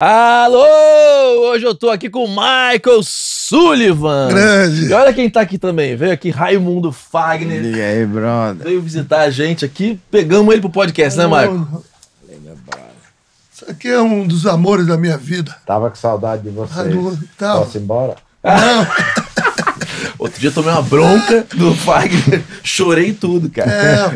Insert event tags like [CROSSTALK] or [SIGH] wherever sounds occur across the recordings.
Alô! Hoje eu tô aqui com o Michael Sullivan. Grande. E olha quem tá aqui também. Veio aqui Raimundo Fagner. E aí, brother? Veio visitar a gente aqui. Pegamos ele pro podcast, né, Michael? Isso aqui é um dos amores da minha vida. Tava com saudade de você. Ah, não, Posso ir embora? Não. [LAUGHS] Outro dia tomei uma bronca do Fagner. Chorei tudo, cara.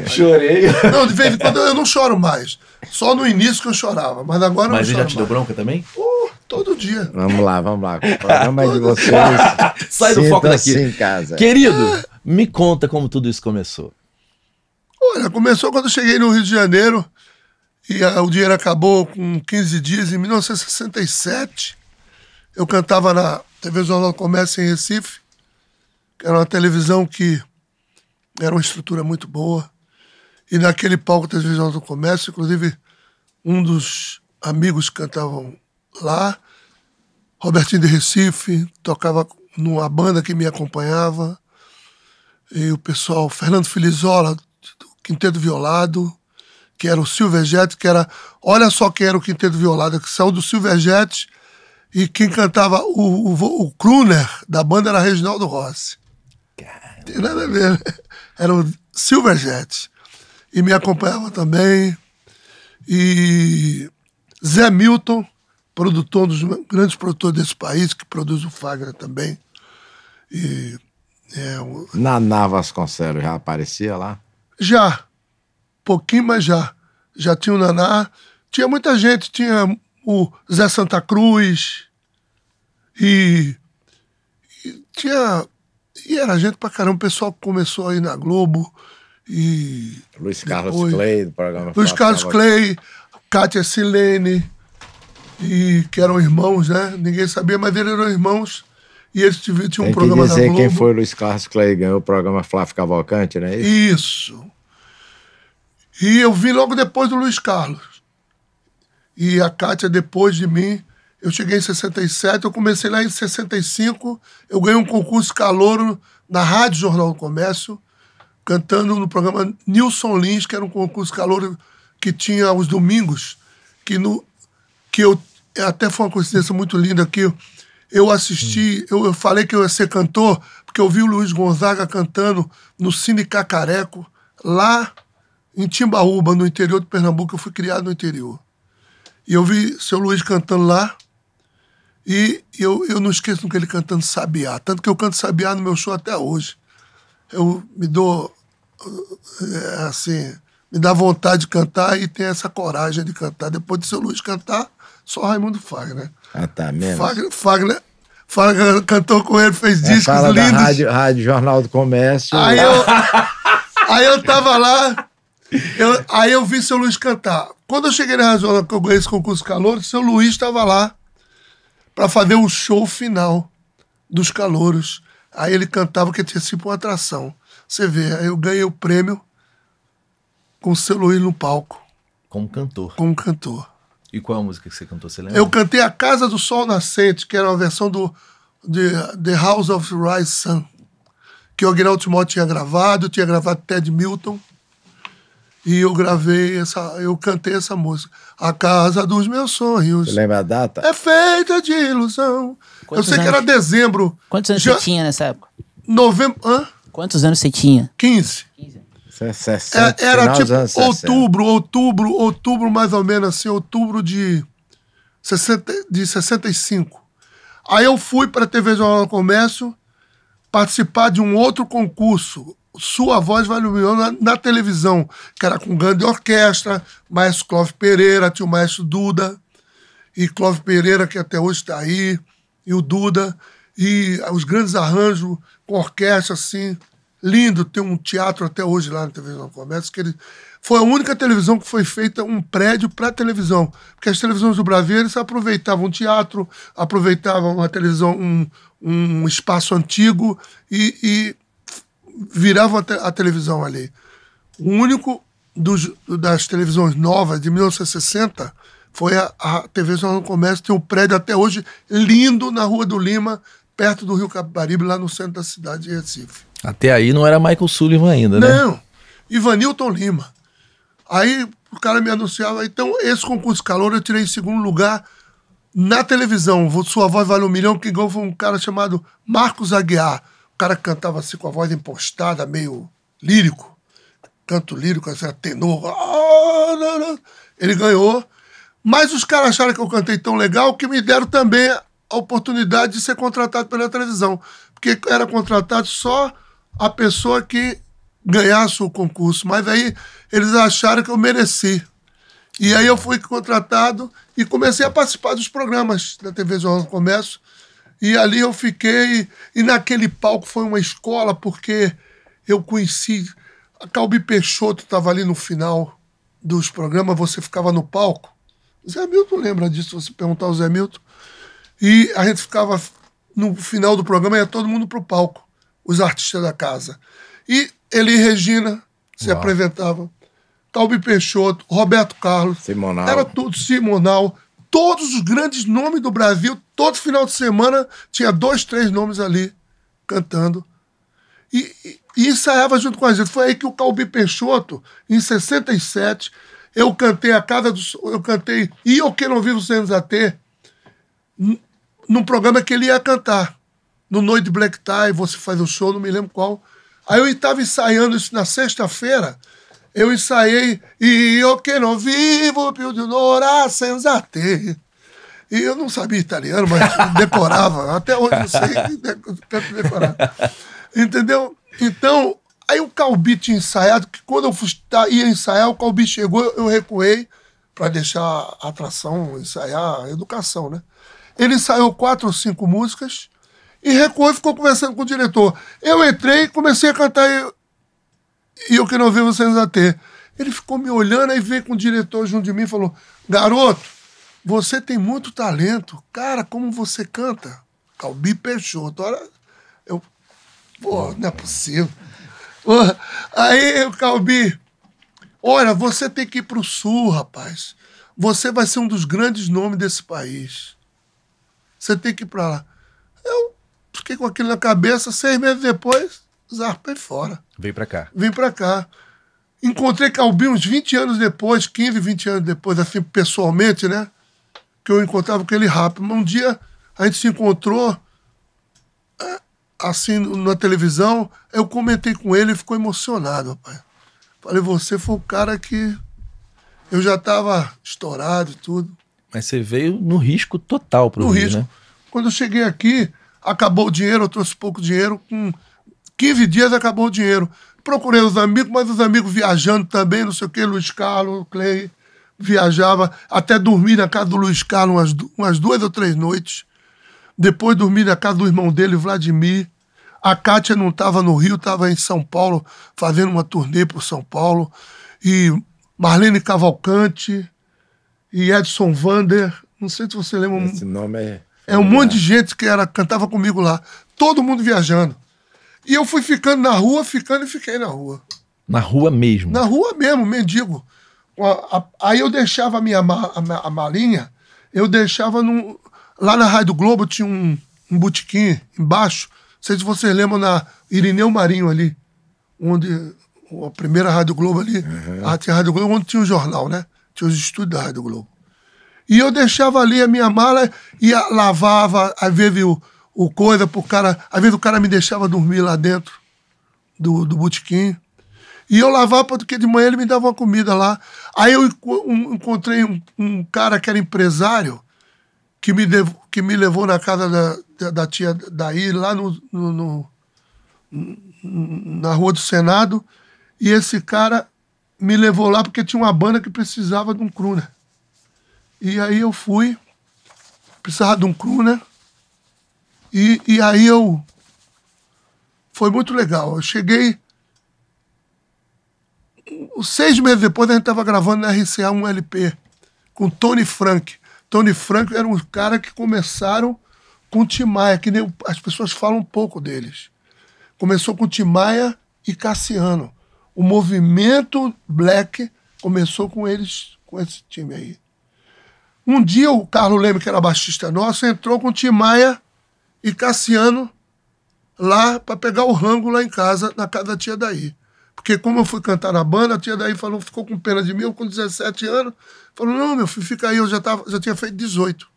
É, Chorei. Não, de vez em quando eu não choro mais. Só no início que eu chorava, mas agora mas eu não Mas já te deu bronca também? Uh, todo dia. Vamos lá, vamos lá. O [LAUGHS] programa de vocês. [LAUGHS] Sai do foco daqui. Assim em casa. Querido, é. me conta como tudo isso começou. Olha, começou quando eu cheguei no Rio de Janeiro e a, ah, o dinheiro acabou com 15 dias. Em 1967, eu cantava na TV Jornal do Comércio em Recife era uma televisão que era uma estrutura muito boa. E naquele palco da televisão do comércio, inclusive, um dos amigos que cantavam lá, Robertinho de Recife, tocava numa banda que me acompanhava. E o pessoal, Fernando Filizola, do Quinteto Violado, que era o Silverjet, que era. Olha só quem era o Quinteto Violado, que saiu do Silverjet e quem cantava o, o, o Kruner da banda era Reginaldo Rossi. Tem nada a ver. Era o Silverjet. E me acompanhava também. E Zé Milton, produtor, um dos grandes produtores desse país, que produz o Fagner também. E é, o... Naná Vasconcelos já aparecia lá? Já. Pouquinho, mas já. Já tinha o Naná. Tinha muita gente. Tinha o Zé Santa Cruz. E, e tinha e era gente pra caramba. O pessoal começou aí na Globo e. Luiz Carlos depois, Clay, do programa. Luiz Carlos Clay, Kátia Silene, e, que eram irmãos, né? Ninguém sabia, mas eles eram irmãos. E eles tinham Tem um programa dizer da Globo. quem foi Luiz Carlos Clay, ganhou o programa Flávio Cavalcante, né? Isso. isso. E eu vim logo depois do Luiz Carlos. E a Kátia depois de mim. Eu cheguei em 67, eu comecei lá em 65, eu ganhei um concurso calouro na Rádio Jornal do Comércio, cantando no programa Nilson Lins, que era um concurso calouro que tinha os domingos, que no que eu é, até foi uma coincidência muito linda aqui. Eu assisti, hum. eu, eu falei que eu ia ser cantor, porque eu vi o Luiz Gonzaga cantando no Cine Cacareco, lá em Timbaúba, no interior de Pernambuco, eu fui criado no interior. E eu vi seu Luiz cantando lá, e eu, eu não esqueço nunca ele cantando Sabiá. Tanto que eu canto Sabiá no meu show até hoje. Eu me dou, eh, eh, assim, me dá vontade de cantar e tem essa coragem de cantar. Depois de seu Luiz cantar, só Raimundo Fagner. Ah, tá mesmo? Fagner, Fagner, Fagner cantou com ele, fez é, discos fala lindos. Da rádio, rádio Jornal do Comércio. Aí eu, [LAUGHS] aí eu tava lá, eu, aí eu vi seu Luiz cantar. Quando eu cheguei na Rádio que eu ganhei esse concurso calor, seu Luiz estava lá para fazer o show final dos calouros. Aí ele cantava que tinha tipo uma atração. Você vê, aí eu ganhei o prêmio com o seu Luiz no palco. Como cantor. Como cantor. E qual a música que você cantou? Você lembra? Eu cantei A Casa do Sol Nascente, que era uma versão do de The House of Rise Sun, que o Aguinaldo Timóteo tinha gravado, tinha gravado Ted Milton. E eu gravei essa, eu cantei essa música. A casa dos meus sonhos. Você lembra a data? É feita de ilusão. Quantos eu sei anos? que era dezembro. Quantos anos já... você tinha nessa época? Novembro. Hã? Quantos anos você tinha? 15. 15. 60, é, era tipo outubro, outubro, outubro, mais ou menos assim, outubro de, 60, de 65. Aí eu fui para a TV Jornal do Comércio participar de um outro concurso sua voz valeu um milhão na, na televisão, que era com grande orquestra, maestro Clóvis Pereira, tinha o maestro Duda, e Clóvis Pereira, que até hoje está aí, e o Duda, e os grandes arranjos com orquestra, assim, lindo, tem um teatro até hoje lá na televisão Comércio, que ele foi a única televisão que foi feita um prédio para televisão, porque as televisões do Brasil eles aproveitavam teatro, aproveitavam uma televisão um, um espaço antigo e, e viravam a, te a televisão ali. O único dos, das televisões novas de 1960 foi a, a TV Jornal do Comércio, tem um prédio até hoje lindo na Rua do Lima, perto do Rio Capibaribe, lá no centro da cidade de Recife. Até aí não era Michael Sullivan ainda, né? Não, Ivanilton Lima. Aí o cara me anunciava, então esse concurso calor eu tirei em segundo lugar na televisão. Sua voz vale um milhão, que ganhou foi um cara chamado Marcos Aguiar cara cantava assim com a voz impostada, meio lírico, canto lírico, assim, tenor. Ele ganhou. Mas os caras acharam que eu cantei tão legal que me deram também a oportunidade de ser contratado pela televisão. Porque era contratado só a pessoa que ganhasse o concurso. Mas aí eles acharam que eu mereci. E aí eu fui contratado e comecei a participar dos programas da TV João do Comércio. E ali eu fiquei, e naquele palco foi uma escola, porque eu conheci. A Calbi Peixoto estava ali no final dos programas, você ficava no palco. Zé Milton lembra disso, você perguntar ao Zé Milton. E a gente ficava no final do programa, ia todo mundo pro palco, os artistas da casa. E Eli Regina se Uau. apresentava. Calbi Peixoto, Roberto Carlos. Simonal. Era tudo Simonal todos os grandes nomes do Brasil, todo final de semana tinha dois, três nomes ali cantando. E, e, e ensaiava junto com a gente. Foi aí que o Calbi Peixoto, em 67, eu cantei a Casa do Eu cantei E o Que Não Vivo Sem nos AT, num programa que ele ia cantar. No Noite Black Tie, você faz o show, não me lembro qual. Aí eu estava ensaiando isso na sexta-feira eu ensaiei e eu que não vivo più di un'ora senza te. E eu não sabia italiano, mas [LAUGHS] decorava. Até hoje eu sei, quero decorar. Entendeu? Então, aí o Calbi tinha ensaiado, que quando eu fui, ia ensaiar, o Calbi chegou, eu recuei para deixar a atração, ensaiar a educação, né? Ele ensaiou quatro ou cinco músicas e recuou e ficou conversando com o diretor. Eu entrei, e comecei a cantar e eu queria ver vocês até. Ele ficou me olhando, aí veio com o diretor junto de mim e falou: Garoto, você tem muito talento. Cara, como você canta? Calbi Peixoto. Ora, eu. Pô, não é possível. Aí, Aí, Calbi, olha, você tem que ir pro sul, rapaz. Você vai ser um dos grandes nomes desse país. Você tem que ir pra lá. Eu fiquei com aquilo na cabeça, seis meses depois, zarpei fora. Vim para cá. Vim para cá. Encontrei Calbi uns 20 anos depois, 15, 20 anos depois, assim, pessoalmente, né? Que eu encontrava com ele rápido. Mas um dia a gente se encontrou, ah, assim, na televisão. Eu comentei com ele e ficou emocionado, rapaz. Falei, você foi o cara que. Eu já estava estourado e tudo. Mas você veio no risco total pro o Rio, risco. né? Quando eu cheguei aqui, acabou o dinheiro, eu trouxe pouco dinheiro. Com 15 dias acabou o dinheiro. Procurei os amigos, mas os amigos viajando também, não sei o quê, Luiz Carlos, Clay, viajava. Até dormi na casa do Luiz Carlos umas, umas duas ou três noites. Depois dormi na casa do irmão dele, Vladimir. A Kátia não estava no Rio, estava em São Paulo, fazendo uma turnê por São Paulo. E Marlene Cavalcante e Edson Vander. Não sei se você lembra. Esse nome é. É um monte de gente que era, cantava comigo lá. Todo mundo viajando. E eu fui ficando na rua, ficando e fiquei na rua. Na rua mesmo? Na rua mesmo, mendigo. Aí eu deixava a minha a malinha, eu deixava num, lá na Rádio Globo tinha um, um botequim embaixo. Não sei se vocês lembram na Irineu Marinho ali, onde a primeira Rádio Globo ali, uhum. a ah, Rádio Globo, onde tinha o jornal, né? Tinha os estudos da Rádio Globo. E eu deixava ali a minha mala e a, lavava, aí veio o coisa pro cara. Às vezes o cara me deixava dormir lá dentro do, do botequim. E eu lavava, porque de manhã ele me dava uma comida lá. Aí eu encontrei um, um cara que era empresário, que me, dev, que me levou na casa da, da, da tia daí, lá no, no, no, na Rua do Senado. E esse cara me levou lá porque tinha uma banda que precisava de um crooner. E aí eu fui, precisava de um crooner. E, e aí eu. Foi muito legal. Eu cheguei. Seis meses depois, a gente estava gravando na RCA um LP com Tony Frank. Tony Frank era um cara que começaram com Timaya que nem as pessoas falam um pouco deles. Começou com Timaya e Cassiano. O movimento black começou com eles, com esse time aí. Um dia o Carlos Leme, que era baixista nosso, entrou com Timaya e Cassiano lá para pegar o rango lá em casa, na casa da tia Daí. Porque como eu fui cantar na banda, a tia Daí falou, ficou com pena de mim, eu com 17 anos, falou, não, meu filho, fica aí, eu já, tava, já tinha feito 18.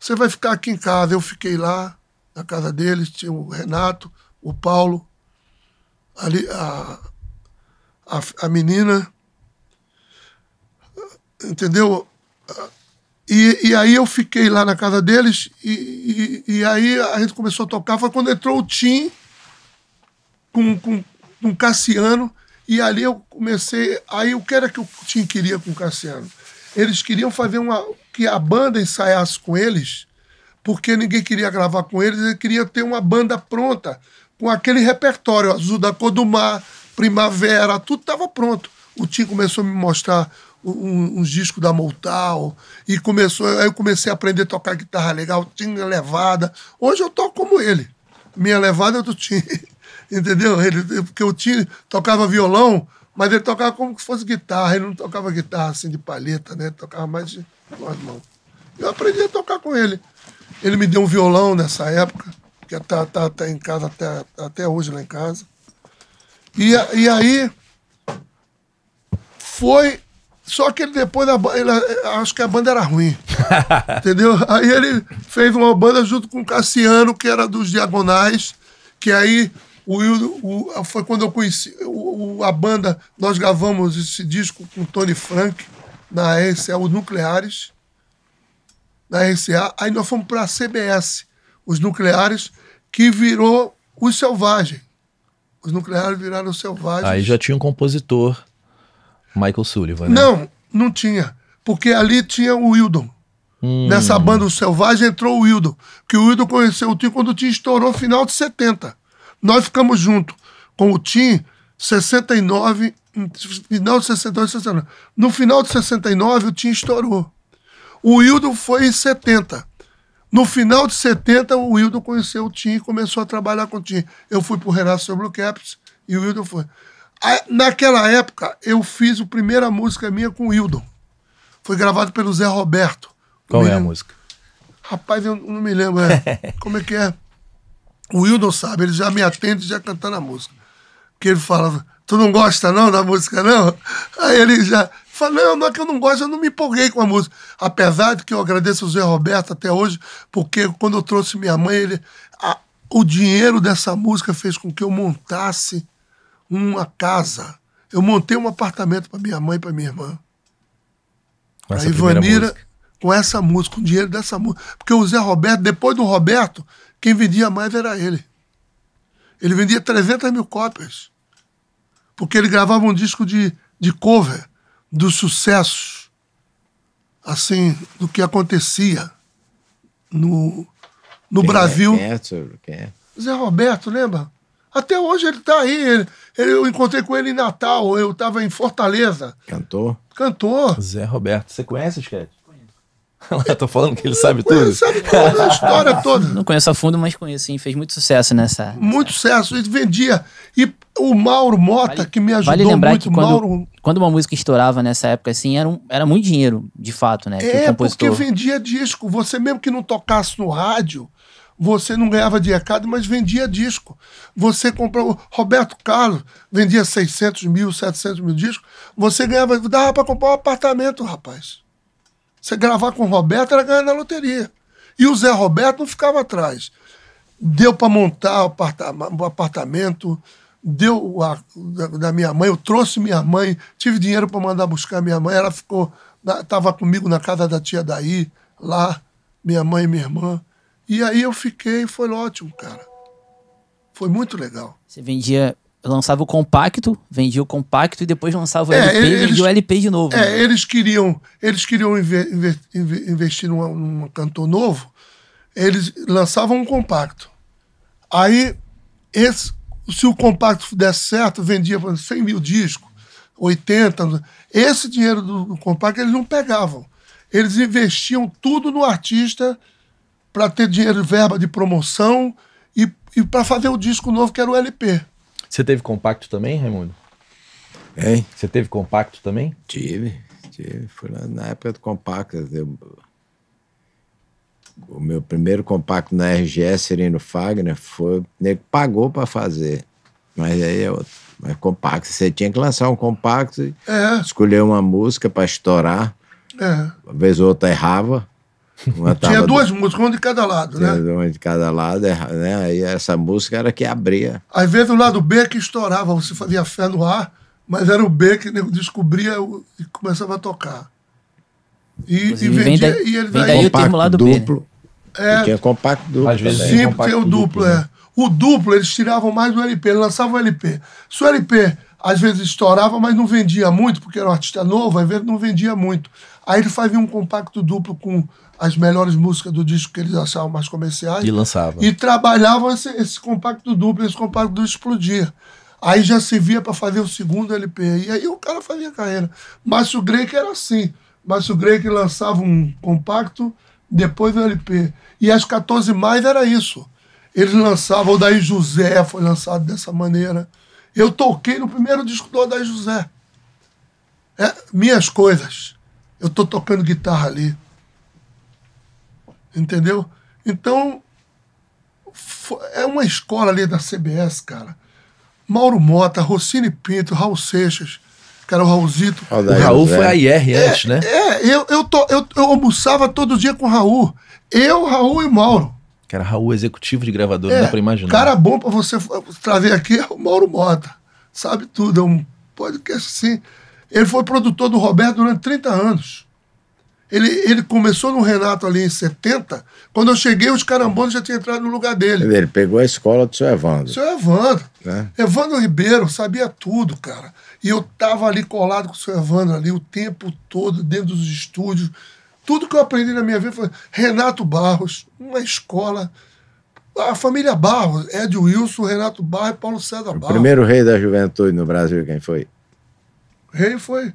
Você vai ficar aqui em casa. Eu fiquei lá, na casa deles, tinha o Renato, o Paulo, ali a, a, a menina, entendeu? E, e aí eu fiquei lá na casa deles e, e, e, aí a gente começou a tocar. Foi quando entrou o Tim com, com, com Cassiano e ali eu comecei... Aí o que era que o Tim queria com o Cassiano? Eles queriam fazer uma... que a banda ensaiasse com eles porque ninguém queria gravar com eles, ele queria ter uma banda pronta, com aquele repertório, Azul da Cor do Mar, Primavera, tudo estava pronto. O Tim começou a me mostrar um, uns discos da Motown e começou, aí eu comecei a aprender a tocar guitarra legal, tinha levada. Hoje eu toco como ele. Minha levada eu tinha, [LAUGHS] entendeu? Ele, porque eu tinha, tocava violão, mas ele tocava como se fosse guitarra, ele não tocava guitarra assim de palheta, né? tocava mais de normal. Eu aprendi a tocar com ele. Ele me deu um violão nessa época, que tá, tá, tá em casa até, até hoje lá em casa. E, e aí foi só que ele depois, ele, eh, acho que a banda era ruim. [LAUGHS] entendeu? Aí ele fez uma banda junto com o Cassiano, que era dos Diagonais, que aí o, o foi quando eu conheci o, a banda. Nós gravamos esse disco com o Tony Frank, na RCA, os Nucleares, na RCA. Aí nós fomos para a CBS, os Nucleares, que virou Os Selvagens. Os Nucleares viraram Selvagens. Aí já tinha um compositor Michael Sullivan, né? Não, não tinha. Porque ali tinha o Wildon. Hum. Nessa banda o Selvagem entrou o Wildon. Que o Wildon conheceu o Tim quando o Tim estourou final de 70. Nós ficamos juntos com o Tim 69, final de 62, 69. No final de 69 o Tim estourou. O Wildon foi em 70. No final de 70, o Wildon conheceu o Tim e começou a trabalhar com o Tim. Eu fui pro Renato sobre o Caps e o Wildon foi. Naquela época, eu fiz a primeira música minha com o Hildon. Foi gravado pelo Zé Roberto. Qual é a música? Rapaz, eu não me lembro. É. [LAUGHS] Como é que é? O Hildon sabe, ele já me atende já cantando a música. Porque ele fala, tu não gosta não da música, não? Aí ele já fala, não, não é que eu não gosto, eu não me empolguei com a música. Apesar de que eu agradeço o Zé Roberto até hoje, porque quando eu trouxe minha mãe, ele, a, o dinheiro dessa música fez com que eu montasse uma casa. Eu montei um apartamento para minha mãe e para minha irmã. Com essa a Ivanira, música. com essa música, com o dinheiro dessa música. Porque o Zé Roberto, depois do Roberto, quem vendia mais era ele. Ele vendia 300 mil cópias. Porque ele gravava um disco de, de cover dos sucessos, assim, do que acontecia no, no quem é? Brasil. É, quem é, Zé Roberto, lembra? Até hoje ele está aí. Ele, ele, eu encontrei com ele em Natal, eu estava em Fortaleza. Cantor? Cantor. Zé Roberto. Você conhece, Esquete? Conheço. [LAUGHS] tô falando que ele sabe tudo. tudo. Sabe toda a história [LAUGHS] toda. Não conheço a fundo, mas conheço sim. Fez muito sucesso nessa. Muito sucesso. Ele vendia. E o Mauro Mota, vale, que me ajudou vale lembrar muito, que quando, Mauro... quando uma música estourava nessa época, assim, era, um, era muito dinheiro, de fato, né? É, compositor... porque vendia disco. Você mesmo que não tocasse no rádio, você não ganhava de recado, mas vendia disco. Você comprou. Roberto Carlos vendia 600 mil, 700 mil discos. Você ganhava. Dava para comprar um apartamento, rapaz. Você gravar com o Roberto era ganhar na loteria. E o Zé Roberto não ficava atrás. Deu para montar o apartamento deu a, da, da, minha mãe, eu trouxe minha mãe, tive dinheiro para mandar buscar minha mãe, ela ficou, estava comigo na casa da tia Daí, lá, minha mãe e minha irmã. E aí eu fiquei, foi ótimo, cara. Foi muito legal. Você vendia, lançava o compacto, vendia o compacto e depois lançava o é, LP eles, e vendia o LP de novo. É, né? eles queriam, eles queriam inver, inver, investir num, num cantor novo, eles lançavam um compacto. Aí, esse, se o compacto desse certo, vendia 100 mil discos, 80. Esse dinheiro do compacto eles não pegavam. Eles investiam tudo no artista para ter dinheiro e verba de promoção e, e para fazer o disco novo que era o LP. Você teve compacto também, Raimundo? Hein? Você teve compacto também? Tive, tive. Foi na época do compacto. Eu... O meu primeiro compacto na RGS, Serino Fagner, foi. Ele pagou para fazer. Mas aí é outro. Mas compacto. Você tinha que lançar um compacto, é. escolher uma música para estourar. É. Uma vez ou outra errava. Tinha duas do... músicas, uma de cada lado, né? Tinha né? Uma de cada lado, né? E essa música era que abria. Às vezes o lado B é que estourava, você fazia fé no ar, mas era o B que descobria e começava a tocar. E, e vendia, vem e ele vem daí o termo lado né? duplo. B. É, tinha compacto duplo. Às vezes também. sempre tinha o duplo, né? é. O duplo eles tiravam mais do LP, eles lançavam o LP. Se o LP às vezes estourava, mas não vendia muito, porque era um artista novo, às vezes não vendia muito. Aí ele fazia um compacto duplo com as melhores músicas do disco que eles achavam mais comerciais. E lançavam. E trabalhavam esse, esse compacto duplo, esse compacto do explodir. Aí já se via para fazer o segundo LP. E aí o cara fazia carreira. Márcio Greik era assim. Márcio Greik lançava um compacto, depois o LP. E as 14 mais era isso. Eles lançavam, o Daí José foi lançado dessa maneira. Eu toquei no primeiro disco do Daí José. É, minhas coisas. Eu tô tocando guitarra ali. Entendeu? Então, é uma escola ali da CBS, cara. Mauro Mota, Rossini Pinto, Raul Seixas, cara, o Raulzito. Oh, o Raul foi a IR é, antes, né? É, eu, eu, tô, eu, eu almoçava todo dia com o Raul. Eu, Raul e Mauro. Cara, Raul, executivo de gravador é, não dá é, pra imaginar. cara bom pra você trazer aqui é o Mauro Mota. Sabe tudo, é um podcast assim. Ele foi produtor do Roberto durante 30 anos. Ele, ele começou no Renato ali em 70. Quando eu cheguei, os carambolas já tinham entrado no lugar dele. Ele pegou a escola do seu Evandro. Seu Evandro. Né? Evandro Ribeiro sabia tudo, cara. E eu tava ali colado com o seu Evandro ali o tempo todo, dentro dos estúdios. Tudo que eu aprendi na minha vida foi Renato Barros, uma escola. A família Barros, Ed Wilson, Renato Barros e Paulo César Barros. O primeiro rei da juventude no Brasil, quem foi? Rei foi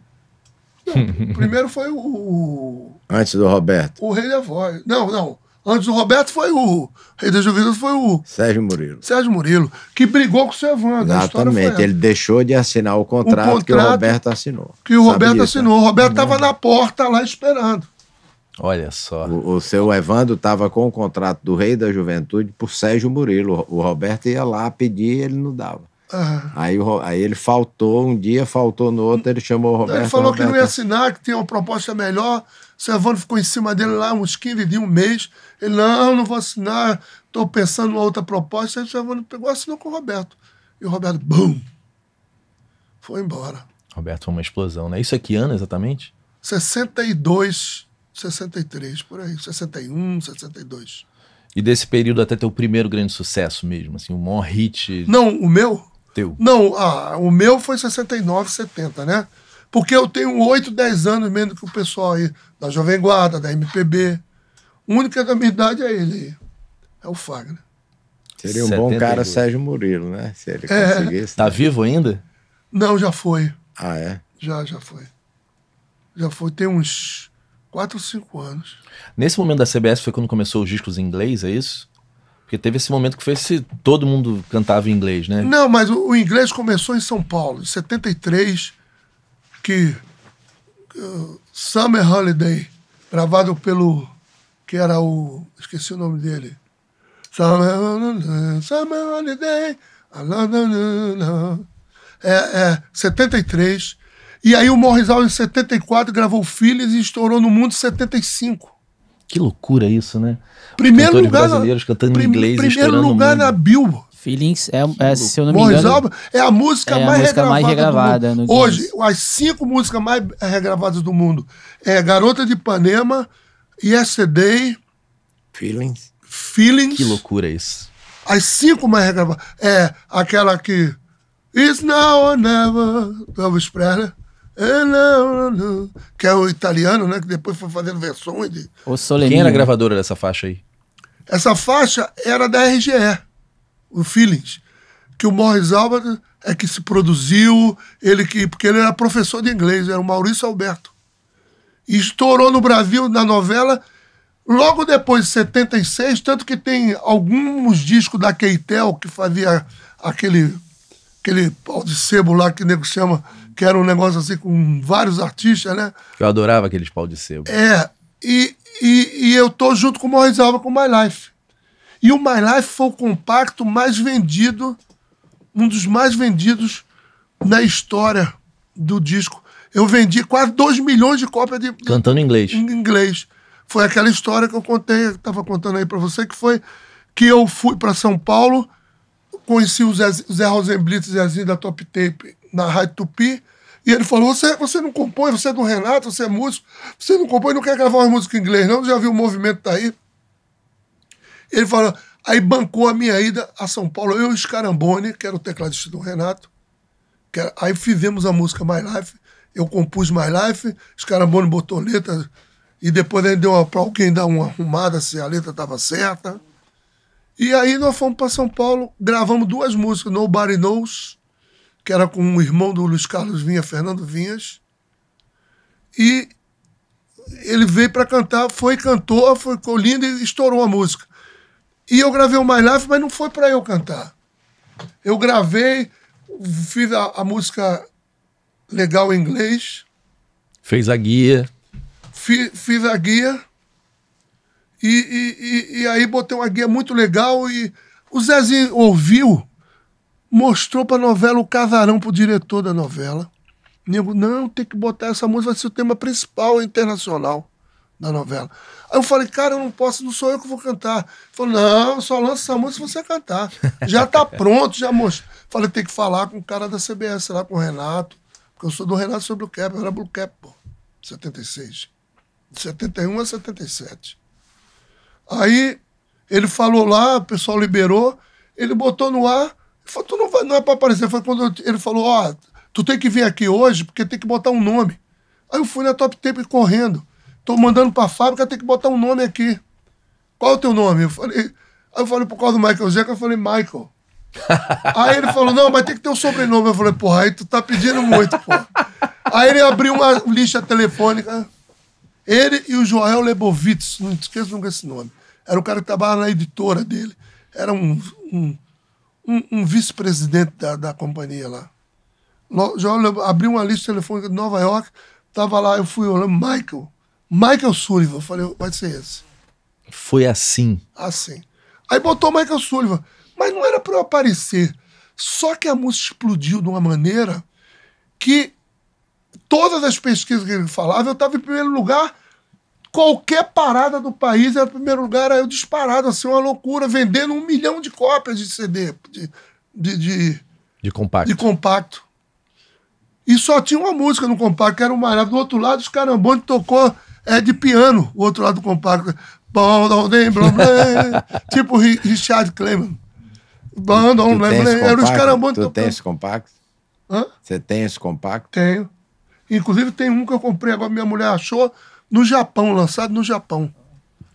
não, primeiro foi o. Antes do Roberto. O Rei da Voz. Não, não. Antes do Roberto foi o Rei da Juventude foi o Sérgio Murilo. Sérgio Murilo, que brigou com o seu Evandro. Exatamente, ele deixou de assinar o contrato, o contrato que o Roberto assinou. Que o Roberto assinou. O Roberto estava uhum. na porta lá esperando. Olha só. O, o seu Evandro estava com o contrato do Rei da Juventude por Sérgio Murilo. O Roberto ia lá pedir ele não dava. Uhum. Aí, aí ele faltou um dia, faltou no outro, ele chamou o Roberto. Ele falou Roberto. que não ia assinar, que tinha uma proposta melhor. O Servando ficou em cima dele lá uns 15 dias, um mês. Ele, não, não vou assinar, estou pensando em outra proposta. Aí o Servando pegou e assinou com o Roberto. E o Roberto, bum! Foi embora. Roberto, foi uma explosão, né? Isso é que ano exatamente? 62, 63, por aí. 61, 62. E desse período até ter o primeiro grande sucesso mesmo, assim, o maior hit. Não, o meu? teu? Não, ah, o meu foi 69, 70, né? Porque eu tenho 8, 10 anos menos que o pessoal aí da Jovem Guarda, da MPB. O único que é da minha idade é ele aí. É o Fagner. Seria um 72. bom cara Sérgio Murilo, né? Se ele é, conseguisse. Tá né? vivo ainda? Não, já foi. Ah, é? Já, já foi. Já foi, tem uns 4 ou 5 anos. Nesse momento da CBS foi quando começou os discos em inglês, é isso? Porque teve esse momento que foi se todo mundo cantava em inglês, né? Não, mas o, inglês começou em São Paulo, em 73, que uh, Summer Holiday, gravado pelo que era o, esqueci o nome dele. Summer Holiday, Summer Holiday. É, é, 73. E aí o Alves, em 74 gravou Phillies e estourou no mundo em 75. Que loucura isso, né? Primeiro Cantores lugar. brasileiros na, cantando inglês. Primeiro lugar na Billboard. Feelings é, é, se eu não me engano. Alba é a música, é a mais, música regravada mais regravada. Do mundo. Hoje, as cinco músicas mais regravadas do mundo é Garota de Ipanema, Yesterday. Feelings. Feelings. Que loucura isso. As cinco mais regravadas. É aquela que. It's now or never. Do Elvis Presley. Eh, que é o italiano, né? Que depois foi fazendo versões de. O Quem era a gravadora dessa faixa aí? Essa faixa era da RGE, o Feelings, que o Morris Albert é que se produziu, ele que, porque ele era professor de inglês, era o Maurício Alberto. E estourou no Brasil na novela logo depois de 76, tanto que tem alguns discos da Keitel que fazia aquele aquele pau de sebo lá que o nego chama, que era um negócio assim com vários artistas, né? Eu adorava aqueles pau de sebo. É, e e, e eu tô junto com o Morris Alva com o My Life. E o My Life foi o compacto mais vendido, um dos mais vendidos na história do disco. Eu vendi quase 2 milhões de cópias de. Cantando em inglês. Em inglês. Foi aquela história que eu contei, que estava contando aí para você, que foi que eu fui para São Paulo, conheci o Zé, Zé Rosenblitz e Zezinho da Top Tape na Rádio Tupi e ele falou: você, você não compõe, você é do Renato, você é músico, você não compõe, não quer gravar uma música em inglês, não? Já viu o movimento tá aí? Ele falou: aí bancou a minha ida a São Paulo, eu e Scarambone, que era o tecladista do Renato. Era, aí fizemos a música My Life, eu compus My Life, Scarambone botou letra, e depois ele deu para alguém dar uma arrumada se a letra estava certa. E aí nós fomos para São Paulo, gravamos duas músicas, Nobody Knows que era com o irmão do Luiz Carlos Vinha, Fernando Vinhas. E ele veio para cantar, foi cantor, foi lindo e estourou a música. E eu gravei o My Life, mas não foi para eu cantar. Eu gravei, fiz a, a, música legal em inglês. Fez a guia. Fiz, fiz a guia. E, e, e, e aí botei uma guia muito legal e o Zezinho ouviu mostrou para a novela o casarão para o diretor da novela. Nego, não, tem que botar essa música, vai ser o tema principal internacional da novela. Aí eu falei, cara, eu não posso, não sou eu que vou cantar. Ele falou, não, só lança essa música se você cantar. Já tá [LAUGHS] pronto, já mostrou. Falei, tem que falar com o cara da CBS lá, com o Renato, porque eu sou do Renato sobre o Cap, eu era Blue Cap, pô, 76. De 71 a 77. Aí ele falou lá, o pessoal liberou, ele botou no ar, Falei, tu não, vai, não é pra aparecer. Foi quando eu, ele falou, ó, oh, tu tem que vir aqui hoje porque tem que botar um nome. Aí eu fui na Top Tape correndo. Tô mandando pra fábrica, tem que botar um nome aqui. Qual é o teu nome? Eu falei, aí eu falei por causa do Michael Zeca, eu falei, Michael. [LAUGHS] aí ele falou, não, mas tem que ter um sobrenome. Eu falei, porra, aí tu tá pedindo muito, pô. Aí ele abriu uma lista telefônica. Ele e o Joel Lebovitz, não esqueço nunca esse nome. Era o cara que trabalhava na editora dele. Era um, um um, um vice-presidente da, da companhia lá. Já abri uma lista telefônica de Nova York, tava lá, eu fui olhando, Michael, Michael Sullivan. Falei, vai ser esse. Foi assim. Assim. Aí botou Michael Sullivan. Mas não era para eu aparecer. Só que a música explodiu de uma maneira que todas as pesquisas que ele falava, eu estava em primeiro lugar Qualquer parada do país era o primeiro lugar, aí é eu disparado, assim, uma loucura, vendendo um milhão de cópias de CD, de, de, de, de compacto. De compacto. E só tinha uma música no compacto, que era o Mará. Do outro lado, os carambones tocou é de piano, o outro lado do compacto. tipo Richard Clayman. Era os carambões Tu tem esse compacto? Você tem esse compacto? Tenho. Inclusive tem um que eu comprei agora, minha mulher achou no Japão, lançado no Japão.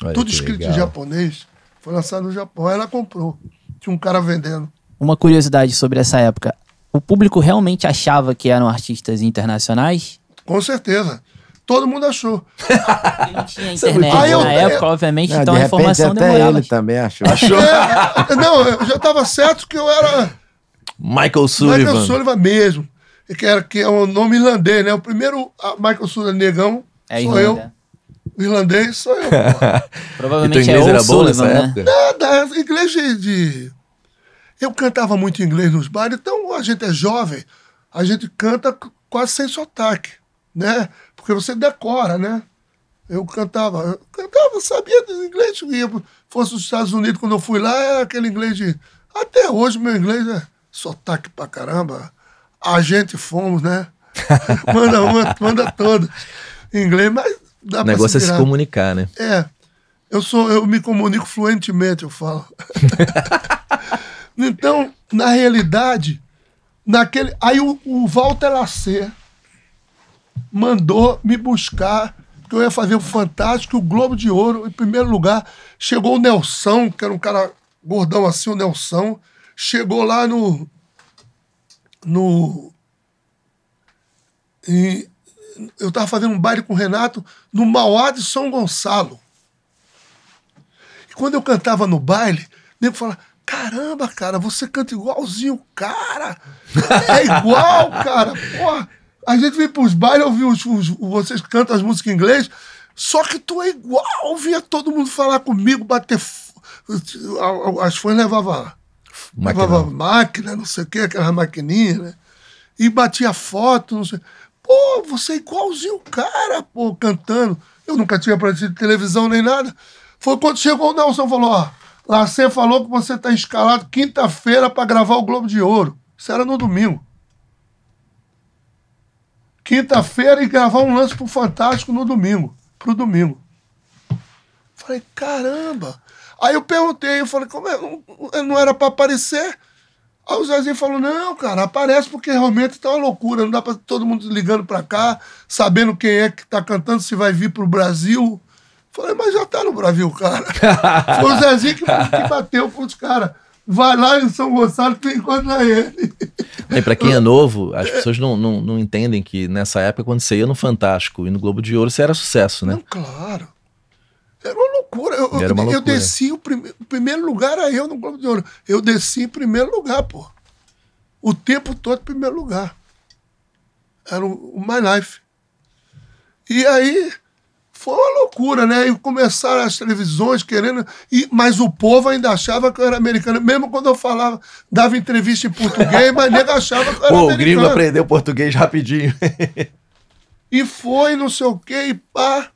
Olha Tudo escrito legal. em japonês. Foi lançado no Japão. Aí ela comprou. Tinha um cara vendendo. Uma curiosidade sobre essa época. O público realmente achava que eram artistas internacionais? Com certeza. Todo mundo achou. Ele tinha [LAUGHS] internet aí eu, na época, obviamente, não, ah, então a informação até Ele também achou. achou. [LAUGHS] É, não, eu já estava certo que eu era. Michael Sullivan. Michael Sullivan mesmo. Que, era, que é um nome irlandês, né? O primeiro Michael Sullivan negão é sou Irlanda. eu. Irlandês sou eu. [LAUGHS] Provavelmente e então, é inglês é era bom nessa né? época? Nada, inglês de, de... Eu cantava muito inglês nos bares, então a gente é jovem, a gente canta quase sem sotaque, né? Porque você decora, né? Eu cantava, eu cantava, sabia de inglês, ia, fosse os Estados Unidos, quando eu fui lá, era é aquele inglês de... Até hoje meu inglês é sotaque pra caramba. A gente fomos, né? [LAUGHS] manda uma, manda todas em inglês, mas dá o pra negócio se é se comunicar, né? É. Eu sou, eu me comunico fluentemente, eu falo. [LAUGHS] então, na realidade, naquele, aí o, o Walter Lacer mandou me buscar porque eu ia fazer o Fantástico, o Globo de Ouro em primeiro lugar. Chegou o Nelson, que era um cara gordão assim, o Nelson, chegou lá no no em, eu estava fazendo um baile com o Renato no Mauá de São Gonçalo. E quando eu cantava no baile, o nego falava, caramba, cara, você canta igualzinho, cara. É igual, cara. Porra, a gente vem pros bailes, ouvir os, os, vocês cantam as músicas em inglês, só que tu é igual. Eu ouvia todo mundo falar comigo, bater... As fãs levavam... Máquina. Levava máquina, não sei o quê, aquela maquininha, né? E batia foto, não sei... Pô, você é igualzinho o cara, pô, cantando. Eu nunca tinha aparecido de televisão nem nada. Foi quando chegou o Nelson e falou: Ó, Lacer falou que você tá escalado quinta-feira para gravar o Globo de Ouro. Isso era no domingo. Quinta-feira e gravar um lance pro Fantástico no domingo. Pro domingo. Falei, caramba! Aí eu perguntei, eu falei, como é? Não, não era para aparecer? Aí o Zezinho falou: não, cara, aparece porque realmente tá uma loucura, não dá para todo mundo ligando para cá, sabendo quem é que tá cantando, se vai vir pro Brasil. Falei, mas já tá no Brasil, cara. [LAUGHS] Foi o Zezinho que, que bateu com os caras. Vai lá em São Gonçalo que encontra ele. E para quem é novo, as pessoas não, não, não entendem que nessa época, quando você ia no Fantástico e no Globo de Ouro, você era sucesso, né? Não, claro. Era uma loucura. Eu, uma loucura. eu desci o, prime... o primeiro lugar a eu no Globo de Ouro. Eu desci em primeiro lugar, pô. O tempo todo em primeiro lugar. Era o, My Life. E aí foi uma loucura, né? E começaram as televisões querendo. E, mas o povo ainda achava que eu era americano. Mesmo quando eu falava, dava entrevista em português, mas nego achava que eu era [LAUGHS] Pô, americano. O gringo aprendeu português rapidinho. e foi, não sei o quê, e pá.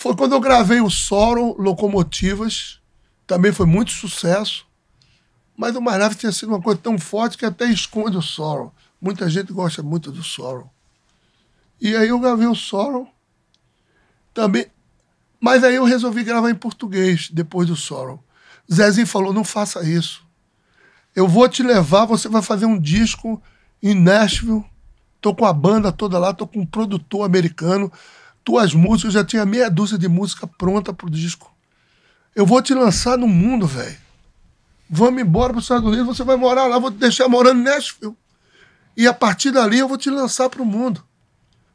Foi quando eu gravei o Sorrow Locomotivas, também foi muito sucesso. Mas o Maravilha tinha sido uma coisa tão forte que até esconde o Sorrow. Muita gente gosta muito do Sorrow. E aí eu gravei o Sorrow também. Mas aí eu resolvi gravar em português depois do Sorrow. Zezinho falou: não faça isso. Eu vou te levar, você vai fazer um disco em Nashville. Tô com a banda toda lá, tô com um produtor americano tuas músicas, eu já tinha meia dúzia de música pronta pro disco. Eu vou te lançar no mundo, velho. Vamos embora para os Estados Unidos, você vai morar lá, vou te deixar morando em Nashville. E a partir dali eu vou te lançar pro mundo.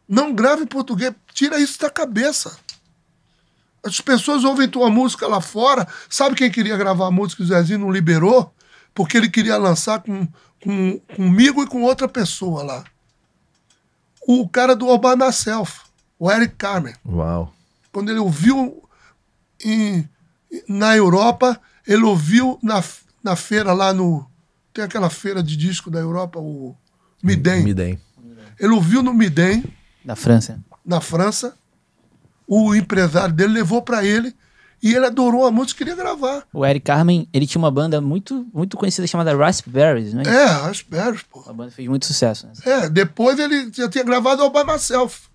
Não grave em português, tira isso da cabeça. As pessoas ouvem tua música lá fora. Sabe quem queria gravar a música o Zezinho não liberou? Porque ele queria lançar com, com, comigo e com outra pessoa lá. O cara do Obama Self o Eric Carmen. Uau. Quando ele ouviu em, na Europa, ele ouviu na, na feira lá no. Tem aquela feira de disco da Europa, o Midem. Midem. Ele ouviu no Midem. Da França. Na França. O empresário dele levou para ele e ele adorou a música e queria gravar. O Eric Carmen, ele tinha uma banda muito, muito conhecida chamada Raspberries, não é? É, Raspberries, pô. A banda fez muito sucesso. Né? É, depois ele já tinha gravado All By Myself.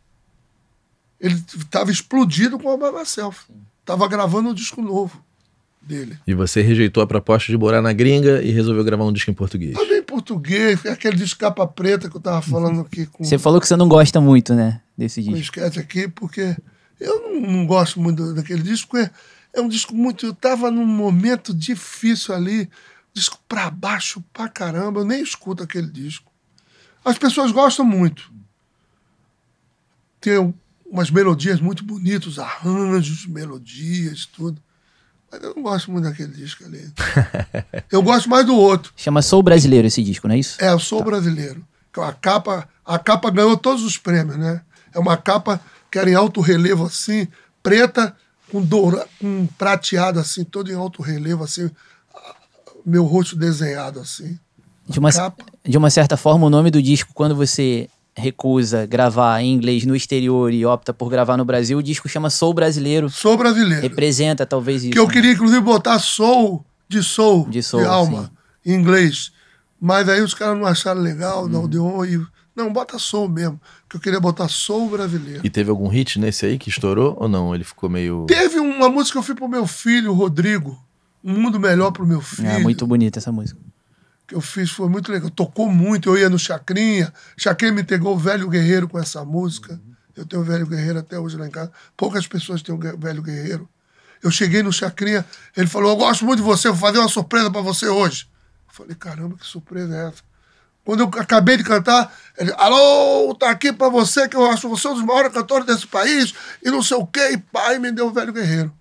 Ele estava explodido com o Baba Self. Estava gravando um disco novo dele. E você rejeitou a proposta de morar na gringa e resolveu gravar um disco em português? Também em português, aquele disco capa preta que eu tava falando aqui. Com, você falou que você não gosta muito, né? Desse disco. Esquece aqui, porque eu não, não, gosto muito daquele disco, porque é um disco muito. Eu tava num momento difícil ali, disco pra baixo pra caramba, eu nem escuto aquele disco. As pessoas gostam muito. Tem umas melodias muito bonitas, arranjos, melodias, tudo. Mas eu não gosto muito daquele disco ali. [LAUGHS] eu gosto mais do outro. Chama Sou Brasileiro esse disco, não é isso? É, eu Sou tá. Brasileiro. A capa, a capa ganhou todos os prêmios, né? É uma capa que era em alto relevo assim, preta, com, doura, com prateado assim, todo em alto relevo assim, meu rosto desenhado assim. De uma, capa. de uma certa forma, o nome do disco, quando você recusa gravar em inglês no exterior e opta por gravar no Brasil, o disco chama Sou Brasileiro. Sou Brasileiro. Representa talvez isso. Que eu né? queria, inclusive, botar Sou de Soul, de, soul, de alma, sim. em inglês. Mas aí os caras não acharam legal, hum. não deu. E... Não, bota Soul mesmo. Que eu queria botar Soul brasileiro. E teve algum hit nesse aí que estourou ou não? Ele ficou meio. Teve uma música que eu fiz pro meu filho, Rodrigo. Um mundo melhor pro meu é, filho. É, muito bonita essa música que eu fiz foi muito legal. Tocou muito, eu ia no Chacrinha. Chacrinha me pegou o Velho Guerreiro com essa música. Uhum. Eu tenho o Velho Guerreiro até hoje lá em casa. Poucas pessoas têm o Velho Guerreiro. Eu cheguei no Chacrinha, ele falou: Eu gosto muito de você, vou fazer uma surpresa para você hoje. Eu falei: Caramba, que surpresa é essa? Quando eu acabei de cantar, ele, alô, tá aqui para você, que eu acho você um dos maiores cantores desse país, e não sei o quê, e pai me deu o velho guerreiro.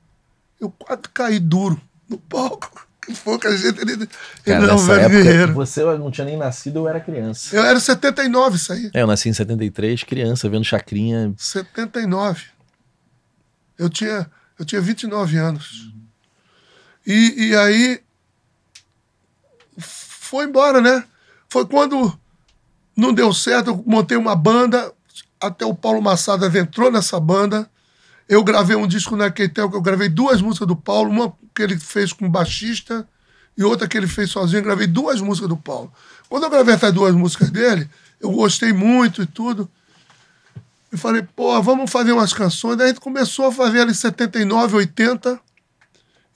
Eu quase caí duro no palco a gente. Ele, ele não era guerreiro. Você não tinha nem nascido, eu era criança. Eu era 79, isso aí. É, eu nasci em 73, criança, vendo Chacrinha. 79. Eu tinha, eu tinha 29 anos. E, e aí. Foi embora, né? Foi quando não deu certo, eu montei uma banda. Até o Paulo Massada entrou nessa banda. Eu gravei um disco na Keitel, que eu gravei duas músicas do Paulo, uma que ele fez com baixista e outra que ele fez sozinho. gravei duas músicas do Paulo. Quando eu gravei essas duas músicas dele, eu gostei muito e tudo. e falei, pô, vamos fazer umas canções. Daí a gente começou a fazer ali 79, 80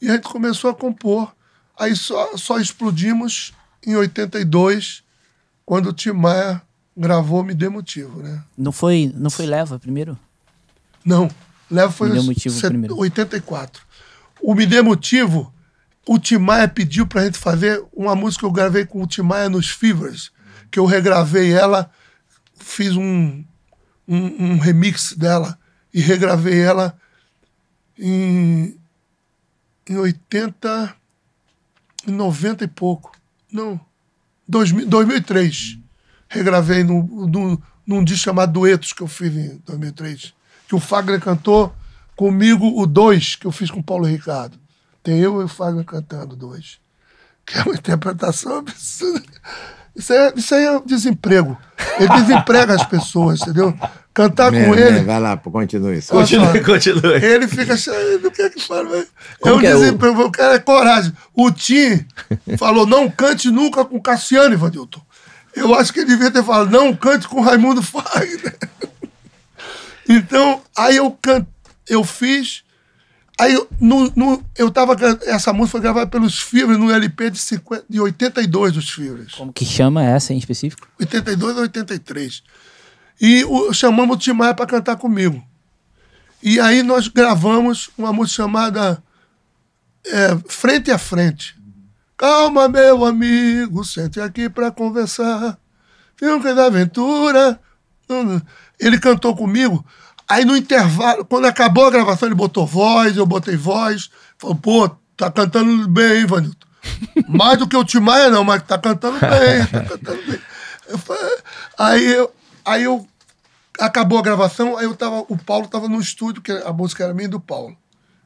e a gente começou a compor. Aí só, só explodimos em 82, quando o Tim Maia gravou Me Dê Motivo, né? Não foi, não foi Leva primeiro? Não, Leva foi em 84. O Me Dê Motivo, o Timaya pediu pra gente fazer uma música que eu gravei com o Timaya nos Fevers, que eu regravei ela, fiz um, um, um remix dela e regravei ela em, em 80, em 90 e pouco. Não, 2000, 2003. Regravei no, no, num disco chamado Duetos que eu fiz em 2003, que o Fagner cantou Comigo, o dois que eu fiz com o Paulo Ricardo. Tem eu e o Fagner cantando dois. Que é uma interpretação [LAUGHS] absurda. Isso aí, é, isso aí é um desemprego. Ele desemprega as pessoas, entendeu? Cantar Mesmo, com ele. Né? Vai lá, continue. Continue, continue. Ele fica achando, o que é que fala? É Como é um desemprego, é o... o cara é coragem. O Tim falou: não cante nunca com Cassiano, Ivanilton. Eu acho que ele devia ter falado: não cante com Raimundo Fagner. [LAUGHS] Então, aí eu canto eu fiz. Aí no, no, eu tava. Essa música foi gravada pelos Fibras no LP de, 50, de 82 dos Fibras. Como que chama essa em específico? 82 ou 83. E o, chamamos o Timaya para cantar comigo. E aí nós gravamos uma música chamada é, Frente a Frente. Calma, meu amigo, sente aqui para conversar. Filme da aventura. Ele cantou comigo. Aí no intervalo, quando acabou a gravação, ele botou voz, eu botei voz. Falou, pô, tá cantando bem, hein, [LAUGHS] Mais do que o Timaya não, mas tá cantando bem, tá [LAUGHS] cantando bem. Eu falei, aí, eu, aí eu... Acabou a gravação, aí eu tava... O Paulo tava no estúdio, que a música era minha e do Paulo.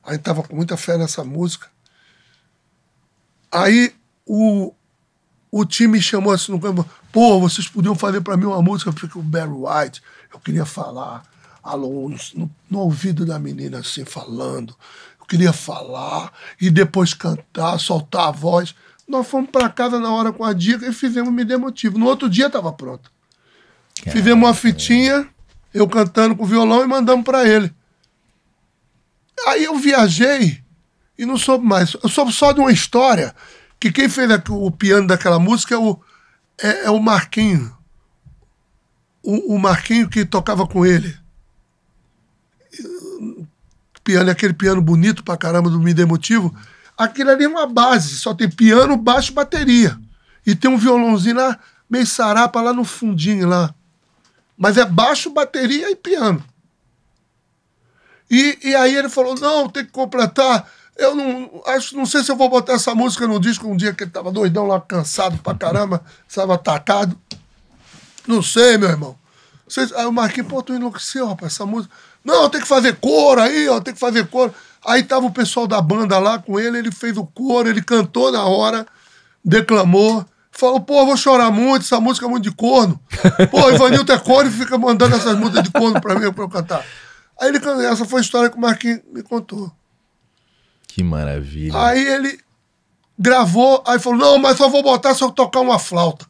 Aí tava com muita fé nessa música. Aí o, o time chamou assim, no pô, vocês podiam fazer para mim uma música, porque o Barry White, eu queria falar no, no ouvido da menina assim, falando. Eu queria falar e depois cantar, soltar a voz. Nós fomos para casa na hora com a dica e fizemos Me demotivo. Motivo. No outro dia estava pronto. Caramba. Fizemos uma fitinha, eu cantando com violão e mandamos para ele. Aí eu viajei e não soube mais. Eu soube só de uma história que quem fez o piano daquela música é o, é, é o Marquinho. O, o Marquinho que tocava com ele piano, aquele piano bonito pra caramba do Me Dê Motivo, aquilo ali é uma base, só tem piano, baixo bateria. E tem um violãozinho lá, meio sarapa lá no fundinho lá. Mas é baixo, bateria e piano. E, e aí ele falou: não, tem que completar. Eu não acho, não sei se eu vou botar essa música no disco um dia que ele tava doidão lá, cansado pra caramba, estava atacado. Não sei, meu irmão. Aí o Marquinhos, pô, tu enlouqueceu, rapaz, essa música. Não, tem que fazer coro aí, ó, tem que fazer coro. Aí tava o pessoal da banda lá com ele, ele fez o coro, ele cantou na hora, declamou. Falou, pô, vou chorar muito, essa música é muito de corno. [LAUGHS] Pô, Ivanildo é corno e fica mandando essas músicas de corno pra mim, pra eu cantar. Aí ele, essa foi a história que o Marquinhos me contou. Que maravilha. Aí ele gravou, aí falou, não, mas só vou botar se eu tocar uma flauta.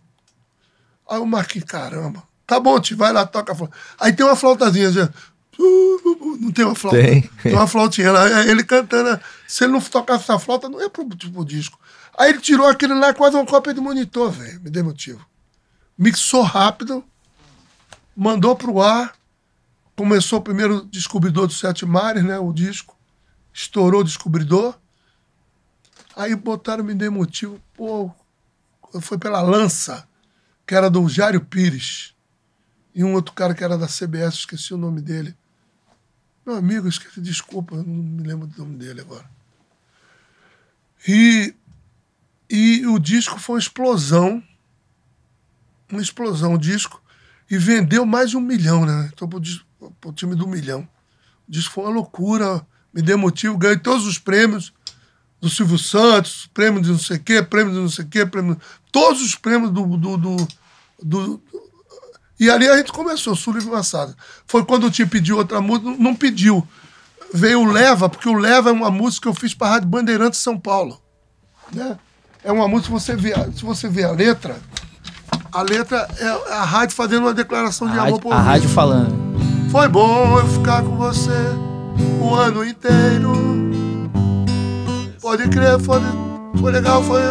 Aí o Marquinhos, caramba. Tá bom, te vai lá, toca a flauta. Aí tem uma flautazinha, gente. Não tem uma flauta? Tem. Tem uma flautinha lá. É ele cantando. Se ele não tocasse essa flauta, não ia é pro, pro disco. Aí ele tirou aquele lá, quase uma cópia de monitor, velho. Me deu motivo. Mixou rápido, mandou pro ar. Começou o primeiro descobridor dos Sete Mares, né? O disco. Estourou o descobridor. Aí botaram Me Dê Motivo. Pô, foi pela Lança, que era do Jário Pires. E um outro cara que era da CBS, esqueci o nome dele meu amigo, esqueci, desculpa, não me lembro do nome dele agora. E, e o disco foi uma explosão. Uma explosão, o disco. E vendeu mais de um milhão, né? Então, pro, pro time do milhão. O disco foi uma loucura. Me deu motivo, ganhei todos os prêmios do Silvio Santos, prêmio de não sei o quê, prêmio de não sei o quê, prêmio... todos os prêmios do, do, do, do e ali a gente começou, Sul Livre Massada. Foi quando o tio pediu outra música, não, pediu. Veio o Leva, porque o Leva é uma música que eu fiz para a Rádio Bandeirantes São Paulo. Né? É uma música, você vê, se você vê a letra, a letra é a rádio fazendo uma declaração a de rádio, amor por A rádio falando. Foi bom eu ficar com você o ano inteiro. Pode crer, foi, foi legal, foi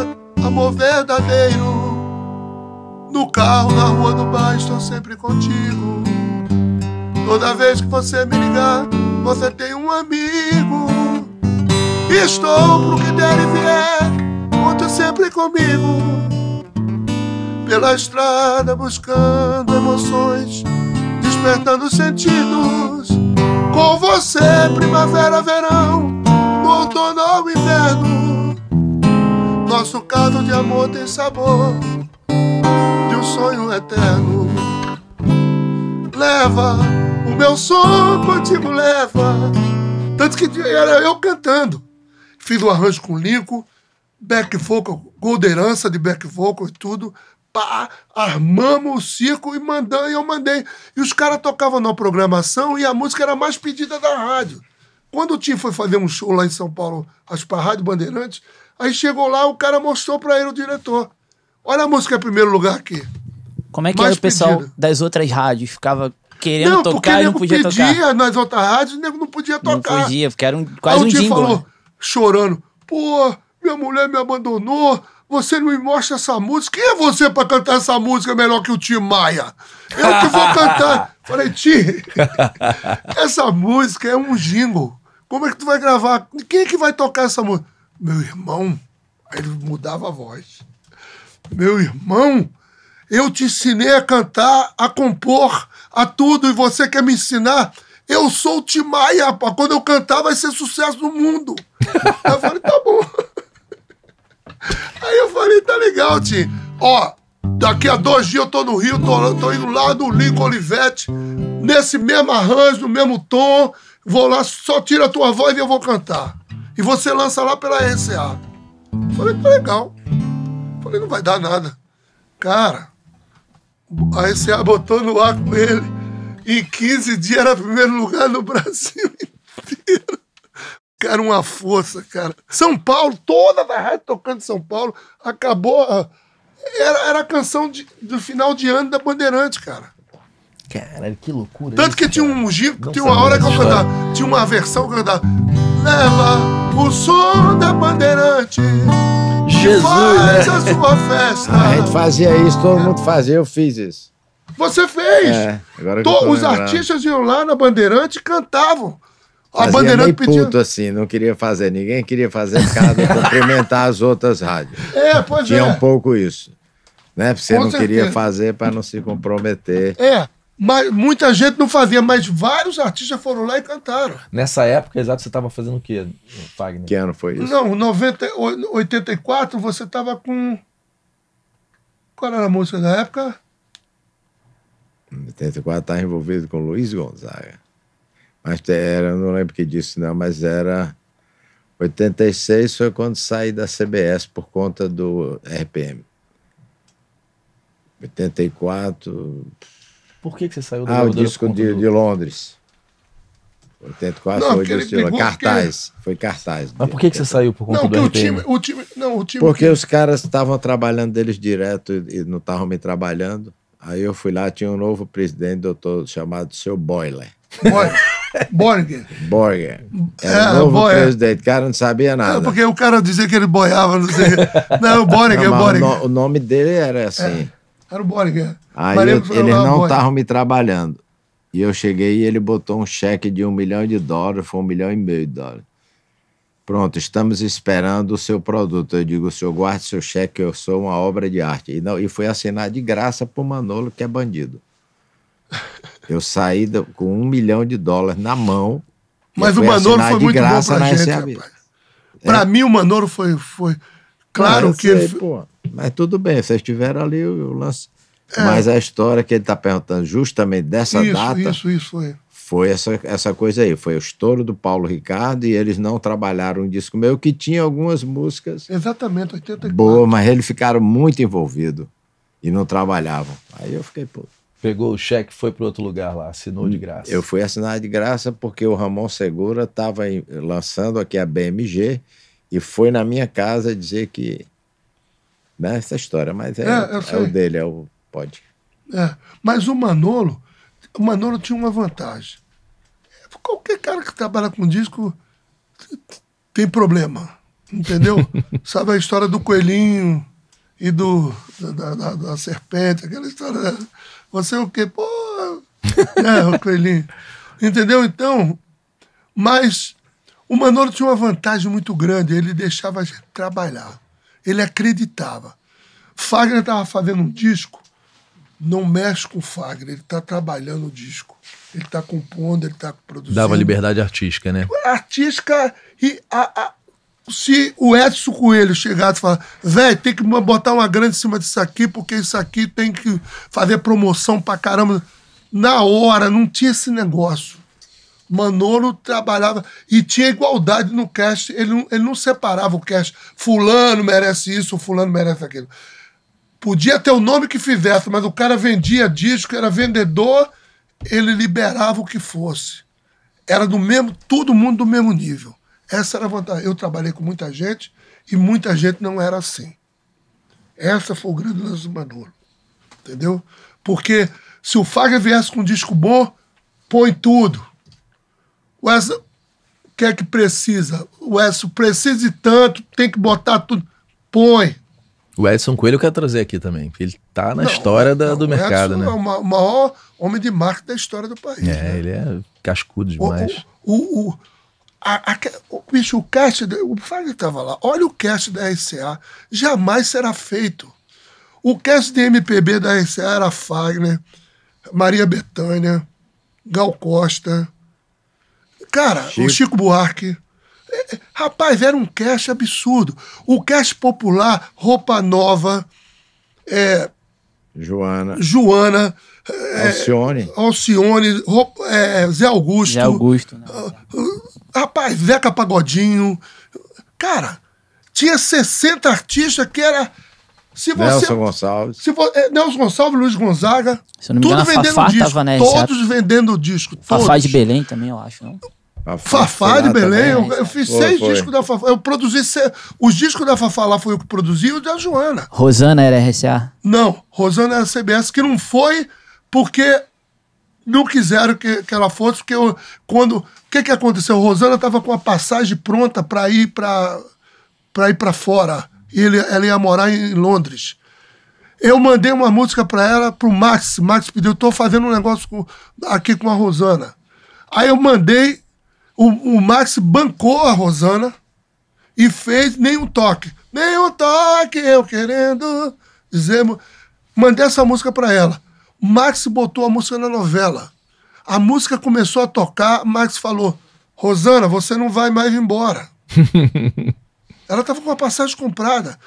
amor verdadeiro. No carro, na rua, no bar, estou sempre contigo. Toda vez que você me ligar, você tem um amigo. Estou pro que der e vier, conta sempre comigo. Pela estrada, buscando emoções, despertando sentidos. Com você, primavera, verão, outono ou inverno. Nosso caso de amor tem sabor sonho eterno. Leva o meu som contigo, leva. Tanto que era eu cantando. Fiz o um arranjo com o Lincoln, back vocal, golderança de back vocal e tudo. Pá, armamos o circo e mandamos, e eu mandei. E os caras tocavam na programação e a música era mais pedida da rádio. Quando o Tim foi fazer um show lá em São Paulo, acho para a Rádio Bandeirantes, aí chegou lá, o cara mostrou para ele o diretor. Olha a música em primeiro lugar aqui. Como é que era o pessoal pedido. das outras rádios? Ficava querendo não, tocar e não podia pedia tocar. nas outras rádios, o nego não podia tocar. Não podia, porque era um, quase Aí um jingle. falou, né? chorando, pô, minha mulher me abandonou, você não me mostra essa música. Quem é você para cantar essa música melhor que o Tim Maia? Eu que vou cantar. [LAUGHS] Falei, Tim, essa música é um jingle. Como é que tu vai gravar? Quem é que vai tocar essa música? Meu irmão. Aí ele mudava a voz. Meu irmão, eu te ensinei a cantar, a compor, a tudo, e você quer me ensinar? Eu sou o Tim Maia, pá. Quando eu cantar, vai ser sucesso no mundo. [LAUGHS] eu falei, tá bom. Aí eu falei, tá legal, Tim. Ó, daqui a dois dias eu tô no Rio, tô, tô indo lá no Lincoln Olivetti, nesse mesmo arranjo, no mesmo tom. Vou lá, só tira a tua voz e eu vou cantar. E você lança lá pela RCA. Eu falei, tá legal. Falei, não vai dar nada. Cara, a ECA botou no ar com ele. Em 15 dias era primeiro lugar no Brasil [LAUGHS] inteiro. Cara, uma força, cara. São Paulo, toda a rádio tocando São Paulo, acabou. A... Ah, era, era a canção de, do final de ano da Bandeirante, cara. Caralho, que loucura. Tanto isso, que tinha um giro, tinha uma hora que eu cantava. Tinha uma versão que eu cantava. Leva o som da Bandeirante Jesus, faz né? a sua festa. A gente fazia isso, todo mundo fazia, eu fiz isso. Você fez! É, agora to, os artistas iam lá na Bandeirante e cantavam. A Bandeirante meio pedia. puto assim, não queria fazer, ninguém queria fazer cada [LAUGHS] cumprimentar as outras rádios. É, pois Tinha é. um pouco isso. Né? você Com não certeza. queria fazer para não se comprometer. É. Mas, muita gente não fazia, mas vários artistas foram lá e cantaram. Nessa época, exato, você estava fazendo o quê, Fagner? Que ano foi isso? Não, 90, 84 você estava com. Qual era a música da época? 84 estava tá envolvido com Luiz Gonzaga. Mas era, eu não lembro que disse, não, mas era. 86 foi quando saí da CBS por conta do RPM. 84 por que, que você saiu do Ah, o disco de, de, Londres. 84 não, foi de estilo. Cartaz. Foi cartaz. Mas por que, que você saiu por conta não, do o time, o time, Não, o time. Porque que... os caras estavam trabalhando deles direto e não estavam me trabalhando. Aí eu fui lá, tinha um novo presidente, doutor, chamado seu Boiler. Boiler. Borger. Borger. Era é, o novo presidente. O cara não sabia nada. É porque o cara dizia que ele boiava, não sei. Não, é o Borger, não, é o Borger. O nome dele era assim. É. Era o Borger. Aí eu, eles não estavam me trabalhando. E eu cheguei e ele botou um cheque de um milhão de dólares, foi um milhão e meio de dólares. Pronto, estamos esperando o seu produto. Eu digo, o senhor guarde seu cheque, eu sou uma obra de arte. E, não, e foi assinar de graça para o Manolo, que é bandido. [LAUGHS] Eu saí do, com um milhão de dólares na mão. Mas o Manolo foi muito bom pra gente, Para É. Pra mim, o Manolo foi... foi... Claro que... Sei, ele... pô, mas tudo bem, vocês tiveram ali o lance... É. Mas a história que ele está perguntando justamente dessa isso, data. Isso, isso foi. Foi essa, essa coisa aí, foi o estouro do Paulo Ricardo e eles não trabalharam um disco meu que tinha algumas músicas. Exatamente, 84. Boa, mas eles ficaram muito envolvidos e não trabalhavam. Aí eu fiquei, pô. Pegou o cheque, foi para outro lugar lá, assinou de graça. Eu fui assinar de graça porque o Ramon Segura estava lançando aqui a BMG e foi na minha casa dizer que. Né, essa história, mas é, é, é o dele, é o Pode. É, mas o Manolo, o Manolo tinha uma vantagem. Qualquer cara que trabalha com disco tem problema, entendeu? [LAUGHS] Sabe a história do coelhinho e do da, da, da serpente, aquela história. Né? Você é o quê? Pô, é, o coelhinho. Entendeu? Então, mas o Manolo tinha uma vantagem muito grande, ele deixava a gente trabalhar. Ele acreditava. Fagner estava fazendo um disco não mexe com o Fagner, ele está trabalhando o disco. Ele está compondo, ele está produzindo. Dava liberdade artística, né? É artística e a, a se o Edson Coelho chegasse e falar, velho, tem que botar uma grande em cima disso aqui, porque isso aqui tem que fazer promoção pra caramba. Na hora, não tinha esse negócio. Manolo trabalhava e tinha igualdade no cast. Ele não, ele não separava o cast. Fulano merece isso, fulano merece aquilo. Podia ter o nome que fizesse, mas o cara vendia disco, era vendedor, ele liberava o que fosse. Era do mesmo, todo mundo do mesmo nível. Essa era a vantagem. Eu trabalhei com muita gente e muita gente não era assim. Essa foi o grande lance do Manolo. Entendeu? Porque se o Fagner viesse com um disco bom, põe tudo. O Edson, que é que precisa? O Edson precisa de tanto, tem que botar tudo. Põe, o Edson Coelho eu quero trazer aqui também, porque ele tá na não, história é, da, não, do mercado, né? É o maior homem de marca da história do país. É, né? ele é cascudo demais. O, o, o, a, a, o, bicho, o cast, o Fábio estava lá, olha o cast da RCA, jamais será feito. O cast de MPB da RCA era Fagner, Maria Bethânia, Gal Costa, cara, Chico. o Chico Buarque. Rapaz, era um cash absurdo. O cash popular, roupa nova, é, Joana. Joana. É, Alcione. roupa, é, Zé Augusto. Zé Augusto. Não. Né? Ah, rapaz, Zeca Pagodinho. Cara, tinha 60 artistas que era. Se você, Nelson Gonçalves. Se for, é, Nelson Gonçalves, Luiz Gonzaga. Se não me tudo engano, vendendo Fafá disco. Tava, né, todos vendendo disco. Fafá todos. de Belém também, eu acho. Não? Fafá de Belém, eu, eu, fiz foi, seis foi. discos da Fafá. Eu produzi. Seis, os discos da Fafá lá foi eu que produzi e o da Joana. Rosana era RCA? Não, Rosana era CBS, que não foi porque não quiseram que, que ela fosse, porque eu, quando. O que, que aconteceu? Rosana estava com a passagem pronta para ir para para ir para fora. E ele, ela ia morar em Londres. Eu mandei uma música para ela, pro Max. Max pediu, tô fazendo um negócio com, aqui com a Rosana. Aí eu mandei, o, o Max bancou a Rosana e fez nenhum toque. Nenhum toque, eu querendo dizer. Mandei essa música para ela. Max botou a música na novela. A música começou a tocar, Max falou: Rosana, você não vai mais embora. [LAUGHS] ela estava com a passagem comprada.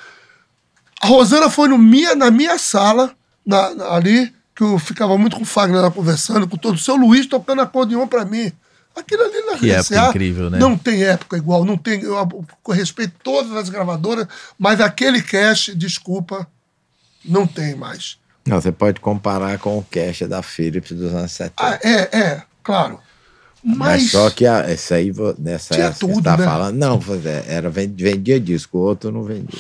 A Rosana foi no minha, na minha sala, na, na, ali, que eu ficava muito com o Fagner conversando, com todo o seu Luiz tocando acordeon para mim. Aquilo ali na é que RCA época assim, ah, incrível, né? não tem época igual, não tem. Eu, respeito todas as gravadoras, mas aquele cash, desculpa, não tem mais. Não, você pode comparar com o cash da Philips dos anos 70. Ah, é, é, claro. Mas, mas só que a, essa aí, nessa época, você tá né? falando, não, é, era, vendia disco, o outro não vendia.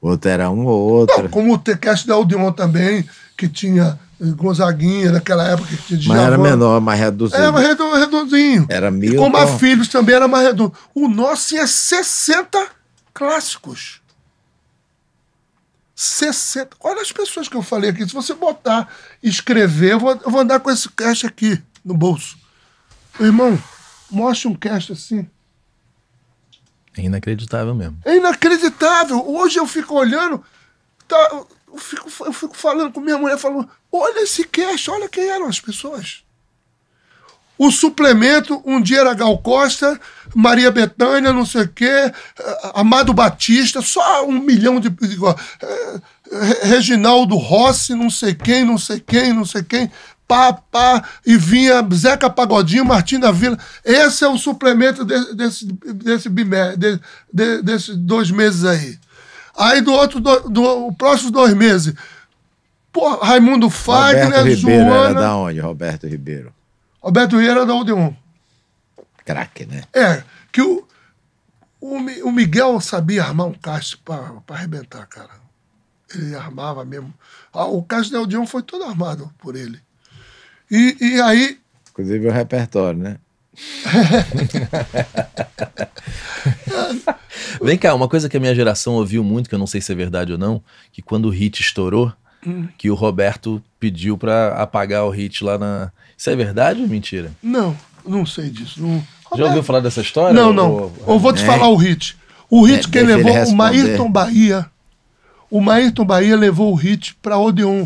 O outro era um ou outro. Não, como o cash da Audion também, que tinha Gonzaguinha, naquela época que tinha Mas era menor, mais reduzido. Era mais redondinho. Era mil. E como a Filhos também era mais redondo. O nosso é tinha 60 clássicos. 60. Olha as pessoas que eu falei aqui. Se você botar, escrever, eu vou, eu vou andar com esse cast aqui no bolso. Irmão, mostra um cast assim. É inacreditável mesmo. É inacreditável. Hoje eu fico olhando. Tá, eu fico, eu fico falando com minha mulher, falando, olha esse cast, olha quem eram as pessoas. O suplemento, um dia era Gal Costa, Maria Bethânia, não sei o quê, Amado Batista, só um milhão de. Igual, é, eh, eh, Reginaldo Rossi, não sei quem, não sei quem, não sei quem, pá, pá, e vinha Zeca Pagodinho, Martim da Vila. Esse é o suplemento de, desse, desse, bimé, de, de, desses dois meses aí. Aí do outro, do, do próximos dois meses, pô, Raimundo Fagner, Roberto Ribeiro Joana, era da onde, Roberto Ribeiro? Roberto Ribeiro era da Odeon. Craque, né? É, que o, o, o Miguel sabia armar um caixa para arrebentar, cara. Ele armava mesmo. Ah, o cacho da Odeon foi todo armado por ele. E, e aí... Inclusive o repertório, né? [LAUGHS] Vem cá, uma coisa que a minha geração ouviu muito, que eu não sei se é verdade ou não, que quando o hit estourou, hum. que o Roberto pediu para apagar o hit lá na. Isso é verdade ou mentira? Não, não sei disso. Não... Roberto... Já ouviu falar dessa história? Não, não. Ou... Eu vou te é. falar o hit. O hit é, que levou o Maírton Bahia. O Maírton Bahia levou o hit para Odeon.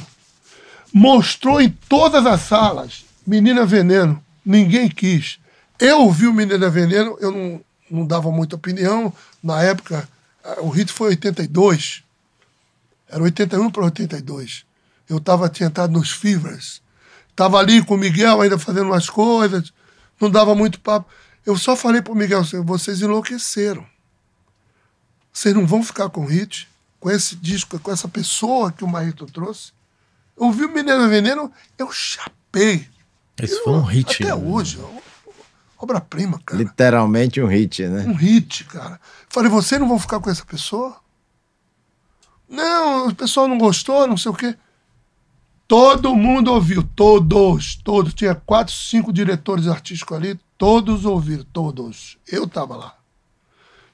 Mostrou em todas as salas. Menina Veneno. Ninguém quis. Eu vi o Mineiro Veneno, eu não, não dava muita opinião. Na época, o hit foi 82. Era 81 para 82. Eu estava tinha entrado nos Fevers. Estava ali com o Miguel ainda fazendo umas coisas. Não dava muito papo. Eu só falei para o Miguel, assim, vocês enlouqueceram. Vocês não vão ficar com o hit, com esse disco, com essa pessoa que o Marito trouxe. Eu vi o Mineiro Veneno, eu chapei. Esse eu, foi um hit. Até né? hoje obra-prima, cara. Literalmente um hit, né? Um hit, cara. Falei, vocês não vão ficar com essa pessoa? Não, o pessoal não gostou, não sei o quê. Todo mundo ouviu, todos, todos. Tinha quatro, cinco diretores artísticos ali, todos ouviram, todos. Eu tava lá.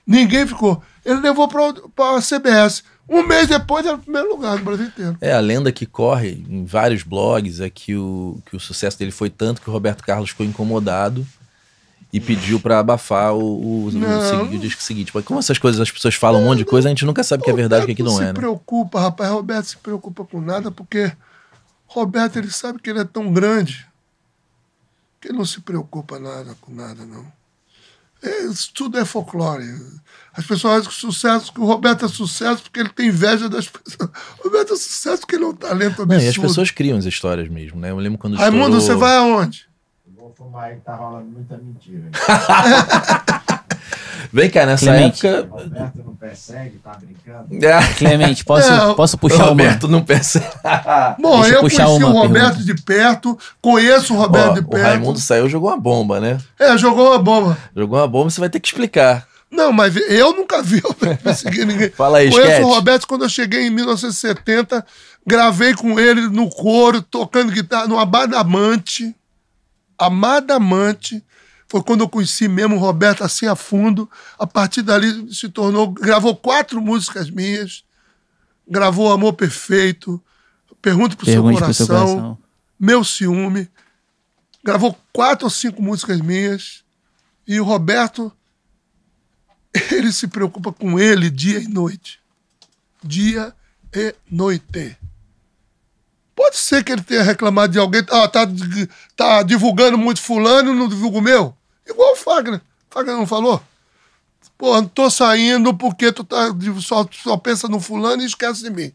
Ninguém ficou. Ele levou para a CBS. Um mês depois era o primeiro lugar no Brasil inteiro. É, a lenda que corre em vários blogs é que o, que o sucesso dele foi tanto que o Roberto Carlos ficou incomodado e pediu para abafar o, o, o, o, disco seguinte. Mas como essas coisas, as pessoas falam um monte de coisa, a gente nunca sabe o que é verdade e o que, é que não é. Não se né? preocupa, rapaz. Roberto se preocupa com nada, porque Roberto ele sabe que ele é tão grande que ele não se preocupa nada com nada, não. É, isso tudo é folclore. As pessoas acham que sucesso, que o Roberto é sucesso porque ele tem inveja das pessoas. [LAUGHS] Roberto é sucesso porque ele é um talento absurdo. Não, e as pessoas criam as histórias mesmo, né? Eu lembro quando Raimundo, estourou... você vai aonde? Fumar aí tá rolando muita mentira. [LAUGHS] Vem cá, nessa Clemente. época. Roberto não persegue, tá brincando? É. Clemente, posso, posso puxar o Roberto uma? não persegue. [LAUGHS] Bom, Deixa eu, eu puxar conheci o Roberto pergunta. de perto, conheço o Roberto Ó, de perto. O Raimundo saiu e jogou uma bomba, né? É, jogou uma bomba. Jogou uma bomba, você vai ter que explicar. Não, mas eu nunca vi o perseguir ninguém. [LAUGHS] Fala aí, Conheço esquete. o Roberto quando eu cheguei em 1970, gravei com ele no coro, tocando guitarra numa Badamante amada amante. Foi quando eu conheci mesmo o Roberto assim a fundo. A partir dali se tornou. Gravou quatro músicas minhas. Gravou Amor Perfeito. Pergunta pro, Pergunte seu, coração, pro seu coração. Meu ciúme. Gravou quatro ou cinco músicas minhas. E o Roberto, [LAUGHS] ele se preocupa com ele dia e noite. Dia e noite. Pode ser que ele tenha reclamado de alguém, ah, tá, tá divulgando muito fulano, não o meu. Igual o Fagner. Fagner não falou? Pô, não tô saindo porque tu tá, só, só pensa no fulano e esquece de mim.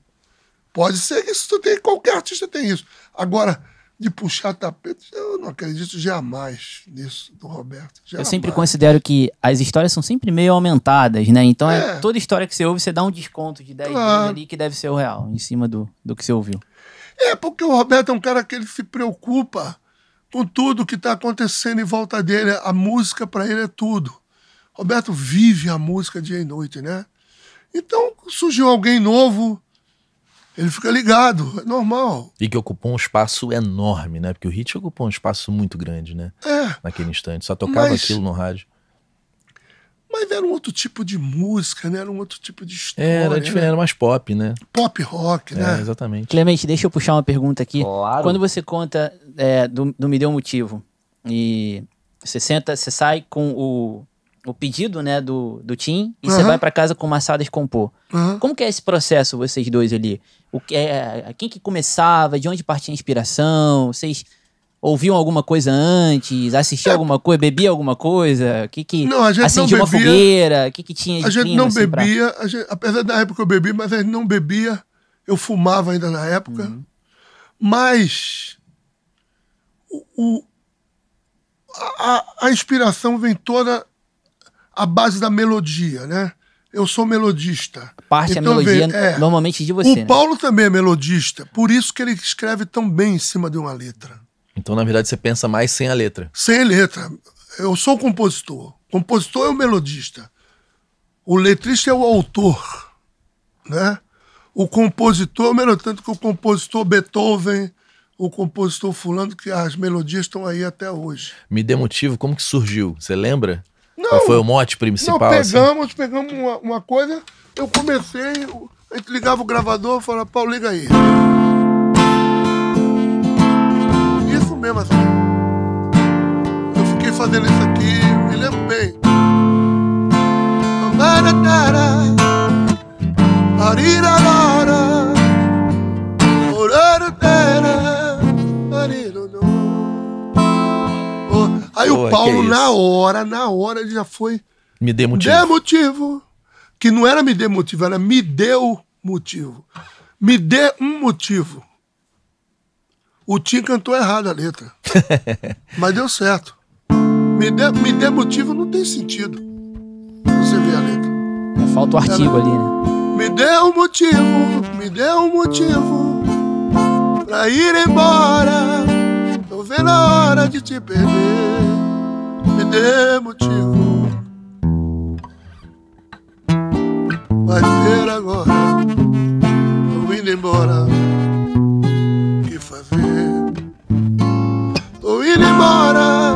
Pode ser que isso tem, qualquer artista tem isso. Agora, de puxar tapete, eu não acredito jamais nisso do Roberto. Jamais. Eu sempre considero que as histórias são sempre meio aumentadas, né? Então, é. é toda história que você ouve, você dá um desconto de 10 claro. ali que deve ser o real, em cima do, do que você ouviu. É porque o Roberto é um cara que ele se preocupa com tudo que está acontecendo em volta dele. A música para ele é tudo. Roberto vive a música dia e noite, né? Então surgiu alguém novo, ele fica ligado, é normal. E que ocupou um espaço enorme, né? Porque o hit ocupou um espaço muito grande, né? É. Naquele instante. Só tocava aquilo no rádio. Mas era um outro tipo de música, né? Era um outro tipo de história. Era, né? diferente, era mais pop, né? Pop rock, é, né? É, exatamente. Clemente, deixa eu puxar uma pergunta aqui. Claro. Quando você conta é, do, do Me Deu um Motivo e você senta, você sai com o, o pedido, né, do, do Tim e você vai para casa com o Massada de compor. Como que é esse processo, vocês dois ali? O que é, quem que começava? De onde partia a inspiração? Vocês ouviam alguma coisa antes, assistiam é. alguma coisa, bebiam alguma coisa? que que não, a gente bebia, uma fogueira? O que que tinha de A gente clima, não assim, bebia, pra... gente, apesar da época eu bebi, mas a gente não bebia. Eu fumava ainda na época. Uhum. Mas o, o a, a, inspiração vem toda à base da melodia, né? Eu sou melodista. parte então, a melodia vem, é, normalmente de você. O né? Paulo também é melodista, por isso que ele escreve tão bem em cima de uma letra. Então, na verdade, você pensa mais sem a letra. Sem a letra. Eu sou compositor. Compositor é o melodista. O letrista é o autor, né? O compositor, melhor tanto que o compositor Beethoven, o compositor fulano, que as melodias estão aí até hoje. Me dê motivo, como que surgiu? Você lembra? Não. Qual foi o mote principal? Não, assim? pegamos, assim? pegamos uma, uma, coisa, eu comecei, a gente ligava o gravador e falava, Paulo, liga aí. mesmo assim. Eu fiquei fazendo isso aqui, me lembro bem. Oh, aí o Paulo, é na hora, na hora, ele já foi. Me dê motivo. Dê motivo. Que não era me dê motivo, era me deu motivo. Me dê um motivo. O Tim cantou errado a letra. [LAUGHS] mas deu certo. Me der, me motivo não tem sentido. Você vê a letra. É, falta o artigo Ela, ali, né? Me deu um motivo, me deu um motivo pra ir embora. Tô vendo a hora de te perder. Me dê motivo. Vai ver agora. Tô indo embora. Tô indo embora,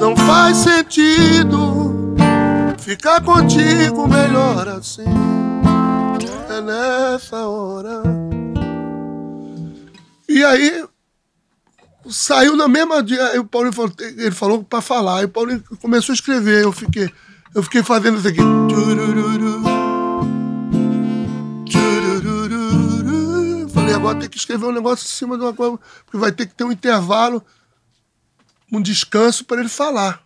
não faz sentido. Ficar contigo melhor assim. É nessa hora. E aí, saiu na mesma dia. o Paulinho falou, ele falou pra falar. E o Paulinho começou a escrever. Eu fiquei, eu fiquei fazendo isso aqui. negócio, tem que escrever um negócio em cima de uma coisa, porque vai ter que ter um intervalo, um descanso para ele falar.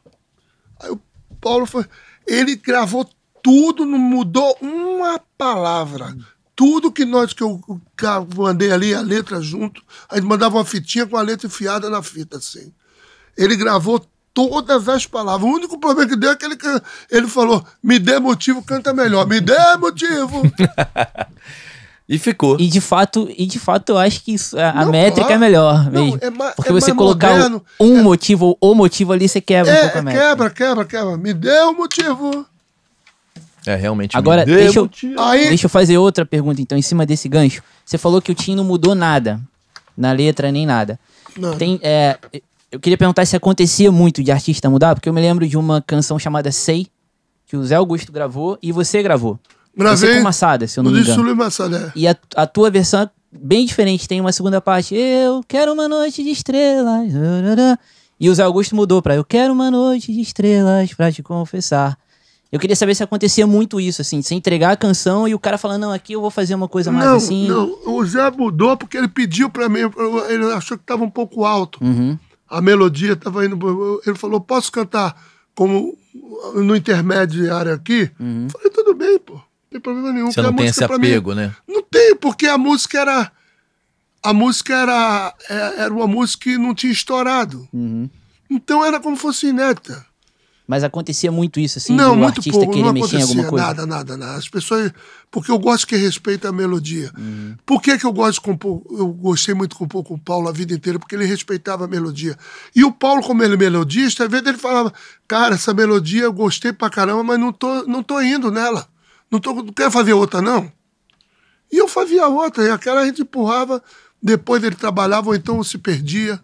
Aí o Paulo foi. Ele gravou tudo, não mudou uma palavra. Tudo que nós que eu, que eu mandei ali, a letra junto, a gente mandava uma fitinha com a letra enfiada na fita, assim. Ele gravou todas as palavras. O único problema que deu é que ele, ele falou: me dê motivo, canta melhor. Me dê motivo! [LAUGHS] E ficou. E de fato, e de fato eu acho que isso, a, não, métrica claro. é melhor mesmo. Não, é ma, Porque é você colocar moderno, um é, motivo ou o motivo ali, você quebra um é, pouco a é métrica. Quebra, quebra, quebra. Me dê um motivo. É, realmente. Agora, deixa eu, Aí... deixa eu fazer outra pergunta, então, em cima desse gancho. Você falou que o Tim não mudou nada na letra, nem nada. Não. Tem, é, eu queria perguntar se acontecia muito de artista mudar, porque eu me lembro de uma canção chamada Sei, que o Zé Augusto gravou e você gravou. Gravei. Você com Massada, se eu não me engano. e Massada, é. E a, a tua versão é bem diferente. Tem uma segunda parte. Eu quero uma noite de estrelas. E o Zé Augusto mudou pra Eu quero uma noite de estrelas pra te confessar. Eu queria saber se acontecia muito isso, assim, de você entregar a canção e o cara falando, não, aqui eu vou fazer uma coisa mais assim. Não, o Zé mudou porque ele pediu pra mim, ele achou que tava um pouco alto. Uhum. A melodia tava indo. Ele falou, posso cantar como no intermediário aqui? Uhum. Falei, tudo bem, pô tem problema nenhum. Você não tem esse apego, mim, né? Não tenho, porque a música era. A música era, é, era uma música que não tinha estourado. Uhum. Então era como fosse inédita. Mas acontecia muito isso, assim, não, muito artista pouco, querer não mexer em alguma coisa? Nada, nada, nada. As pessoas. Porque eu gosto que respeita a melodia. Uhum. Por que, que eu gosto de compor? Eu gostei muito de compor com o Paulo a vida inteira, porque ele respeitava a melodia. E o Paulo, como ele é melodista, às vezes ele falava, cara, essa melodia eu gostei pra caramba, mas não tô, não tô indo nela. Não, tô, não quero fazer outra, não. E eu fazia outra, e aquela a gente empurrava, depois ele trabalhava ou então se perdia.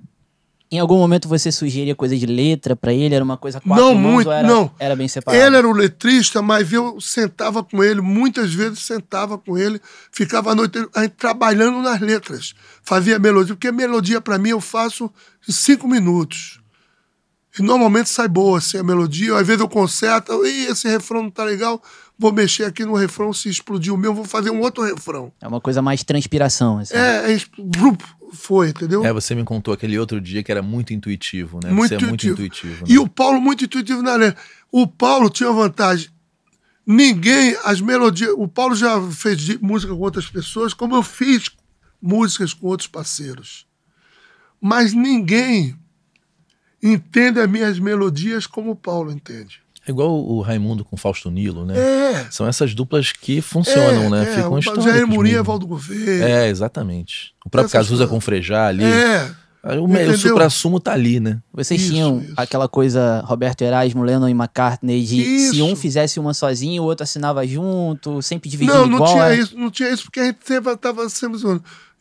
Em algum momento você sugeria coisa de letra para ele? Era uma coisa quatro Não mãos, muito, era, não. Era bem separado? Ele era o letrista, mas eu sentava com ele, muitas vezes sentava com ele, ficava a noite a gente, trabalhando nas letras. Fazia melodia, porque melodia para mim eu faço em cinco minutos. E normalmente sai boa assim a melodia, às vezes eu conserto, e esse refrão não tá legal, vou mexer aqui no refrão, se explodiu o meu, vou fazer um outro refrão. É uma coisa mais transpiração, assim. É, é blup, foi, entendeu? É, você me contou aquele outro dia que era muito intuitivo, né? Muito você intuitivo. é muito intuitivo. Né? E o Paulo muito intuitivo na letra. O Paulo tinha vantagem. Ninguém, as melodias... O Paulo já fez música com outras pessoas, como eu fiz músicas com outros parceiros. Mas ninguém entende as minhas melodias como o Paulo entende. É igual o Raimundo com Fausto Nilo, né? É. São essas duplas que funcionam, é, né? É. Ficam históricas. Jair Mourinho a é Valdo Gouveia. É, exatamente. O próprio Cazuza com Frejá ali. É. O, Entendeu? o supra-sumo tá ali, né? Vocês isso, tinham isso. aquela coisa, Roberto Erasmo, Lennon e McCartney, de isso. se um fizesse uma sozinho, o outro assinava junto, sempre dividindo não, não igual. Não, tinha né? isso, não tinha isso, porque a gente sempre tava sempre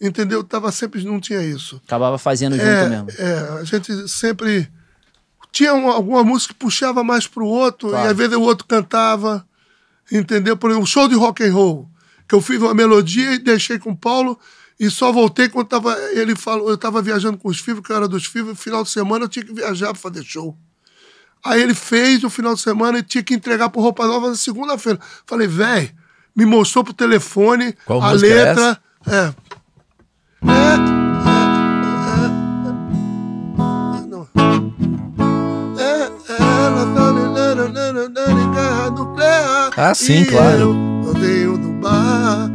Entendeu? Tava sempre, não tinha isso. Acabava fazendo junto é, mesmo. É, a gente sempre tinha uma, alguma música que puxava mais pro outro, claro. e às vezes o outro cantava, entendeu? Por exemplo, um show de rock and roll, que eu fiz uma melodia e deixei com o Paulo, e só voltei quando tava, ele falou, eu estava viajando com os filhos, que eu era dos filhos, final de semana eu tinha que viajar para fazer show. Aí ele fez o final de semana e tinha que entregar pro Roupa Nova na segunda-feira. Falei, velho, me mostrou pro telefone Qual a é letra. É. é. Ah, sim, e claro. Odeio no bar.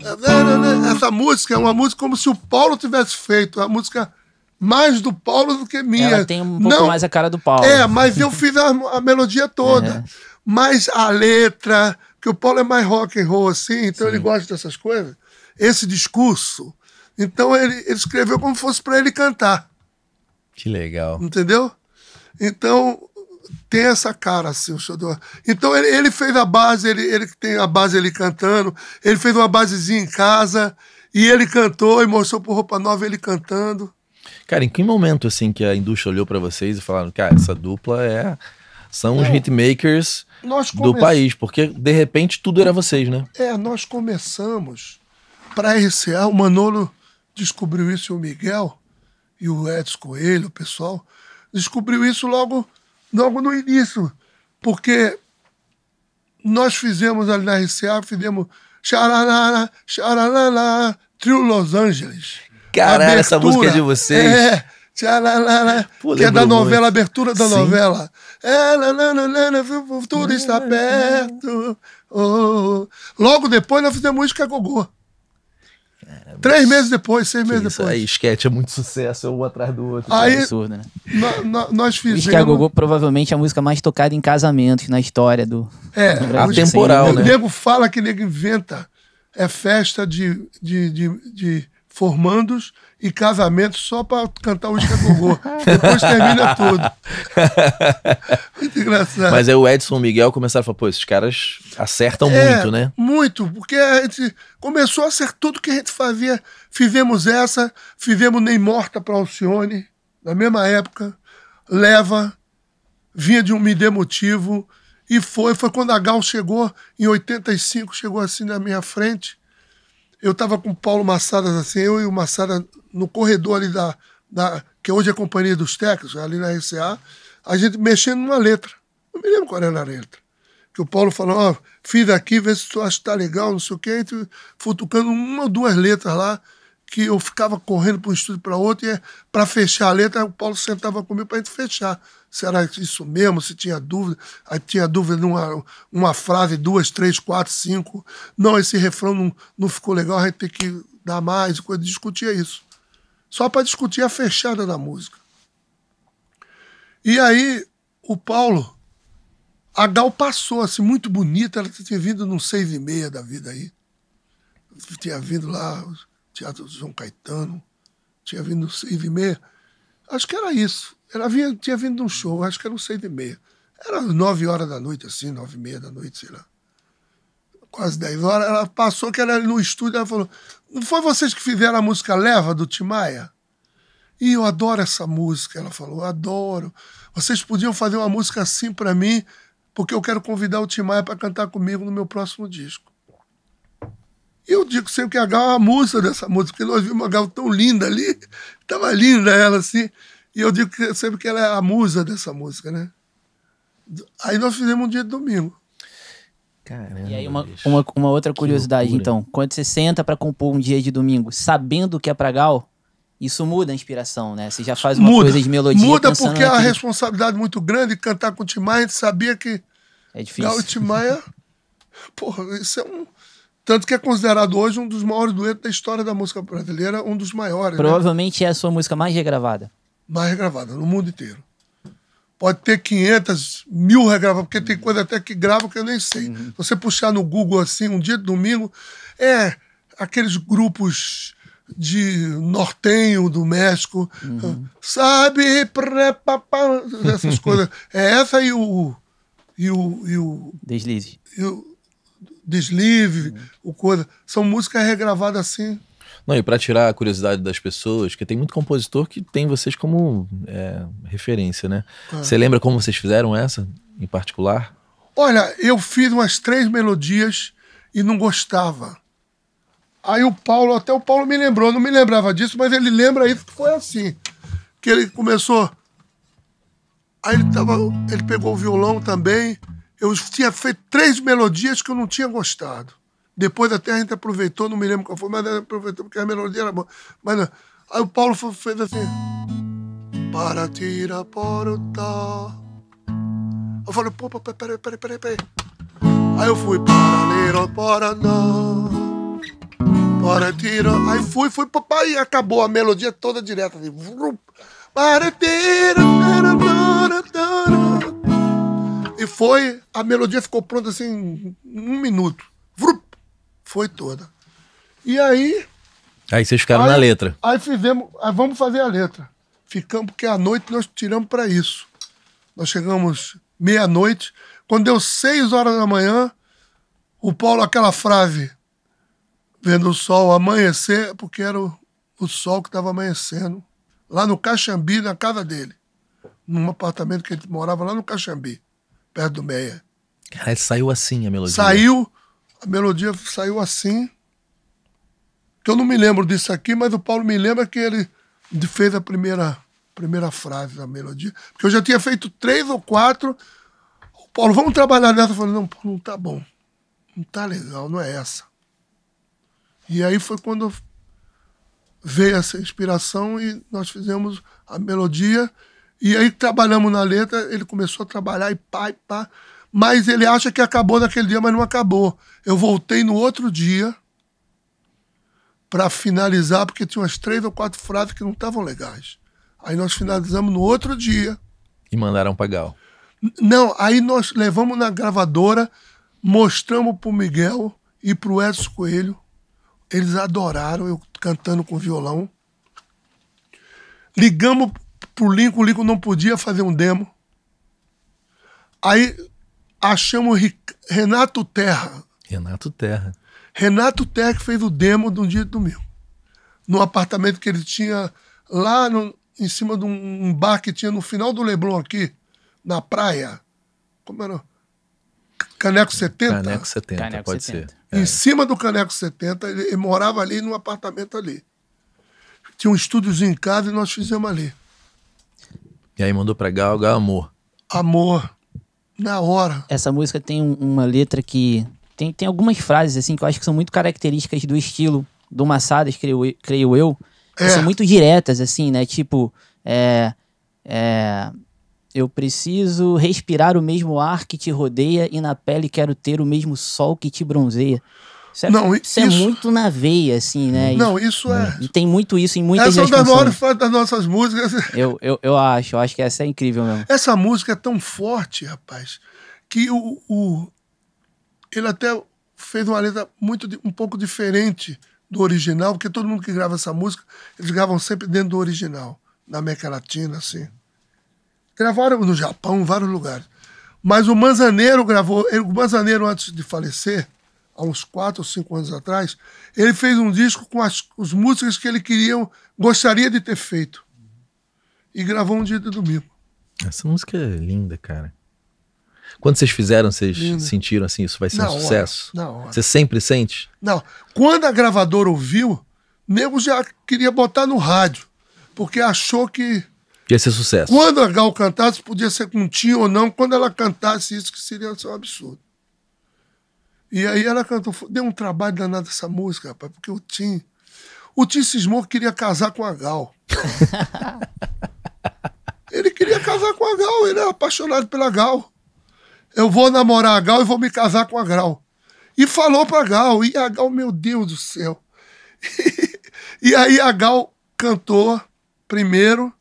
É, né, né, né. Essa música é uma música como se o Paulo tivesse feito. É a música mais do Paulo do que minha. Ela tem um pouco Não, mais a cara do Paulo. É, mas eu fiz a, a melodia toda. É. Mas a letra, que o Paulo é mais rock and roll assim, então Sim. ele gosta dessas coisas. Esse discurso. Então ele, ele escreveu como fosse para ele cantar. Que legal. Entendeu? Então tem essa cara, assim, o Xodó. Então ele, ele, fez a base, ele, ele tem a base ali cantando, ele fez uma basezinha em casa, e ele cantou e mostrou por Roupa Nova ele cantando. Cara, em que momento, assim, que a indústria olhou para vocês e falaram, cara, essa dupla é... São os é, hitmakers come... do país, porque de repente tudo era vocês, né? É, nós começamos para RCA, o Manolo descobriu isso, o Miguel e o Edson Coelho, o pessoal, descobriu isso logo logo no início, porque nós fizemos ali na RCA, fizemos xararara, xararara, trio Los Angeles. Caralho, essa música é de vocês. É, tchalalala, Pô, que é da novela, muito. abertura da Sim. novela. É, lananana, tudo está perto. Oh, oh, oh. Logo depois nós fizemos música Gogô. Três meses depois, seis meses isso? depois. Aí, esquete é muito sucesso, um atrás do outro. É Aí, é absurdo, né? nós fizemos. a Gogô provavelmente é a música mais tocada em casamentos na história do. É, atemporal, né? O nego fala que nego inventa. É festa de, de, de, de formandos e casamento só para cantar o Escagogô. Depois termina tudo. [LAUGHS] muito engraçado. Mas aí o Edson e o Miguel começaram a falar, pô, esses caras acertam é, muito, né? Muito, porque a gente começou a acertar tudo que a gente fazia. Fizemos essa, fizemos Nem Morta para Alcione, na mesma época. Leva, vinha de um Me Dê Motivo. E foi, foi quando a Gal chegou, em 85, chegou assim na minha frente eu estava com o Paulo Massadas, assim, eu e o Massada no corredor ali da, da. que é hoje é a Companhia dos Técnicos, ali na RCA, a gente mexendo numa letra. Não me lembro qual era a letra. Que o Paulo falou, ó, oh, fiz aqui, vê se tu acha que tá legal, não sei o quê, e futucando uma ou duas letras lá, que eu ficava correndo para um estúdio para outro, e é, para fechar a letra, o Paulo sentava comigo para a gente fechar. Será isso mesmo? Se tinha dúvida, aí tinha dúvida numa uma frase, duas, três, quatro, cinco. Não, esse refrão não, não ficou legal, a gente tem que dar mais, coisa, discutia isso. Só para discutir a fechada da música. E aí, o Paulo, a Gal passou, assim, muito bonita, ela tinha vindo num seis e meia da vida aí. Tinha vindo lá, Teatro João Caetano, tinha vindo no seis e meia Acho que era isso. Ela vinha, tinha vindo de um show, acho que era um seis e meia. Era nove horas da noite, assim, nove e meia da noite, sei lá. Quase dez horas. Ela passou que era no estúdio, ela falou: Não foi vocês que fizeram a música Leva do Timaya? E eu adoro essa música. Ela falou: Adoro. Vocês podiam fazer uma música assim para mim, porque eu quero convidar o Timaya para cantar comigo no meu próximo disco eu digo sempre que a Gal é a musa dessa música, porque nós vimos a Gal tão linda ali, tava linda ela assim, e eu digo sempre que ela é a musa dessa música, né? Aí nós fizemos um dia de domingo. Caramba, e aí uma, uma, uma outra curiosidade, então, quando você senta para compor um dia de domingo, sabendo que é pra Gal, isso muda a inspiração, né? Você já faz uma muda, coisa de melodia. Muda porque é uma responsabilidade muito grande cantar com o Tim Maia, a gente sabia que é difícil. Gal e Tim Maia, [LAUGHS] porra, isso é um tanto que é considerado hoje um dos maiores duetos da história da música brasileira, um dos maiores. Né? Provavelmente né? é a sua música mais regravada. Mais regravada, no mundo inteiro. Pode ter 500, mil regravadas, porque tem coisa até que grava que eu nem sei. Uhum. Você puxar no Google assim, um dia de domingo, é aqueles grupos de nortenho do México, uhum. sabe, pré, essas [LAUGHS] coisas. É essa e o. E o, e o Deslize. E o, deslive, o coisa. São músicas regravadas assim. Não, e para tirar a curiosidade das pessoas, que tem muito compositor que tem vocês como é, referência, né? É. Você é. lembra como vocês fizeram essa em particular? Olha, eu fiz umas três melodias e não gostava. Aí o Paulo, até o Paulo me lembrou, não me lembrava disso, mas ele lembra isso que foi assim. Que ele começou. Aí ele tava. Ele pegou o violão também eu tinha feito três melodias que eu não tinha gostado. Depois até a gente aproveitou, não me lembro qual foi, mas aproveitou porque a melodia era boa. Mas não. aí o Paulo fez assim. Para tirar porta. Tá. Eu falei, pô, peraí, peraí, peraí, peraí. Aí eu fui para Lero, para não. Para tirar. Aí fui, fui, papai, e acabou a melodia toda direta. Assim. Para tirar, para, para, e foi, a melodia ficou pronta assim, um minuto. Vrup, foi toda. E aí. Aí vocês ficaram aí, na letra. Aí fizemos, aí vamos fazer a letra. Ficamos, porque à noite nós tiramos para isso. Nós chegamos meia-noite. Quando deu seis horas da manhã, o Paulo, aquela frase, vendo o sol amanhecer, porque era o, o sol que estava amanhecendo, lá no Caxambi, na casa dele, num apartamento que ele morava lá no Caxambi perto do meia. Aí saiu assim a melodia. Saiu, a melodia saiu assim. Que eu não me lembro disso aqui, mas o Paulo me lembra que ele fez a primeira, primeira frase da melodia. Porque eu já tinha feito três ou quatro. O Paulo, vamos trabalhar nessa. Eu falei, não, não tá bom. Não tá legal, não é essa. E aí foi quando veio essa inspiração e nós fizemos a melodia e aí trabalhamos na letra, ele começou a trabalhar e pá, e pá. Mas ele acha que acabou naquele dia, mas não acabou. Eu voltei no outro dia para finalizar, porque tinha umas três ou quatro frases que não estavam legais. Aí nós finalizamos no outro dia. E mandaram pagar. Não, aí nós levamos na gravadora, mostramos pro Miguel e pro Edson Coelho. Eles adoraram eu cantando com violão. Ligamos pro Lincoln, o Lincoln não podia fazer um demo. Aí achamos Renato Terra. Renato Terra. Renato Terra que fez o demo de um dia de domingo. Num apartamento que ele tinha lá no, em cima de um bar que tinha no final do Leblon aqui, na praia. Como era? Caneco 70? Caneco 70, Caneco pode 70. ser. Em é. cima do Caneco 70, ele, ele morava ali num apartamento ali. Tinha um estúdiozinho em casa e nós fizemos ali. E aí mandou pra Gal, Gal Amor. Amor. Na hora. Essa música tem um, uma letra que. Tem, tem algumas frases, assim, que eu acho que são muito características do estilo do Massadas, creio, creio eu. É. São muito diretas, assim, né? Tipo, é, é, eu preciso respirar o mesmo ar que te rodeia e na pele quero ter o mesmo sol que te bronzeia. Isso é, não, é isso, isso, é muito na veia, assim, né? Não, isso, é é. Tem muito isso em muitas Essa é uma das maiores das nossas músicas. [LAUGHS] Eu, eu, eu acho, eu acho que essa é incrível mesmo. Essa música é tão forte, rapaz, que o, o ele até fez uma letra muito um pouco diferente do original, porque todo mundo que grava essa música, eles gravam sempre dentro do original, na América Latina, assim. Gravaram no Japão, em vários lugares. Mas o Manzaneiro gravou, o Manzaneiro antes de falecer, há uns quatro ou cinco anos atrás, ele fez um disco com as, os músicos que ele queria, gostaria de ter feito. E gravou um dia de domingo. Essa música é linda, cara. Quando vocês fizeram, vocês sentiram assim, isso vai ser na um hora, sucesso? Na hora. Você sempre sente? Não. Quando a gravadora ouviu, nego já queria botar no rádio, porque achou que. Ia ser sucesso. Quando a Gal cantasse, podia ser com um tio ou não, quando ela cantasse isso, que seria um absurdo. E aí ela cantou, deu um trabalho danado essa música, rapaz, porque o Tim. O Tim cismou que queria casar com a Gal. [LAUGHS] ele queria casar com a Gal, ele era é apaixonado pela Gal. Eu vou namorar a Gal e vou me casar com a Gal. E falou pra Gal, e a Gal, meu Deus do céu. [LAUGHS] e aí a Gal cantou primeiro,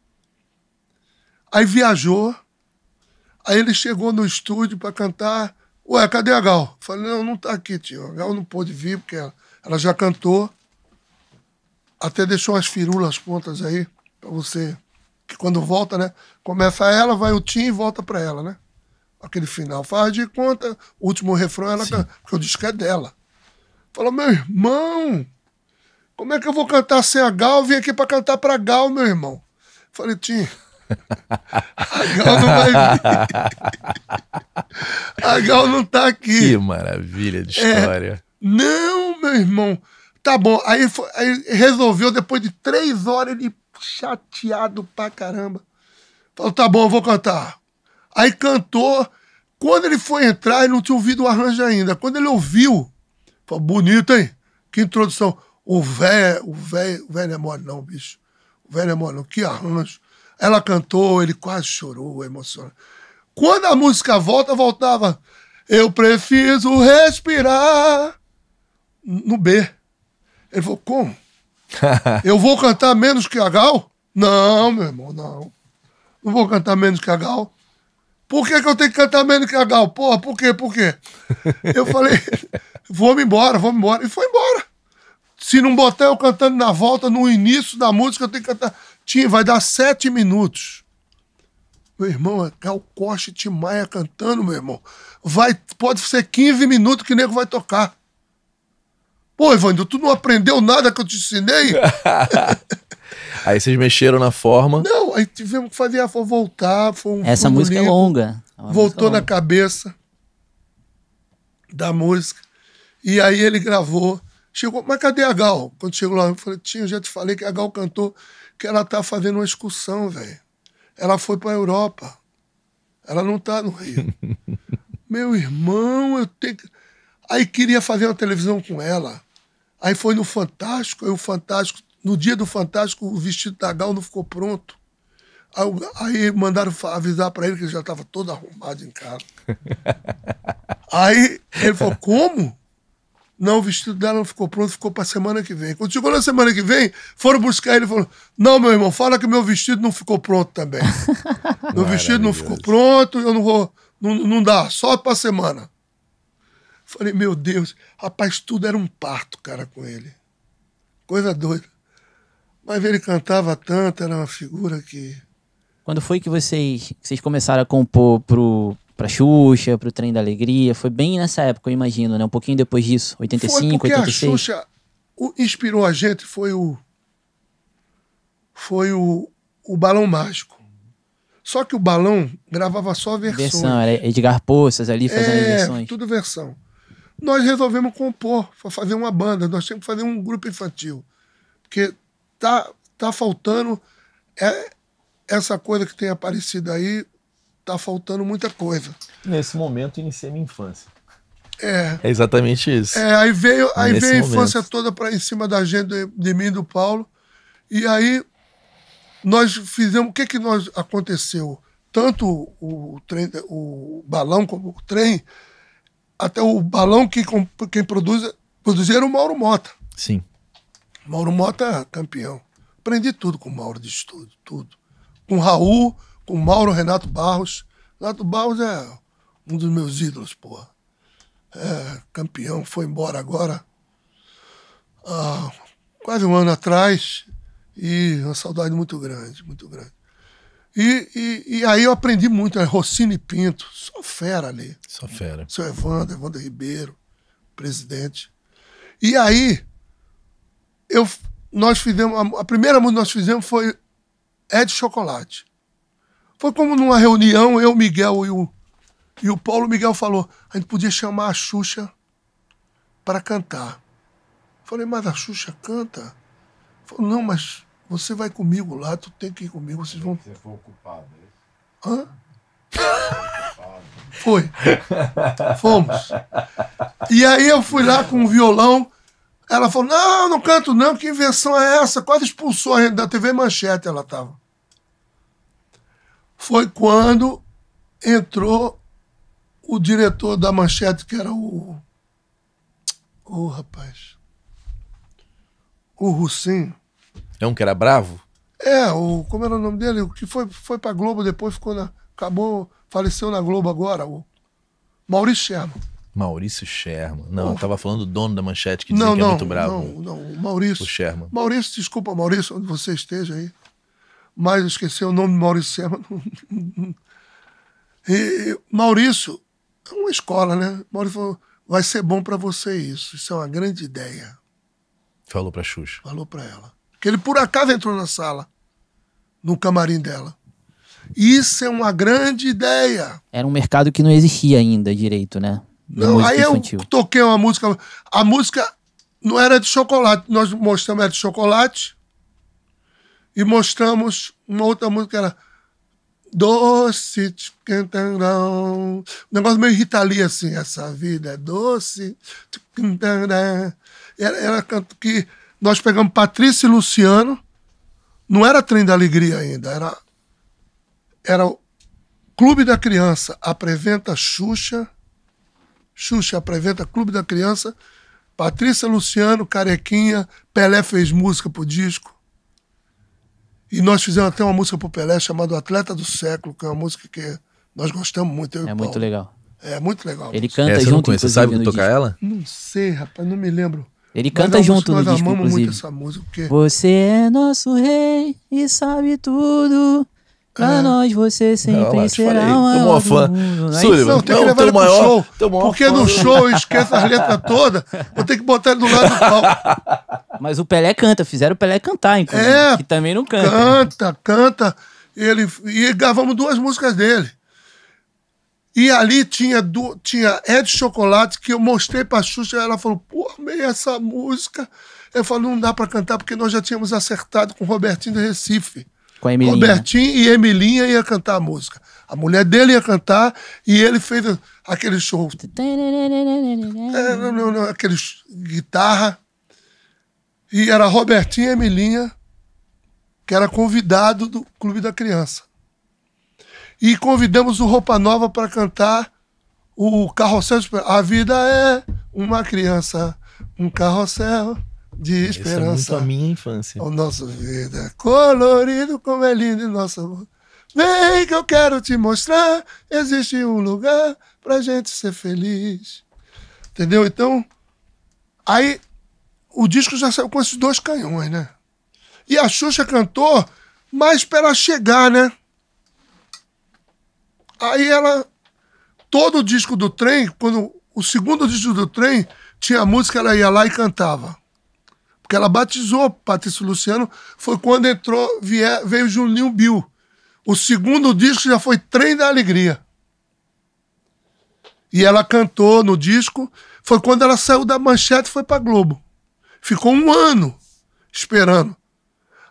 aí viajou, aí ele chegou no estúdio para cantar Ué, cadê a Gal? Falei, não, não tá aqui, tio. A Gal não pôde vir, porque ela, ela já cantou. Até deixou umas firulas pontas aí, pra você. Que quando volta, né? Começa ela, vai o Tim e volta pra ela, né? Aquele final. Faz de conta, último refrão ela canta. Porque o disco é dela. Falou, meu irmão, como é que eu vou cantar sem a Gal? Eu vim aqui pra cantar pra Gal, meu irmão. Falei, Tim. A Gal não vai vir. A Gal não tá aqui. Que maravilha de é. história. É, não, meu irmão. Tá bom. Aí, aí, resolveu, depois de três horas, ele chateado pra caramba. Falou, tá bom, vou cantar. Aí cantou. Quando ele foi entrar, ele não tinha ouvido o arranjo ainda. Quando ele ouviu, falou, bonito, hein? Que introdução. O velho, é, o velho, o velho é mole não, bicho. O velho é mole não. Que arranjo. Ela cantou, ele quase chorou, emocionado. Quando a música volta, voltava. Eu preciso respirar no B. Ele falou, como? [LAUGHS] eu vou cantar menos que a Gal? Não, meu irmão, não. Não vou cantar menos que a Gal. Por que, que eu tenho que cantar menos que a Gal? Porra, por quê? Por quê? Eu falei, vamos [LAUGHS] embora, vamos embora. E foi embora. Se não botar eu cantando na volta, no início da música, eu tenho que cantar. Tim, vai dar sete minutos. Meu irmão, é Cal Costa e Tim Maia cantando, meu irmão. Vai, pode ser 15 minutos que o nego vai tocar. Pô, Evandro, tu não aprendeu nada que eu te ensinei? [LAUGHS] aí vocês mexeram na forma. Não, aí tivemos que fazer a forma voltar. Foi um Essa música é longa. É voltou longa. na cabeça da música. E aí ele gravou. Chegou, mas cadê a Gal? Quando chegou lá, eu falei, tio, já te falei que a Gal cantou que ela tá fazendo uma excursão, velho. Ela foi para Europa. Ela não tá no Rio. [LAUGHS] Meu irmão, eu tenho que... Aí queria fazer uma televisão com ela. Aí foi no Fantástico, aí o Fantástico, no dia do Fantástico, o vestido da Gal não ficou pronto. Aí mandaram avisar para ele que ele já estava todo arrumado em casa. [LAUGHS] Aí ele falou: Como? Não, o vestido dela não ficou pronto, ficou para semana que vem. Quando chegou na semana que vem, foram buscar ele e falaram: Não, meu irmão, fala que meu vestido não ficou pronto também. [LAUGHS] meu vestido não ficou pronto, eu não vou. Não, não dá, só para semana. Falei: Meu Deus, rapaz, tudo era um parto, cara, com ele. Coisa doida. Mas ele cantava tanto, era uma figura que. Quando foi que vocês, vocês começaram a compor pro, pra Xuxa, pro Trem da Alegria. Foi bem nessa época, eu imagino, né? Um pouquinho depois disso, 85, foi porque 86. A Xuxa inspirou a gente, foi o. Foi o, o Balão Mágico. Só que o balão gravava só versões. Versão, era Edgar Poças ali fazendo é, versões. Tudo versão. Nós resolvemos compor, fazer uma banda, nós temos que fazer um grupo infantil. Porque tá, tá faltando é, essa coisa que tem aparecido aí está faltando muita coisa. Nesse momento, iniciei minha infância. É. É exatamente isso. É, aí veio, aí veio a infância toda para em cima da gente, de, de mim e do Paulo. E aí nós fizemos. O que que nós aconteceu? Tanto o, trem, o balão como o trem, até o balão que quem produz, produziram o Mauro Mota. Sim. Mauro Mota campeão. Aprendi tudo com o Mauro de estudo, tudo. Com o Raul, com Mauro Renato Barros. Renato Barros é um dos meus ídolos, porra. É, campeão, foi embora agora. Ah, quase um ano atrás. E uma saudade muito grande, muito grande. E, e, e, aí eu aprendi muito, né? Rossini Pinto, só fera ali. Só fera. Seu Evandro, Evandro Ribeiro, presidente. E aí, eu, nós fizemos, a, a primeira música que nós fizemos foi É de Chocolate. Foi como numa reunião, eu, Miguel e o, e o Paulo Miguel falou: a gente podia chamar a Xuxa para cantar. Falei, mas a Xuxa canta? Falou, não, mas você vai comigo lá, tu tem que ir comigo, vocês vão. Você foi ocupado, é Hã? Foi. Fomos. E aí eu fui lá com o violão. Ela falou: Não, não canto não, que invenção é essa? Quase expulsou a gente da TV Manchete, ela tava foi quando entrou o diretor da manchete, que era o. O rapaz. O Russinho. É um que era bravo? É, o, como era o nome dele? O que foi, foi pra Globo depois, ficou na. Acabou, faleceu na Globo agora, o Maurício Sherman. Maurício Sherman. Não, oh. eu tava falando do dono da manchete que dizia não, que é não, muito bravo. Não, não, o Maurício. O Sherman. Maurício, desculpa, Maurício, onde você esteja aí mas esqueci o nome de Maurício Sema. e Maurício, é uma escola, né? Maurício falou, vai ser bom para você isso, isso é uma grande ideia. Falou para Xuxa. Falou para ela. Que ele por acaso entrou na sala, no camarim dela. Isso é uma grande ideia. Era um mercado que não existia ainda direito, né? não, aí infantil. eu toquei uma música. A música não era de chocolate, nós mostramos era de chocolate e mostramos uma outra música que era Doce, um negócio meio Ritalia, assim, essa vida é doce. Era, era canto que nós pegamos Patrícia e Luciano, não era Trem da Alegria ainda, era, era o Clube da Criança, apresenta Xuxa, Xuxa apresenta Clube da Criança, Patrícia Luciano, Carequinha, Pelé fez música pro disco, e nós fizemos até uma música pro Pelé chamada Atleta do Século, que é uma música que nós gostamos muito. é muito Paulo. legal. É muito legal. Ele canta essa junto, Você sabe tocar disco. ela? Não sei, rapaz, não me lembro. Ele canta é nós, junto nós no disco, amamos inclusive. muito essa música. Porque... Você é nosso rei e sabe tudo. Pra né? nós você sempre não, será falei, maior uma fã. Né? Sullivan, não, tem que levar ele maior, show. porque fã. no show eu esqueço as letras todas, vou ter que botar ele do lado do palco. Mas o Pelé canta, fizeram o Pelé cantar, inclusive. É, que também não canta. Canta, né? canta. Ele, e gravamos duas músicas dele. E ali tinha, do, tinha É de Chocolate, que eu mostrei pra Xuxa, ela falou, pô, amei essa música. Eu falei, não dá pra cantar, porque nós já tínhamos acertado com o Robertinho do Recife. Com a Emilinha. Robertinho e Emilinha ia cantar a música. A mulher dele ia cantar e ele fez aquele show. É, não, não, não, aquele guitarra. E era Robertinho e Emilinha, que era convidado do Clube da Criança. E convidamos o Roupa Nova para cantar o Carrossel. A vida é uma criança, um carrossel de é esperança. Isso a minha infância. O nosso vida, é colorido como é lindo nosso amor. Vem que eu quero te mostrar, existe um lugar pra gente ser feliz. Entendeu? Então, aí o disco já saiu com esses dois canhões, né? E a Xuxa cantou, mas para chegar, né? Aí ela. Todo o disco do trem, quando o segundo disco do trem tinha música, ela ia lá e cantava. Porque ela batizou Patrício Luciano, foi quando entrou, vier, veio Juninho Bill. O segundo disco já foi Trem da Alegria. E ela cantou no disco. Foi quando ela saiu da manchete e foi pra Globo. Ficou um ano esperando.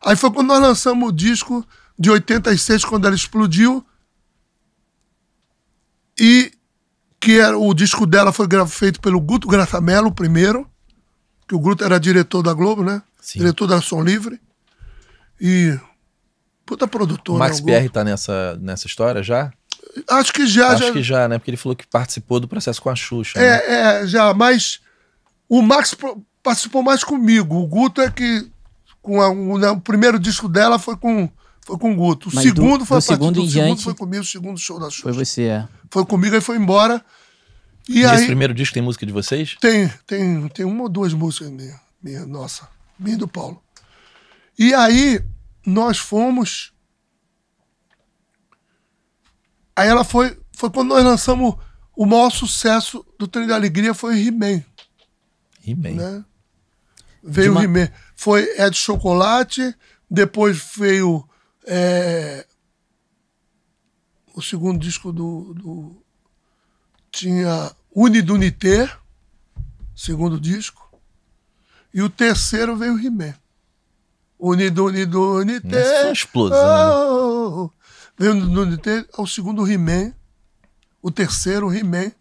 Aí foi quando nós lançamos o disco de 86, quando ela explodiu. E que era, o disco dela foi feito pelo Guto Gratamelo, primeiro que o Guto era diretor da Globo, né? Sim. Diretor da Som Livre. E. Puta produtor. Né, o Max né, tá nessa, nessa história já? Acho que já. Acho já... que já, né? Porque ele falou que participou do processo com a Xuxa. É, né? é já, mas o Max participou mais comigo. O Guto é que. Com a, o, né, o primeiro disco dela foi com. Foi com o Guto. O mas segundo do, foi do a segundo, segundo foi comigo, o segundo show da Xuxa. Foi você, é. Foi comigo e foi embora. E, aí, esse primeiro disco tem música de vocês? Tem, tem, tem uma ou duas músicas minha, minha nossa, minha do Paulo. E aí nós fomos. Aí ela foi, foi quando nós lançamos o maior sucesso do Trem da Alegria foi He-Man. He-Man. Né? Veio uma... He-Man. Foi Ed Chocolate, depois veio é... o segundo disco do, do tinha Unidunité, segundo disco, e o terceiro veio o Rimé. essa é explosão. Né? Oh, né? Veio Unidunité, ao é segundo Rimé, o terceiro Rimé,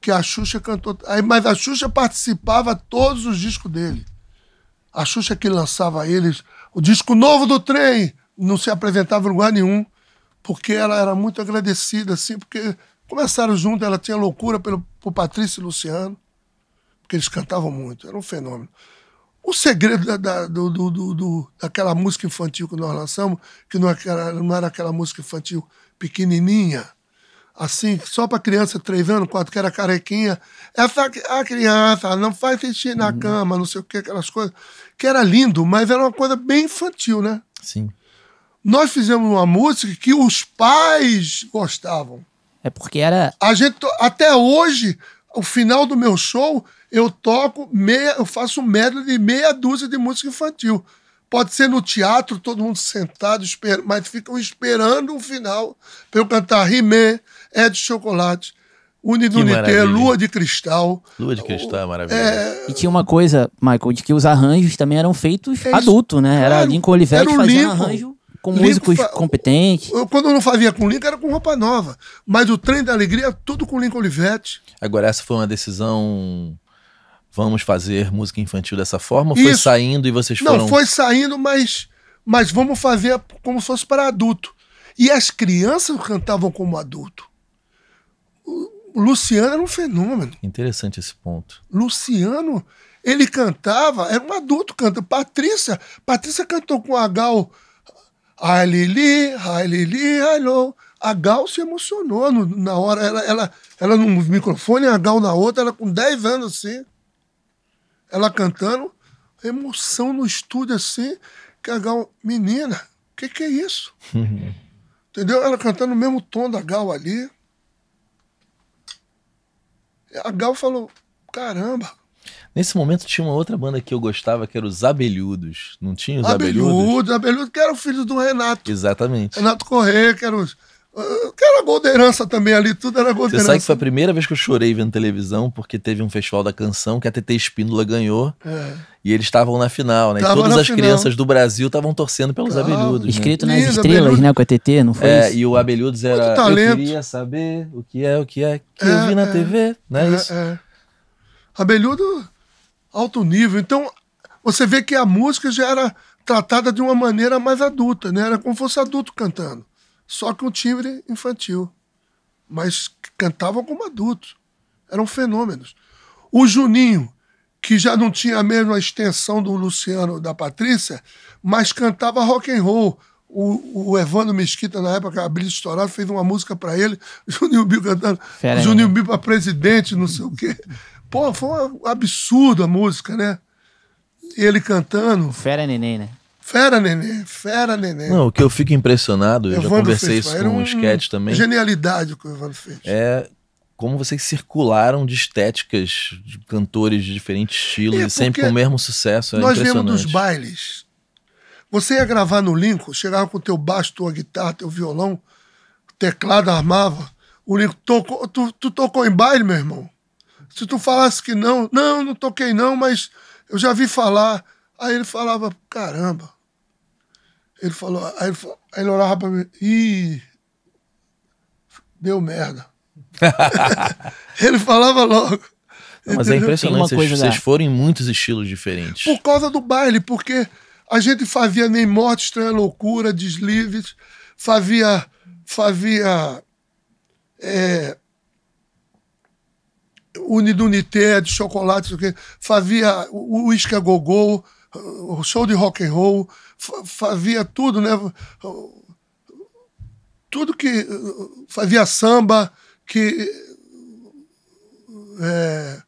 que a Xuxa cantou. mas a Xuxa participava todos os discos dele. A Xuxa que lançava eles, o disco novo do trem, não se apresentava em lugar nenhum, porque ela era muito agradecida, assim, porque Começaram junto, ela tinha loucura pelo, por Patrício e Luciano, porque eles cantavam muito, era um fenômeno. O segredo da, da do, do, do, daquela música infantil que nós lançamos, que não é era, não era aquela música infantil pequenininha, assim, só para criança de 3 anos, 4, que era carequinha. Essa, a criança não faz xixi na uhum. cama, não sei o que, aquelas coisas. Que era lindo, mas era uma coisa bem infantil, né? Sim. Nós fizemos uma música que os pais gostavam. É porque era. A gente, até hoje, o final do meu show, eu toco meia, eu faço média de meia dúzia de música infantil. Pode ser no teatro, todo mundo sentado, mas ficam esperando o final para eu cantar Rimé, É de Chocolate, Unidunité, Lua de Cristal. Lua de Cristal, é maravilha. É... E tinha uma coisa, Michael, de que os arranjos também eram feitos é adulto, né? Claro, era Lincoln Olivetti fazendo um arranjo com músicos Lincoln, competentes. Eu, quando eu não fazia com Lincoln, era com roupa nova. Mas o trem da alegria, tudo com Lincoln Olivetti. Agora, essa foi uma decisão. Vamos fazer música infantil dessa forma? Isso. Foi saindo e vocês foram. Não, foi saindo, mas, mas vamos fazer como se fosse para adulto. E as crianças cantavam como adulto. O Luciano era um fenômeno. Interessante esse ponto. Luciano, ele cantava, era um adulto cantando. Patrícia, Patrícia cantou com a Gal Ai Lili, alô. A Gal se emocionou no, na hora. Ela, ela, ela num microfone, a Gal na outra, ela com 10 anos assim. Ela cantando, emoção no estúdio assim. Que a Gal, menina, o que, que é isso? [LAUGHS] Entendeu? Ela cantando o mesmo tom da Gal ali. A Gal falou: caramba, Nesse momento tinha uma outra banda que eu gostava, que era os Abelhudos. Não tinha os Abelhudos? Abelhudos, Abelhudos, que era o filho do Renato. Exatamente. Renato Corrêa, que era os... Ah, que era goldenança também ali, tudo era goldenança. Você sabe que foi a primeira vez que eu chorei vendo televisão, porque teve um festival da canção que a TT Espíndola ganhou. É. E eles estavam na final, né? Tava e todas as final. crianças do Brasil estavam torcendo pelos abelhudos. Né? Escrito nas estrelas, abelhudos. né? Com a TT, não foi é, isso? E o abelhudos era. Eu queria saber o que é, o que é, que é, eu vi na é. TV, não é, é isso? É. Abelhudo alto nível. Então, você vê que a música já era tratada de uma maneira mais adulta, né? Era como fosse adulto cantando, só que um timbre infantil. Mas cantavam como adultos. Eram fenômenos. O Juninho, que já não tinha a mesma extensão do Luciano da Patrícia, mas cantava rock and roll. O, o Evandro Mesquita, na época, abriu estourado, fez uma música para ele, [LAUGHS] Juninho Bill cantando, Fera, Juninho né? Bill para presidente, não sei o quê. Pô, foi um absurdo a música, né? Ele cantando. Fera Neném, né? Fera Neném, fera Neném. Não, o que eu fico impressionado, eu Evandro já conversei fez, isso com o um sketch também. Genialidade que o Evandro fez. É como vocês circularam de estéticas de cantores de diferentes estilos é, e sempre com o mesmo sucesso. É nós viemos dos bailes. Você ia gravar no Lincoln, chegava com teu baixo, tua guitarra, teu violão, teclado, armava. O Lincoln tocou. Tu, tu tocou em baile, meu irmão? Se tu falasse que não, não, não toquei não, mas eu já vi falar. Aí ele falava, caramba. Ele falou, aí ele, aí ele olhava pra mim, ih, deu merda. [LAUGHS] ele falava logo. Não, mas é impressionante, vocês, coisa, né? vocês foram em muitos estilos diferentes. Por causa do baile, porque a gente fazia Nem Morte, Estranha Loucura, Deslives, fazia, fazia é, Unidunité, de chocolate, fazia o uísque a é gogô, o show de rock and roll, fazia tudo, né? Tudo que fazia samba, que é,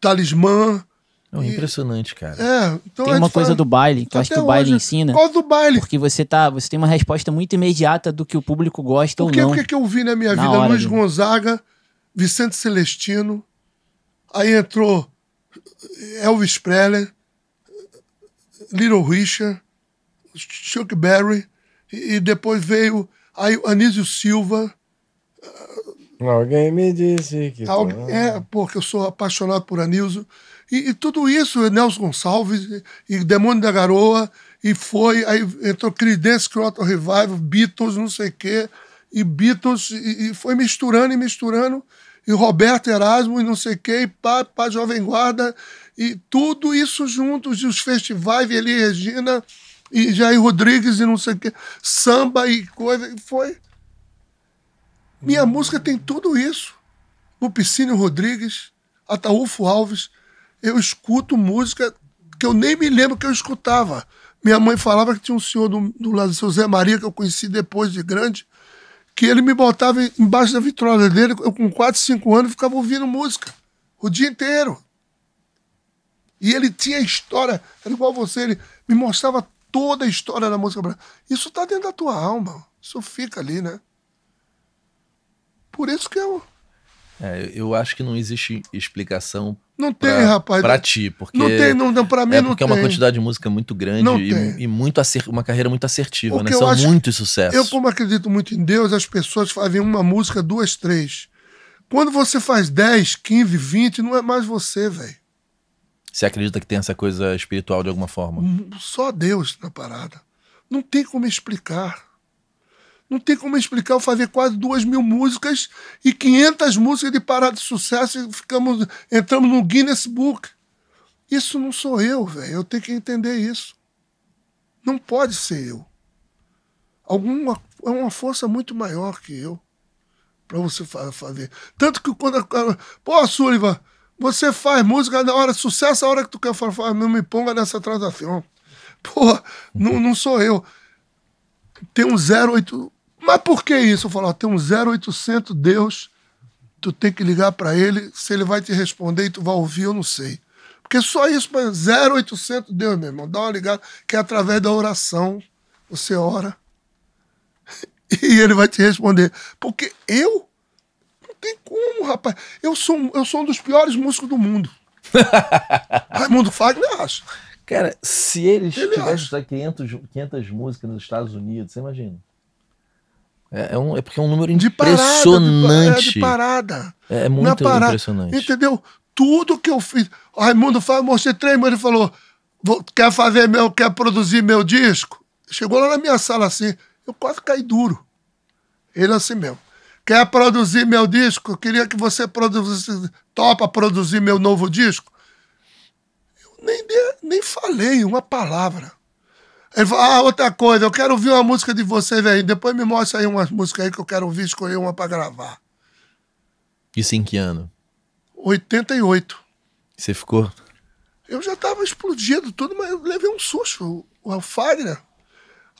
talismã. É impressionante, cara. É, então tem uma coisa fala, do baile, que eu acho que o baile hoje, ensina. Qual do baile? Porque você tá, você tem uma resposta muito imediata do que o público gosta porque, ou não. Porque que eu vi na minha na vida hora, Luiz Gonzaga, Vicente Celestino, aí entrou Elvis Presley, Little Richard, Chuck Berry, e depois veio aí Anísio Silva. Alguém me disse que. Algu é, porque eu sou apaixonado por Anísio. E, e, tudo isso, Nelson Gonçalves, e Demônio da Garoa, e foi, aí entrou Creedence Clearwater Revival, Beatles, não sei o quê, e Beatles, e, e foi misturando e misturando e Roberto Erasmo e não sei quem, pá, pá, Jovem Guarda, e tudo isso juntos, e os festivais, Eli Regina, e Jair Rodrigues e não sei o quê, samba e coisa, e foi. Minha hum. música tem tudo isso. Lupicínio Rodrigues, Ataúfo Alves, eu escuto música que eu nem me lembro que eu escutava. Minha mãe falava que tinha um senhor do, do lado do seu Zé Maria, que eu conheci depois de grande, que ele me botava embaixo da vitrola dele, eu com 4, 5 anos ficava ouvindo música o dia inteiro. E ele tinha história, era igual você, ele me mostrava toda a história da música brasileira. Isso está dentro da tua alma, isso fica ali, né? Por isso que eu é, eu acho que não existe explicação. Não tem, pra, rapaz. Pra ti, porque. Não tem, não, não pra mim é não porque tem. é uma quantidade de música muito grande e, e, muito uma carreira muito assertiva, porque né? São muitos sucessos. Eu, como acredito muito em Deus, as pessoas fazem uma música, duas, três. Quando você faz 10, 15, 20, não é mais você, velho. Você acredita que tem essa coisa espiritual de alguma forma? Só Deus na parada. Não tem como explicar. Não tem como explicar eu fazer quase duas mil músicas e 500 músicas de parada de sucesso e ficamos, entramos no Guinness Book. Isso não sou eu, velho. Eu tenho que entender isso. Não pode ser eu. Alguma, é uma força muito maior que eu para você fazer. Tanto que quando. Pô, Sullivan, você faz música na hora, sucesso a hora que tu quer falar, não me ponga nessa transação. Pô, não, não sou eu. Tem um 08 mas por que isso? Eu falo, ó, tem um 0800 Deus, tu tem que ligar para ele, se ele vai te responder e tu vai ouvir, eu não sei. Porque só isso, 0800 Deus, meu irmão, dá uma ligada, que é através da oração, você ora [LAUGHS] e ele vai te responder. Porque eu não tem como, rapaz. Eu sou, eu sou um dos piores músicos do mundo. [LAUGHS] Raimundo Fagner acha. Cara, se eles ele 500, 500 músicas nos Estados Unidos, você imagina? É, é, um, é porque é um número impressionante. De parada. De é, parada. É, é, é, muito parada, impressionante. Entendeu? Tudo que eu fiz. O Raimundo fala, mostrei três mas ele falou: quer fazer meu, quer produzir meu disco? Chegou lá na minha sala assim, eu quase caí duro. Ele assim mesmo. Quer produzir meu disco? Eu queria que você produzisse, topa produzir meu novo disco? Eu nem, nem falei uma palavra. Ele falou, ah, outra coisa, eu quero ouvir uma música de vocês aí. Depois me mostra aí uma música aí que eu quero ouvir, escolher uma para gravar. Isso em que ano? 88. Você ficou? Eu já tava explodido tudo, mas eu levei um susto. O Fagner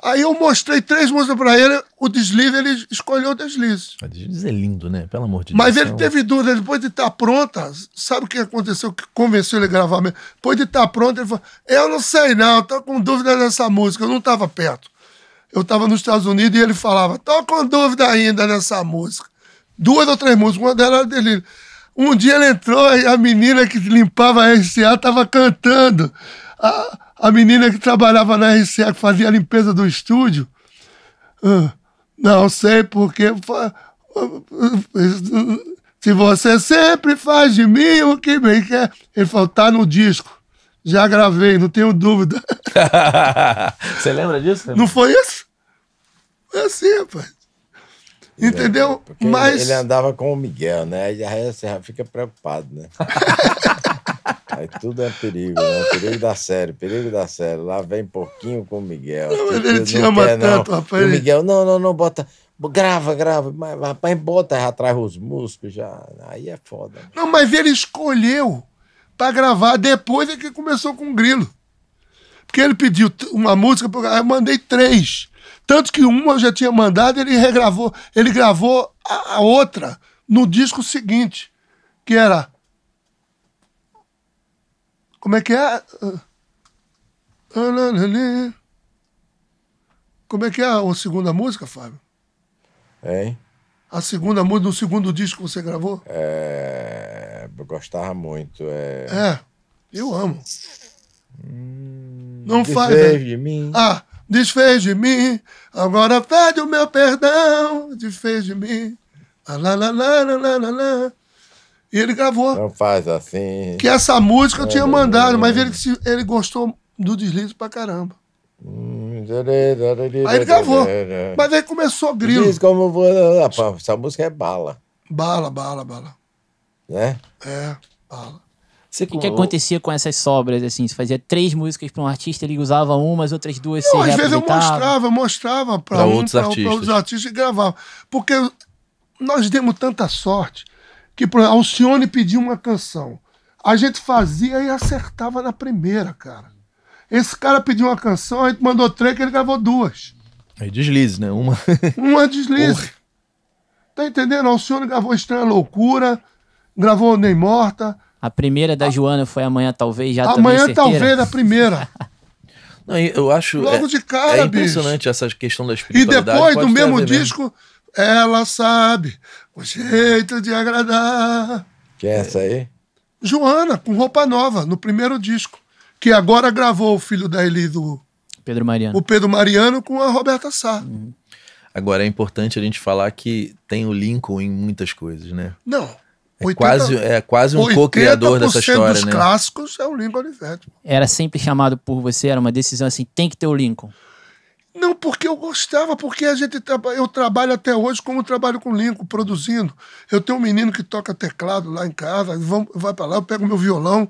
Aí eu mostrei três músicas para ele, o deslize, ele escolheu o deslize. O ah, deslize é lindo, né? Pelo amor de Mas Deus. Mas ele é teve dúvida, depois de estar tá pronta, sabe o que aconteceu, que convenceu ele a gravar mesmo? Depois de estar tá pronta, ele falou, eu não sei não, tô com dúvida dessa música, eu não estava perto. Eu estava nos Estados Unidos e ele falava, tô com dúvida ainda nessa música. Duas ou três músicas, uma delas era delírio. Um dia ele entrou e a menina que limpava a RCA estava cantando. Ah, a menina que trabalhava na RCA, que fazia a limpeza do estúdio, ah, não sei porque. Se você sempre faz de mim o que bem quer. Ele falou: tá no disco. Já gravei, não tenho dúvida. [LAUGHS] você lembra disso? Não foi isso? Foi assim, rapaz. Entendeu? É, Mas. Ele andava com o Miguel, né? E aí você já fica preocupado, né? [LAUGHS] Aí tudo é perigo, né? Perigo da série, perigo da série. Lá vem pouquinho com o Miguel. Não, tipo, ele, ele te ama quer, tanto, não. rapaz. o Miguel, não, não, não, bota. Grava, grava, mas, rapaz, bota atrás os músicos, já. Aí é foda. Né? Não, mas ele escolheu para gravar depois é que começou com o Grilo. Porque ele pediu uma música, eu mandei três. Tanto que uma eu já tinha mandado, ele regravou, ele gravou a outra no disco seguinte, que era como é que é? Como é que é a segunda música, Fábio? Hein? A segunda música do segundo disco que você gravou? É. Eu gostava muito. É. é eu amo. Hum, Não faz. Desfez de mim. Ah, desfez de mim. Agora pede o meu perdão. Desfez de mim. Ah, lá, lá, lá, lá, lá, lá. E ele gravou. Não faz assim. Que essa música eu é tinha mandado, mas ele, ele gostou do deslize pra caramba. Hum, aí ele gravou. [LAUGHS] Mas aí começou grilo. Diz como vou? Ah, essa música é bala. Bala, bala, bala. Né? É, bala. O que, que, acontecia com essas sobras, assim? Você fazia três músicas para um artista, ele usava uma, as outras duas Não, Às vezes eu mostrava, mostrava para um, outros, artistas. Pra outros artistas e gravava. Porque nós demos tanta sorte que por Alcione pediu uma canção. A gente fazia e acertava na primeira, cara. Esse cara pediu uma canção, a gente mandou três que ele gravou duas. Aí deslize, né? Uma. uma deslize. Porra. Tá entendendo? Alcione gravou Estranha Loucura, gravou Nem Morta. A primeira da a... Joana foi amanhã, talvez, já Amanhã, talvez, a primeira. [LAUGHS] Não, eu acho. Logo é, de cara, É impressionante bicho. essa questão da espiritualidade. E depois, do mesmo né? disco, Ela Sabe. O jeito de agradar. Que é essa aí? Joana, com roupa nova, no primeiro disco. Que agora gravou o filho da Eli do. Pedro Mariano. O Pedro Mariano com a Roberta Sá. Uhum. Agora é importante a gente falar que tem o Lincoln em muitas coisas, né? Não. É 80, quase, é quase um co-criador dessa história, dos né? clássicos é o Lincoln Olivetti. Era sempre chamado por você, era uma decisão assim, tem que ter o Lincoln. Não, porque eu gostava, porque a gente eu trabalho até hoje como trabalho com Lincoln, produzindo. Eu tenho um menino que toca teclado lá em casa, vamos, vai para lá, eu pego meu violão,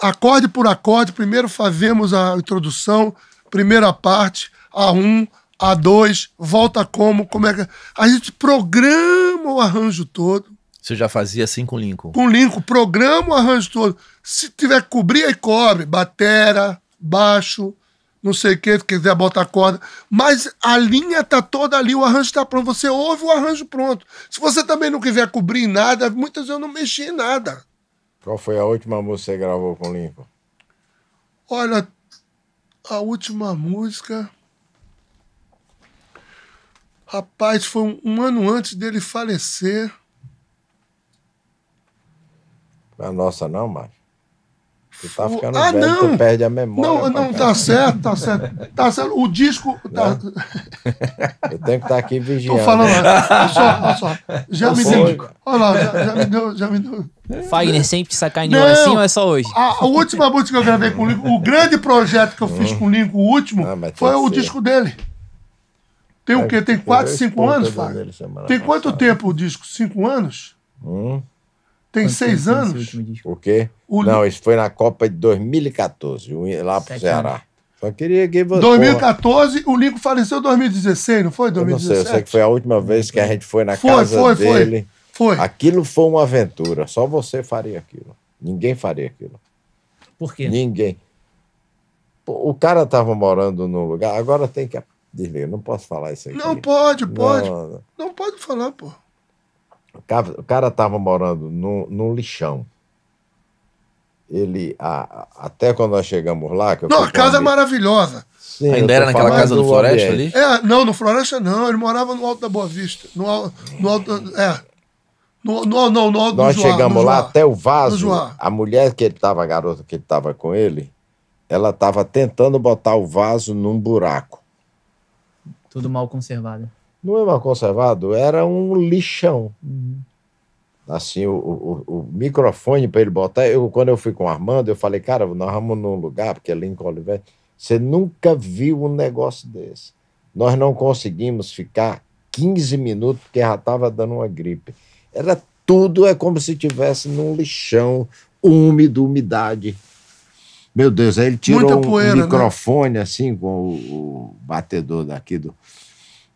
acorde por acorde, primeiro fazemos a introdução, primeira parte, A1, A2, volta como, como é que. É. A gente programa o arranjo todo. Você já fazia assim com Lincoln? Com Lincoln, programa o arranjo todo. Se tiver que cobrir, aí cobre. Batera, baixo, não sei o que, se quiser botar corda. Mas a linha tá toda ali, o arranjo está pronto. Você ouve o arranjo pronto. Se você também não quiser cobrir nada, muitas vezes eu não mexi em nada. Qual foi a última música que você gravou com o Limpo? Olha, a última música. Rapaz, foi um, ano antes dele falecer. A nossa, não, Mário? Tu tá ficando ah, velho, não. tu perde a memória. Não, não, cara. tá certo, tá certo. Tá certo. O disco. Tá... Né? Eu tenho que estar tá aqui vigiando. Tô falando, olha só, olha só. Já eu tá me deu. Olha lá, já, já, me deu, já me deu. Fagner sempre te sacaneou assim ou é só hoje? A, a última música que eu gravei com o Lincoln, o grande projeto que eu fiz hum. com o Lincoln, o último, não, ah, foi o ser. disco dele. Tem é, o quê? Tem 4, 5 anos, Fagner? Tem quanto passada. tempo o disco? 5 anos? Hum. Tem Quanto seis tem anos? O quê? O Não, isso foi na Copa de 2014, lá pro Sete Ceará. Anos. Só queria que você. 2014, porra. o Lico faleceu em 2016, não foi? 2017? Eu não sei, eu sei que foi a última vez que a gente foi na foi, casa foi, dele. Foi, foi. Aquilo foi uma aventura. Só você faria aquilo. Ninguém faria aquilo. Por quê? Ninguém. O cara estava morando num lugar, agora tem que desligar. Não posso falar isso aqui. Não pode, pode. Não, não. não pode falar, pô. O cara estava morando no, no lixão. Ele, a, até quando nós chegamos lá. Que não, a casa é maravilhosa. Sim, Ainda era naquela casa do, Floresta ali? É, não, no Floresta não. Ele morava no Alto da Boa Vista. No, no Alto. É. No, no, no, no Nós chegamos lá até o vaso. A mulher que ele estava, a garota que ele estava com ele, ela estava tentando botar o vaso num buraco. Tudo mal conservado no imã conservado era um lixão. Uhum. Assim, o, o, o microfone para ele botar. Eu, quando eu fui com o Armando, eu falei, cara, nós vamos num lugar, porque é Lincoln Oliver, Você nunca viu um negócio desse. Nós não conseguimos ficar 15 minutos, porque já estava dando uma gripe. Era tudo, é como se tivesse num lixão úmido, umidade. Meu Deus, aí ele tirou poeira, um né? microfone né? assim com o, o batedor daqui do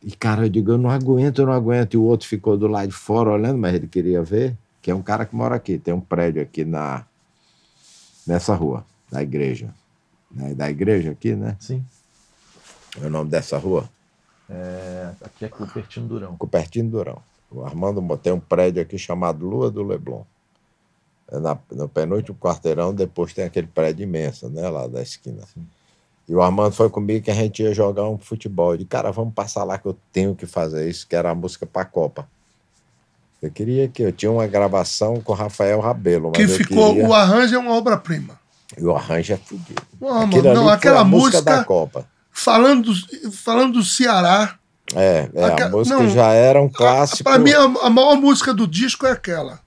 e, cara, eu digo, eu não aguento, eu não aguento. E o outro ficou do lado de fora olhando, mas ele queria ver, que é um cara que mora aqui, tem um prédio aqui na nessa rua, da igreja. Né? Da igreja aqui, né? Sim. É o nome dessa rua? É, aqui é Cupertino Durão. Cupertino Durão. O Armando tem um prédio aqui chamado Lua do Leblon. É na, no penúltimo quarteirão, depois tem aquele prédio imenso, né? Lá da esquina. Sim. E o Armando foi comigo que a gente ia jogar um futebol. Eu disse, cara, vamos passar lá que eu tenho que fazer isso, que era a música para a Copa. Eu queria que eu tinha uma gravação com Rafael Rabelo. Que ficou, queria... o arranjo é uma obra-prima. E o arranjo é fodido. Não, aquela música, música da Copa. Falando, falando do Ceará. É, é Aque... a música não, já era um clássico. Para mim, a, a maior música do disco é aquela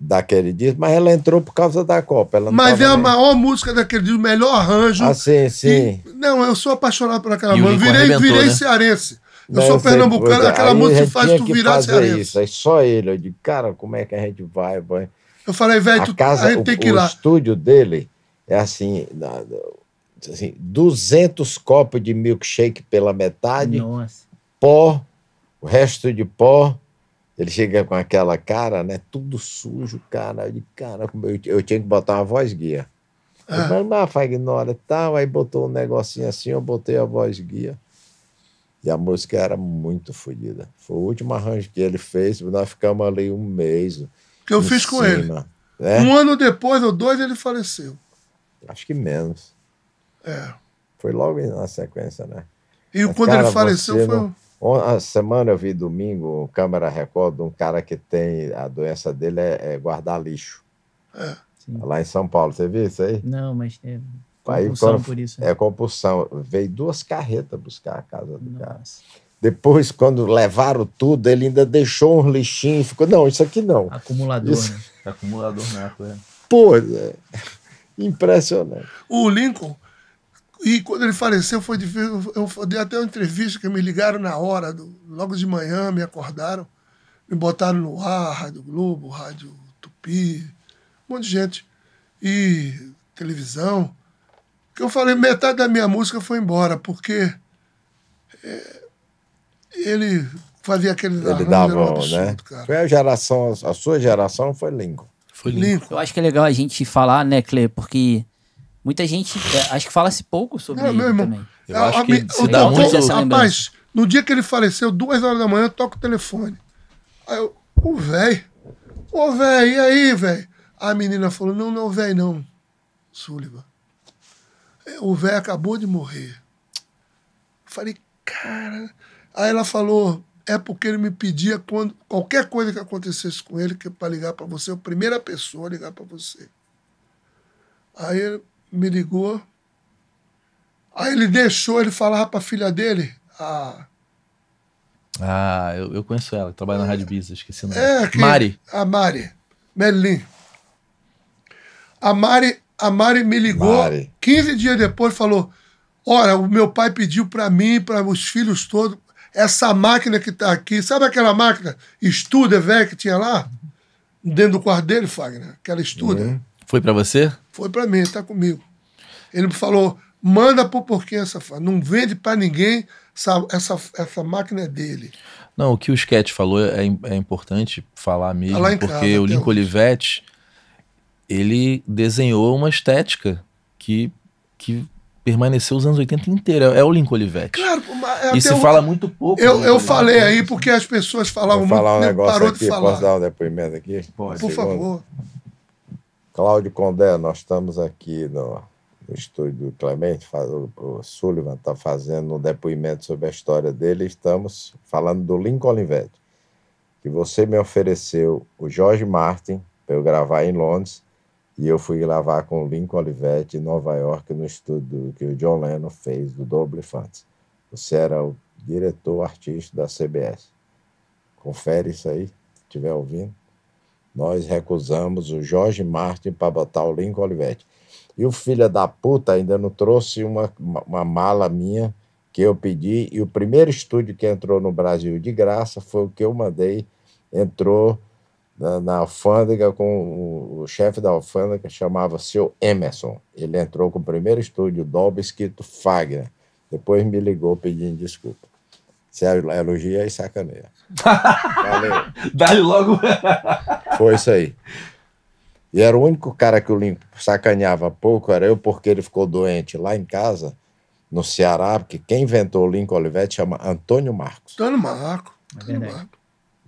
daquele disco, mas ela entrou por causa da Copa. Ela mas é a nem... maior música daquele disco, o melhor arranjo. Ah, sim, sim. E, não, eu sou apaixonado por aquela música. Virei, virei né? cearense. Eu não, sou eu pernambucano, é. aquela música faz tu virar fazer cearense. Isso, é só ele. Eu digo, cara, como é que a gente vai, vai? Eu falei, velho, tu casa, a gente tem o, que ir lá. O estúdio dele é assim, assim 200 copos de milkshake pela metade, Nossa. pó, o resto de pó, ele chega com aquela cara, né? Tudo sujo, cara. Eu, cara, eu, eu tinha que botar uma voz guia. Ah. Eu falei, ah, tal. Aí botou um negocinho assim, eu botei a voz guia. E a música era muito fodida. Foi o último arranjo que ele fez, nós ficamos ali um mês. Que eu fiz cima, com ele. É? Um ano depois, ou dois, ele faleceu. Acho que menos. É. Foi logo na sequência, né? E Mas, quando cara, ele faleceu, foi. Não a semana eu vi domingo, Câmara Record, um cara que tem. A doença dele é, é guardar lixo. É. Lá em São Paulo. Você viu isso aí? Não, mas é compulsão aí, por isso. Né? É compulsão. Veio duas carretas buscar a casa do Nossa. cara. Depois, quando levaram tudo, ele ainda deixou um lixinho. Ficou, não, isso aqui não. Acumulador, isso... né? Acumulador na é. Pô, é... impressionante. O Lincoln e quando ele faleceu foi difícil. Eu, eu dei até uma entrevista que me ligaram na hora, do, logo de manhã me acordaram, me botaram no ar, Rádio Globo, Rádio Tupi, um monte de gente. E televisão. Que eu falei, metade da minha música foi embora, porque é, ele fazia aquele Ele dava, um né? absurdo, né? Cara. Foi a geração, a sua geração foi Lincoln. Foi Lincoln. Eu acho que é legal a gente falar, né, Cle porque Muita gente, é, acho que fala-se pouco sobre é, ele mesmo. também. É, eu é, acho que se dá muito essa Rapaz, no dia que ele faleceu, duas horas da manhã, eu toco o telefone. Aí eu, o velho, ô velho, e aí, velho? A menina falou, não, não, velho, não, Súliva. O velho acabou de morrer. Eu falei, cara... Aí ela falou, é porque ele me pedia quando qualquer coisa que acontecesse com ele que para ligar para você, a primeira pessoa a ligar para você. Aí me ligou. Aí ele deixou, ele falava pra filha dele, a. Ah, eu, eu conheço ela, trabalha na Rádio Bisa, esqueci o nome. É, que, Mari. A Mari. Merlin. A Mari, a Mari me ligou Mari. 15 dias depois falou: Olha, o meu pai pediu para mim, para os filhos todos, essa máquina que tá aqui. Sabe aquela máquina Estuda, velho, que tinha lá? Dentro do quarto dele, Fagner, aquela Estuda. Uhum. Foi para você? Foi para mim, está comigo. Ele falou: manda pro porquê essa não vende para ninguém, essa, essa, essa máquina é dele. Não, o que o Sketch falou é, é importante falar mesmo, tá porque casa, o Lincoln hoje. Olivetti ele desenhou uma estética que, que permaneceu os anos 80 inteira. É o Lincoln Olivetti. Claro, mas é e se um... fala muito pouco. Eu, eu falei aí porque as pessoas falavam Vou falar muito. Um né, negócio parou aqui, de falar. Posso dar um depoimento aqui? Pode. Por favor. Cláudio Condé, nós estamos aqui no, no estúdio do Clemente, faz, o, o Sullivan está fazendo um depoimento sobre a história dele, estamos falando do Lincoln Olivetti, que você me ofereceu o Jorge Martin para eu gravar em Londres, e eu fui gravar com o Lincoln Olivetti em Nova York, no estúdio que o John Lennon fez, do Double Fantasy. Você era o diretor artístico da CBS. Confere isso aí, se estiver ouvindo. Nós recusamos o Jorge Martin para botar o Lincoln Olivetti. E o filho da puta ainda não trouxe uma, uma mala minha que eu pedi. E o primeiro estúdio que entrou no Brasil de graça foi o que eu mandei. Entrou na, na alfândega com o, o chefe da alfândega, chamava seu Emerson. Ele entrou com o primeiro estúdio Dolby escrito Fagner. Depois me ligou pedindo desculpa. Você elogia e sacaneia. Valeu. [LAUGHS] Dá-lhe logo. Foi isso aí. E era o único cara que o Lincoln sacaneava pouco, era eu, porque ele ficou doente lá em casa, no Ceará, porque quem inventou o Lincoln Olivetti chama Antônio Marcos. Antônio Marcos. É Antônio Marcos.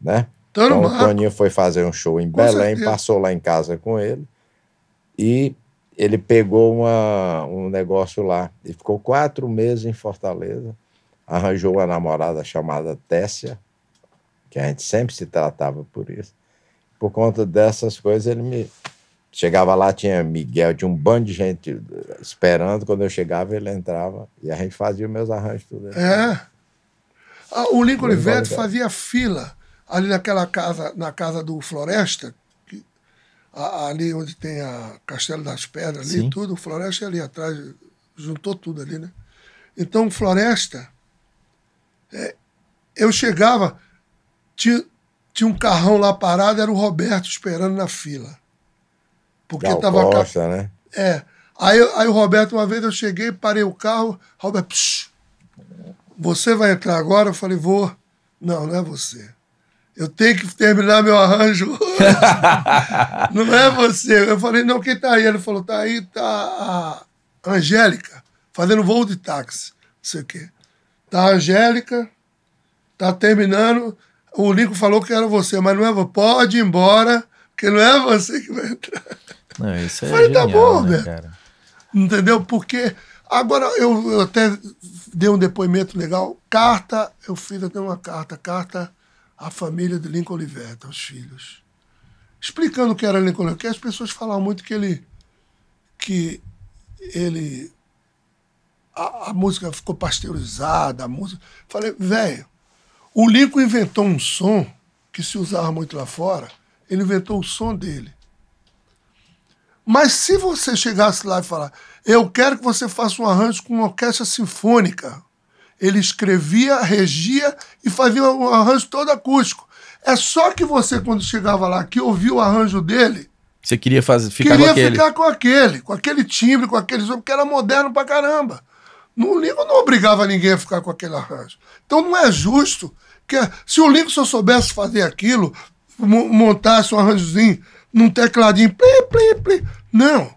Né? Antônio então, Marcos. o Toninho foi fazer um show em com Belém, certeza. passou lá em casa com ele e ele pegou uma, um negócio lá e ficou quatro meses em Fortaleza arranjou uma namorada chamada Tessia, que a gente sempre se tratava por isso. Por conta dessas coisas, ele me. Chegava lá, tinha Miguel, tinha um bando de gente esperando. Quando eu chegava, ele entrava e a gente fazia meus arranjos tudo. É. Ah, o Lincoln Olivetti fazia fila ali naquela casa, na casa do Floresta, que, a, ali onde tem a Castelo das Pedras, ali Sim. tudo. O Floresta é ali atrás, juntou tudo ali, né? Então, Floresta eu chegava, tinha, tinha um carrão lá parado, era o Roberto esperando na fila. Porque Gal tava. Costa, né? É. Aí, aí o Roberto, uma vez eu cheguei, parei o carro, Roberto, psh, você vai entrar agora? Eu falei, vou. Não, não é você. Eu tenho que terminar meu arranjo. [LAUGHS] não é você. Eu falei, não, quem tá aí? Ele falou, tá aí, tá a Angélica, fazendo voo de táxi, não sei o quê. Tá a Angélica, tá terminando. O Lico falou que era você, mas não é Pode ir embora, porque não é você que vai entrar. Não, isso é Falei, tá genial, tá bom, né, cara? Entendeu? Porque agora eu, eu até dei um depoimento legal. Carta, eu fiz até uma carta, carta à família de Lincoln Oliveira, aos filhos. Explicando o que era Lincoln Oliveira, porque as pessoas falam muito que ele que ele a, a música ficou pasteurizada, a música. Falei, velho, o Lico inventou um som que se usava muito lá fora, ele inventou o som dele. Mas se você chegasse lá e falar, eu quero que você faça um arranjo com uma orquestra sinfônica, ele escrevia, regia e fazia um arranjo todo acústico. É só que você, quando chegava lá, que ouvia o arranjo dele. Você queria fazer, ficar queria com aquele. Queria ficar com aquele, com aquele timbre, com aquele som, porque era moderno pra caramba. No Lincoln não obrigava ninguém a ficar com aquele arranjo. Então não é justo que se o Lincoln só soubesse fazer aquilo, montasse um arranjozinho num tecladinho, plim, plim, plim. Não.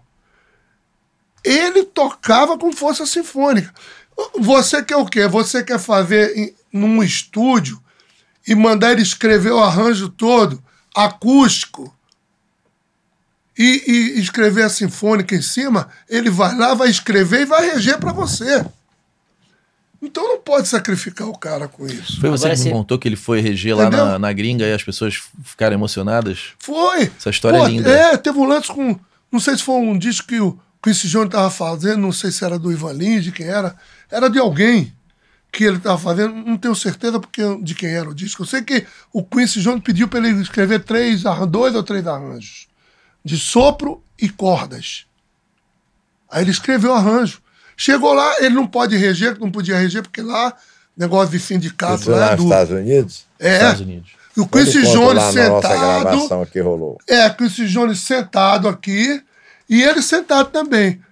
Ele tocava com força sinfônica. Você quer o quê? Você quer fazer num estúdio e mandar ele escrever o arranjo todo acústico e, e escrever a sinfônica em cima, ele vai lá, vai escrever e vai reger para você. Então não pode sacrificar o cara com isso. Foi você Agora, que me contou que ele foi reger lá na, na, gringa e as pessoas ficaram emocionadas? Foi! Essa história é Pô, é linda. É, teve um lance com. Não sei se foi um disco que o Quincy Jones estava fazendo, não sei se era do Ivan Lins, de quem era. Era de alguém que ele estava fazendo, não tenho certeza porque, de quem era o disco. Eu sei que o Quincy Jones pediu para ele escrever três, dois ou três arranjos de sopro e cordas. Aí ele escreveu o arranjo. Chegou lá, ele não pode reger, não podia reger, porque lá, negócio de sindicato Isso lá é, é Estados Unidos? É. E o Quincy Jones sentado. que rolou. É, Quincy Jones sentado aqui, e ele sentado também.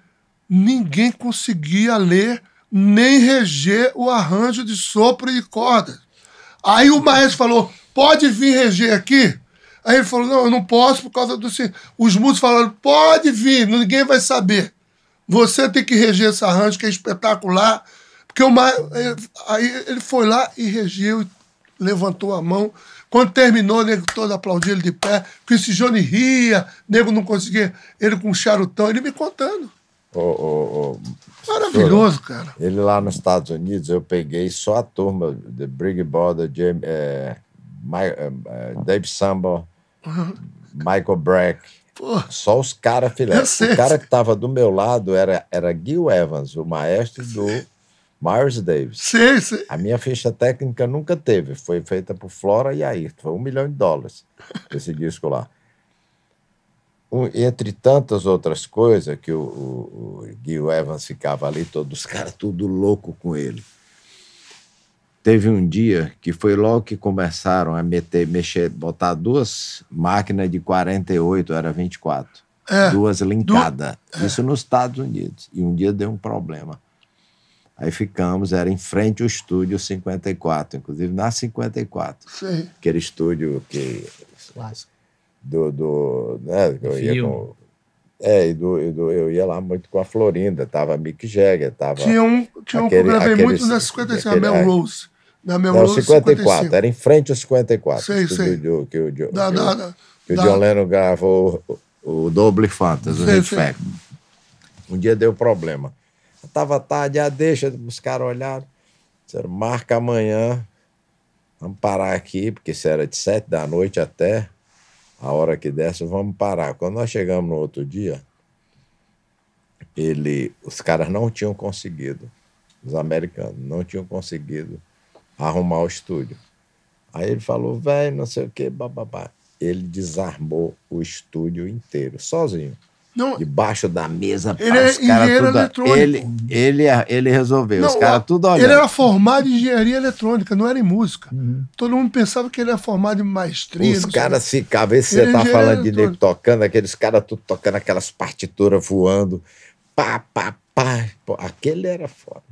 Ninguém conseguia ler nem reger o arranjo de sopro e cordas. Aí o maestro falou: pode vir reger aqui? Aí ele falou: não, eu não posso por causa do. Os músicos falaram: pode vir, ninguém vai saber. Você tem que reger esse arranjo que é espetacular. Porque o Maia, eh, aí ele foi lá e regiu, levantou a mão. Quando terminou, o nego todo aplaudiu ele de pé, que esse Johnny ria, o nego não conseguia, ele com um charutão, ele me contando. Oh, oh, oh. Maravilhoso, cara. Ele lá nos Estados Unidos, eu peguei só a turma, de Brig Brother, é, é, Dave Samba, Michael Breck. Porra. Só os caras filé. É o cara que estava do meu lado era, era Gil Evans, o maestro do Myers Davis. Sim, sim. A minha ficha técnica nunca teve. Foi feita por Flora e Ayrton. Foi um milhão de dólares esse disco lá. Um, entre tantas outras coisas que o, o, o Gil Evans ficava ali, todos os caras tudo louco com ele. Teve um dia que foi logo que começaram a meter, mexer, botar duas máquinas de 48, era 24. É, duas linkadas. Du... É. Isso nos Estados Unidos. E um dia deu um problema. Aí ficamos, era em frente ao estúdio 54, inclusive na 54. Aquele estúdio que. Clássico. Do. do né, eu ia com, é, e do, do, eu ia lá muito com a Florinda, tava Mick Jagger, tava. Tinha um, tinha um que eu gravei aquele, muito na 55, a Melrose. Na Melrose, 54. 55. Era em frente aos 54. Sei, que sei. O, que o, da, que, da, da, que o John Lennon gravou o, o Double Fantasy, o Red Um dia deu problema. Estava tarde, ah, deixa, os caras olharam. Disseram, marca amanhã, vamos parar aqui, porque isso era de sete da noite até a hora que desce vamos parar. Quando nós chegamos no outro dia, ele, os caras não tinham conseguido, os americanos não tinham conseguido arrumar o estúdio. Aí ele falou, velho, não sei o quê, bababá. Ele desarmou o estúdio inteiro, sozinho. Não, Debaixo da mesa, ele é os é cara engenheiro tudo, eletrônico. Ele, ele, ele resolveu, não, os caras tudo olhando. Ele era formado em engenharia eletrônica, não era em música. Uhum. Todo mundo pensava que ele era formado em maestria. Os caras ficavam, esse ele você tá falando de nego tocando, aqueles caras tudo tocando aquelas partituras voando. Pá, pá, pá. Pô, aquele era foda.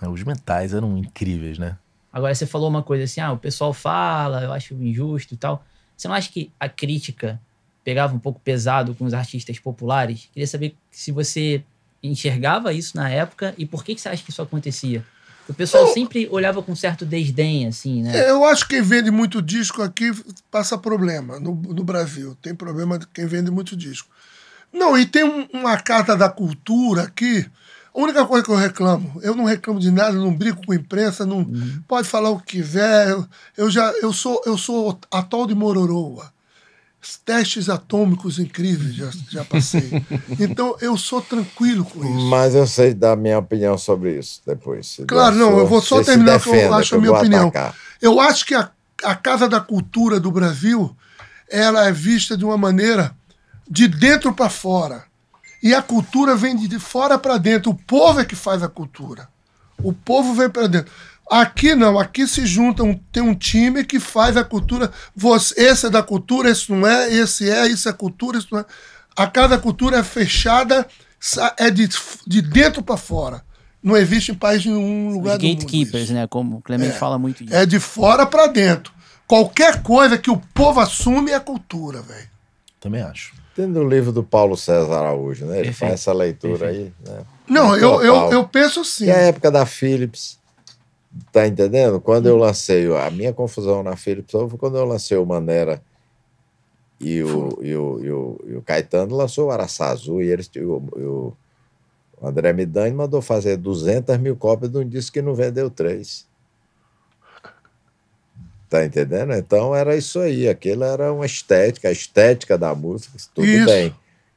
É, os mentais eram incríveis, né? Agora, você falou uma coisa assim, ah, o pessoal fala, eu acho injusto e tal. Você não acha que a crítica pegava um pouco pesado com os artistas populares? Queria saber se você enxergava isso na época e por que, que você acha que isso acontecia? O pessoal eu, sempre olhava com certo desdém, assim, né? É, eu acho que quem vende muito disco aqui passa problema no, no Brasil. Tem problema de quem vende muito disco. Não, e tem um, uma carta da cultura aqui a única coisa que eu reclamo, eu não reclamo de nada, não brinco com a imprensa, não uhum. pode falar o que quiser. Eu, eu já eu sou eu sou atol de Mororoa. Testes atômicos incríveis já, já passei. [LAUGHS] então eu sou tranquilo com isso. Mas eu sei dar minha opinião sobre isso depois. Claro, não, sua, eu vou só terminar defenda, que eu acho a minha opinião. Atacar. Eu acho que a, a Casa da Cultura do Brasil ela é vista de uma maneira de dentro para fora. E a cultura vem de fora para dentro. O povo é que faz a cultura. O povo vem para dentro. Aqui não, aqui se juntam, tem um time que faz a cultura. Você, esse é da cultura, esse não é, esse é, isso é cultura, isso não é. A cada cultura é fechada, é de, de dentro para fora. Não existe em país nenhum lugar Os do gatekeepers, mundo, né? Como o Clemente é, fala muito disso. É de fora para dentro. Qualquer coisa que o povo assume é cultura, velho. Também acho. Tendo o livro do Paulo César Araújo, né? Ele faz essa leitura aí. Né? Não, então, eu, eu, eu, penso assim. E a época da Philips, tá entendendo? Quando eu lancei, a minha confusão na Philips foi quando eu lancei o Manera e o, e o, e o, e o Caetano lançou o Araçá Azul e eles, o, o André Midani mandou fazer 200 mil cópias de um disco que não vendeu três. Tá entendendo? Então era isso aí. Aquilo era uma estética, a estética da música, tudo isso. bem,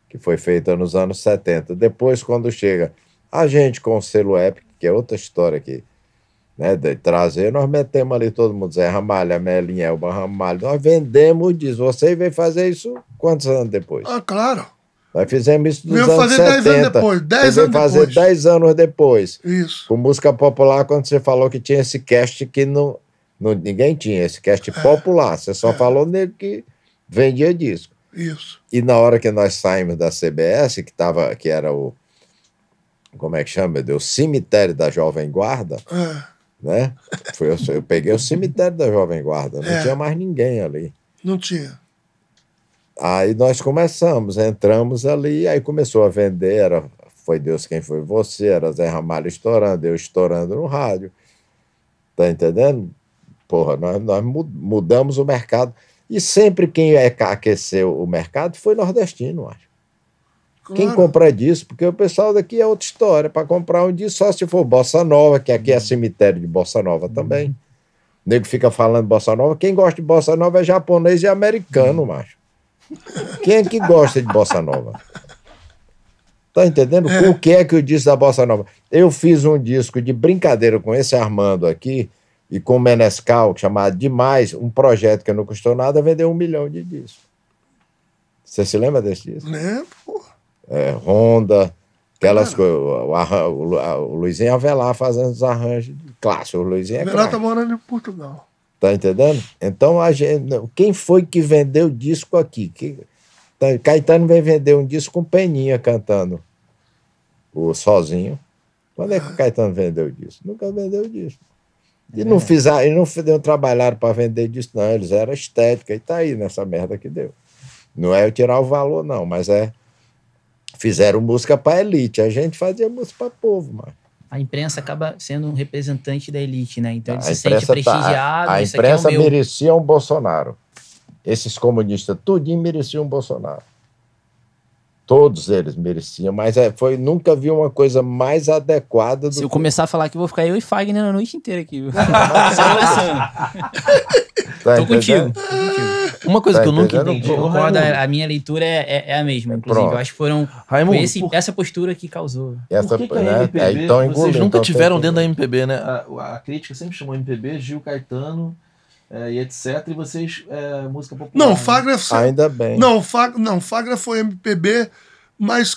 que foi feita nos anos 70. Depois, quando chega a gente com o selo Epic, que é outra história aqui, né, de trazer, nós metemos ali todo mundo, Zé Ramalha, Amelinha, Elba Ramalha. nós vendemos disso. Você veio fazer isso quantos anos depois? Ah, claro. Nós fizemos isso nos anos fazer 70. 10 anos depois. 10 anos fazer depois. 10 anos depois. Isso. Com música popular, quando você falou que tinha esse cast que não, não, ninguém tinha esse cast é, popular. Você só é. falou nele que vendia disco. Isso. E na hora que nós saímos da CBS, que, tava, que era o. Como é que chama, meu Deus? O cemitério da Jovem Guarda. É. Né? Foi, eu, eu peguei o cemitério da Jovem Guarda. Não é. tinha mais ninguém ali. Não tinha. Aí nós começamos, entramos ali, aí começou a vender, era Foi Deus Quem Foi Você, era Zé Ramalho estourando, eu estourando no rádio. Tá entendendo? Porra, nós, nós mudamos o mercado. E sempre quem é aqueceu o mercado foi nordestino, acho. Claro. Quem compra disso, porque o pessoal daqui é outra história. Para comprar um disco, só se for Bossa Nova, que aqui é uhum. cemitério de Bossa Nova uhum. também. Uhum. O nego fica falando Bossa Nova. Quem gosta de Bossa Nova é japonês e americano, uhum. macho. Quem é que gosta de Bossa Nova? Tá entendendo? É. O que é que o disco da Bossa Nova? Eu fiz um disco de brincadeira com esse Armando aqui, e com o Menescal, é chamado Demais, um projeto que não custou nada, vendeu um milhão de discos. Você se lembra desse disco? Lembro. É, Honda, aquelas coisas. O, o, Luizinho Avelar é fazendo os arranjos clássicos. O Luizinho é Avelar está morando em Portugal. Tá entendendo? Então, a gente, quem foi que vendeu o disco aqui? Que, Caetano vem vender um disco com Peninha cantando o Sozinho. Quando é que o ah. Caetano vendeu o disco? Nunca vendeu o disco. E é. não fizeram, não, trabalharam para vender disso, não. Eles eram estética e tá aí nessa merda que deu. Não é eu tirar o valor, não, mas é. Fizeram música para elite, a gente fazia música para povo, mano. A imprensa acaba sendo um representante da elite, né? Então ele a se sente prestigiado. Tá, a é imprensa é merecia um Bolsonaro. Esses comunistas, tudinho mereciam um Bolsonaro. Todos eles mereciam, mas é, foi nunca vi uma coisa mais adequada. Se eu que... começar a falar que vou ficar eu e Fagner a noite inteira aqui. Viu? [LAUGHS] tá Tô contigo. Uma coisa tá que eu nunca entendi, eu concordo, a minha leitura é, é, é a mesma, inclusive. Pronto. Eu acho que foram Raimundo, esse, por... essa postura que causou. Essa, que que né? MPB, é, então, engoliu, é vocês nunca então, tiveram dentro da MPB, né? A, a, crítica sempre chamou MPB, Gil Caetano é, e etc. E vocês, é, música popular. Não, né? Fagner. Foi, é Ainda bem. Não, Fag, não, Fagra foi MPB, mas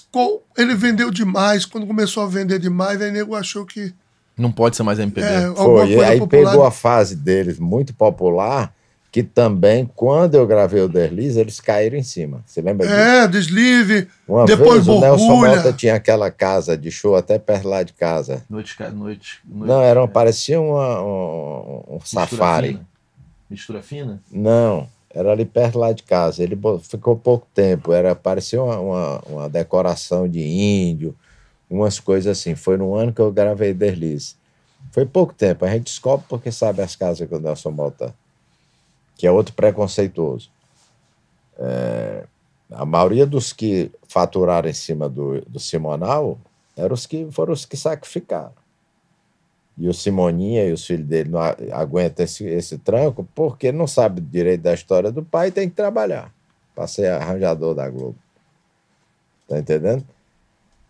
ele vendeu demais. Quando começou a vender demais, aí nego achou que. Não pode ser mais MPB. É, foi, e aí popular. pegou a fase deles muito popular. Que também, quando eu gravei o Deslize, eles caíram em cima. Você lembra é, disso? É, Deslize. Uma depois vez, o Nelson Mota tinha aquela casa de show até perto lá de casa. Noite, noite. noite Não, era uma, é. parecia uma, um, um safari. Fina. Mistura fina? Não, era ali perto lá de casa. Ele ficou pouco tempo, era parecia uma, uma, uma decoração de índio, umas coisas assim. Foi no ano que eu gravei Derlice. Foi pouco tempo, a gente descobre porque sabe as casas que o Nelson Mota, que é outro preconceituoso. É, a maioria dos que faturaram em cima do, do Simonal eram os que foram os que sacrificaram e o Simoninha e os filhos dele não aguentam esse, esse tranco porque não sabe direito da história do pai e tem que trabalhar para ser arranjador da Globo. Tá entendendo?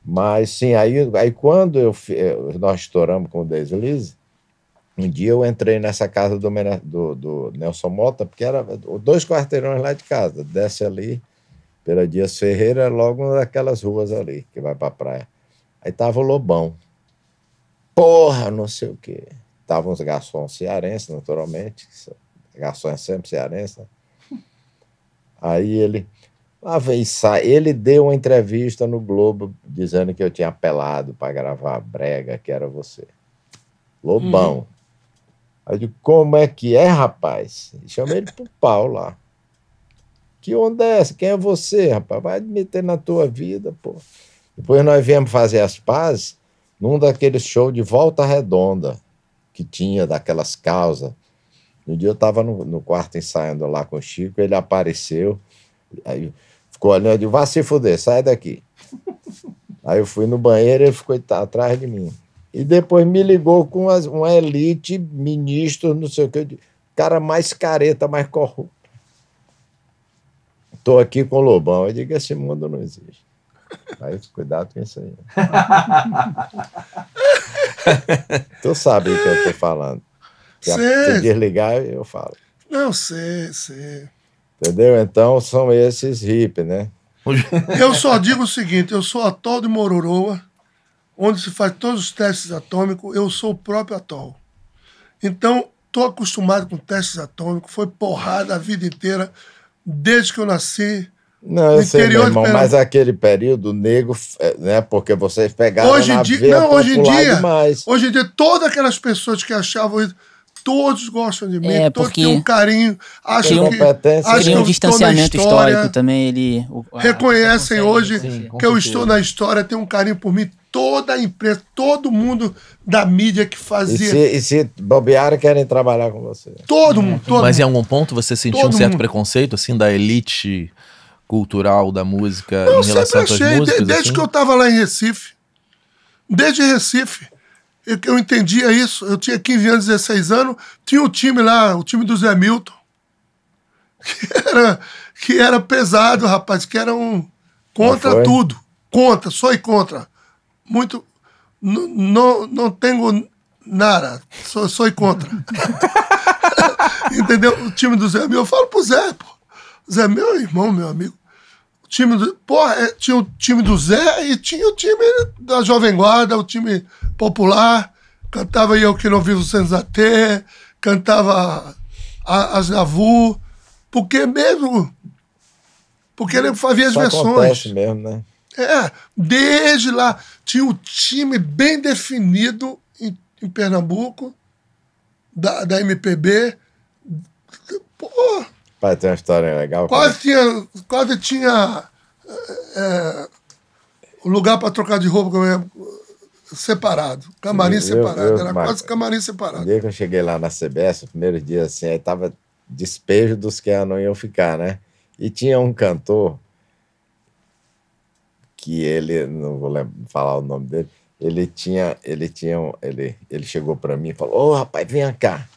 Mas sim, aí, aí quando eu, eh, nós estouramos com o Deslize, um dia eu entrei nessa casa do, do, do, Nelson Mota, porque era dois quarteirões lá de casa. Desce ali pela Dias Ferreira, logo naquelas ruas ali, que vai para a praia. Aí tava o Lobão, porra, não sei o quê. Estavam os garçons cearenses, naturalmente. Garçom é sempre cearense, né? Aí ele. Lá vem sai. Ele deu uma entrevista no Globo dizendo que eu tinha apelado para gravar a brega, que era você. Lobão. Hum. Aí eu digo, como é que é, rapaz? E chamei ele pro pau lá. Que onda é essa? Quem é você, rapaz? Vai admitir na tua vida, pô. Depois nós viemos fazer as pazes num daqueles shows de volta redonda que tinha daquelas causas. Um dia eu estava no, no, quarto ensaiando lá com o Chico, ele apareceu, aí ficou olhando, eu disse, vá se fuder, sai daqui. [LAUGHS] aí eu fui no banheiro ele ficou atrás de mim. E depois me ligou com uma, uma elite, ministro, não sei o que, cara mais careta, mais corrupto. Estou aqui com o Lobão. Eu digo, esse mundo não existe. Aí, cuidado com isso aí. [LAUGHS] tu sabe o que eu tô falando. Se, cê... se desligar, eu falo. Não, sei, sei. Entendeu? Então são esses hip, né? [LAUGHS] Eu só digo o seguinte: eu sou atol de Mororoa, onde se faz todos os testes atômicos, eu sou o próprio atol. Então, estou acostumado com testes atômicos, foi porrada a vida inteira, desde que eu nasci não, eu sei, meu irmão, mas aquele período negro, eh, né? Porque vocês pegaram hoje na dia, veia não, hoje em dia, demais. Hoje em dia, todas aquelas pessoas que achavam isso, todos gostam de mim, é, todos têm um carinho, acham que, acham tem um distanciamento história, histórico também. Ele, o, reconhecem hoje sim, que eu estou na história, tem um carinho por mim. Toda a empresa todo mundo da mídia que fazia. E se, se bobear, querem trabalhar com você. Todo uhum. mundo, todo Mas mundo. em algum ponto você sentiu todo um certo mundo. preconceito, assim, da elite cultural da música não, em relação sempre achei, músicas, desde assim? que eu estava lá em Recife. Desde Recife. Eu, eu entendia isso. Eu tinha 15 anos, 16 anos. Tinha um time lá, o time do Zé Milton. [LAUGHS] Que era, que era pesado, rapaz. Que era um... Contra tudo. Contra, sou e contra. Muito... Não, não tenho nada. só e contra. [LAUGHS] Entendeu? O time do Zé Milton. Eu falo pro Zé, pô. Zé, meu irmão, meu amigo time do, porra, é, tinha o time do Zé e tinha o time da Jovem Guarda, o time popular. Cantava Eu Que Não Vivo Sem zaté cantava a, As Navu, porque mesmo. Porque ele fazia as Só versões. mesmo, né? É, desde lá. Tinha o um time bem definido em, em Pernambuco, da, da MPB. Porra! Pai, tem uma história legal. Quase tinha, quase tinha é, é lugar para trocar de roupa separado. Camarim eu, separado. Eu, eu, era quase camarim separado. Desde que eu cheguei lá na CBS, o primeiro dia, assim, aí tava despejo dos que não iam ficar, né? E tinha um cantor que ele, não vou lembrar, falar o nome dele, ele tinha, ele tinha, ele, ele chegou para mim e falou, ô oh, rapaz, vem cá.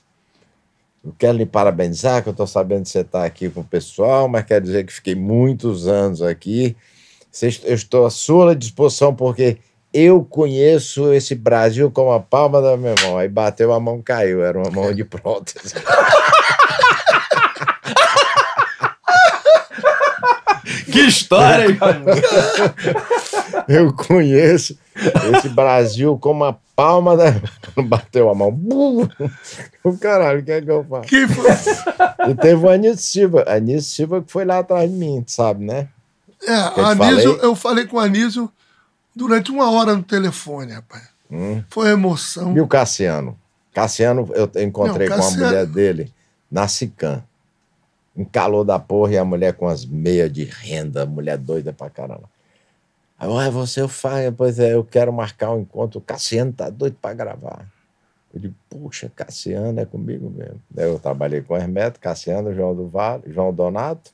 Eu quero lhe parabenizar, que eu estou sabendo que você está aqui com o pessoal, mas quero dizer que fiquei muitos anos aqui. Eu estou à sua disposição, porque eu conheço esse Brasil como a palma da minha mão. Aí bateu a mão, caiu, era uma mão de prótese. [LAUGHS] que história, hein? [LAUGHS] Eu conheço esse Brasil como a palma da. Bateu a mão. O caralho, o que é que eu faço? Que e teve o Anísio Silva. Anísio Silva que foi lá atrás de mim, sabe, né? É, eu Anísio, falei? eu falei com o Anísio durante uma hora no telefone, rapaz. Hum. Foi emoção. E o Cassiano? Cassiano, eu encontrei Não, Cassiano... com a mulher dele, na Sican um calor da porra e a mulher com as meias de renda, mulher doida pra caramba. Aí eu, ah, você é faz, pois é, eu quero marcar um encontro, o Cassiano tá doido pra gravar. Eu digo, puxa, Cassiano é comigo mesmo. Daí eu trabalhei com Hermeto, Cassiano, João do vale, João Donato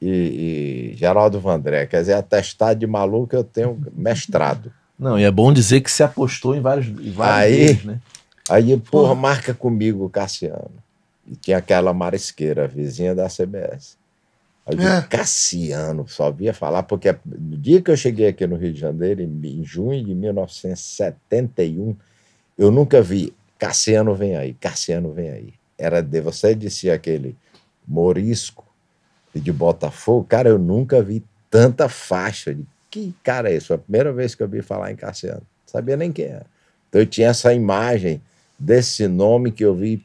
e, e Geraldo Vandré. Quer dizer, atestado de maluco eu tenho mestrado. Não, e é bom dizer que se apostou em vários, em vários aí, deles, né? Aí, porra, porra, marca comigo o Cassiano. E tinha é aquela marisqueira, vizinha da CBS. Aí é. Cassiano, só via falar, porque no dia que eu cheguei aqui no Rio de Janeiro, em, em junho de 1971, eu nunca vi Cassiano vem aí, Cassiano vem aí. Era de você disse aquele morisco de Botafogo, cara, eu nunca vi tanta faixa de que cara é isso? Foi a primeira vez que eu vi falar em Cassiano. Não sabia nem quem era. Então eu tinha essa imagem desse nome que eu vi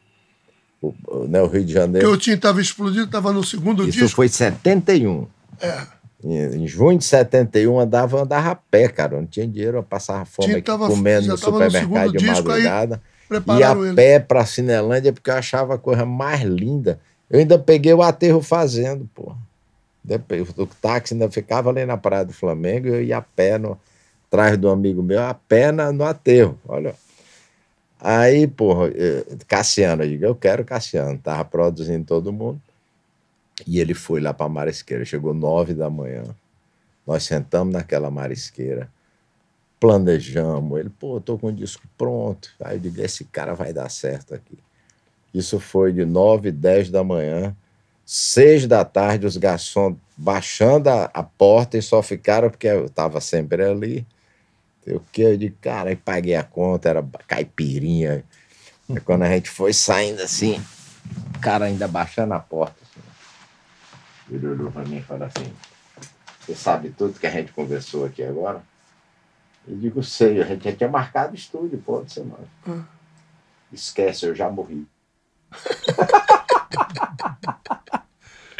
o, né, o Rio de Janeiro. Porque o time estava explodido, estava no segundo Isso disco. Isso foi 71. É. Em, em junho de 71 andava, andava a pé, cara. Não tinha dinheiro, eu passava fome aqui, tava, comendo no supermercado no de madrugada. e a pé para Cinelândia, porque eu achava a coisa mais linda. Eu ainda peguei o aterro fazendo, pô. O táxi ainda ficava ali na Praia do Flamengo e eu ia a pé no, atrás do amigo meu, a pé no aterro. Olha, Aí, porra, eh, Cassiano, eu digo, eu quero Cassiano. Tava produzindo todo mundo. E ele foi lá para a marisqueira, chegou nove da manhã. Nós sentamos naquela marisqueira, planejamos. Ele, pô, tô com o disco pronto. Aí eu digo, esse cara vai dar certo aqui. Isso foi de nove, dez da manhã. Seis da tarde, os garçons baixando a, a porta e só ficaram, porque eu estava sempre ali o quê. Eu digo, cara, paguei a conta, era caipirinha. Aí quando a gente foi saindo assim, o cara ainda baixando a porta. Assim, ele olhou pra mim e falou assim, você sabe tudo que a gente conversou aqui agora? Eu digo, sei, a gente já tinha marcado estúdio, pode ser semana. Hum. Esquece, eu já morri. [LAUGHS]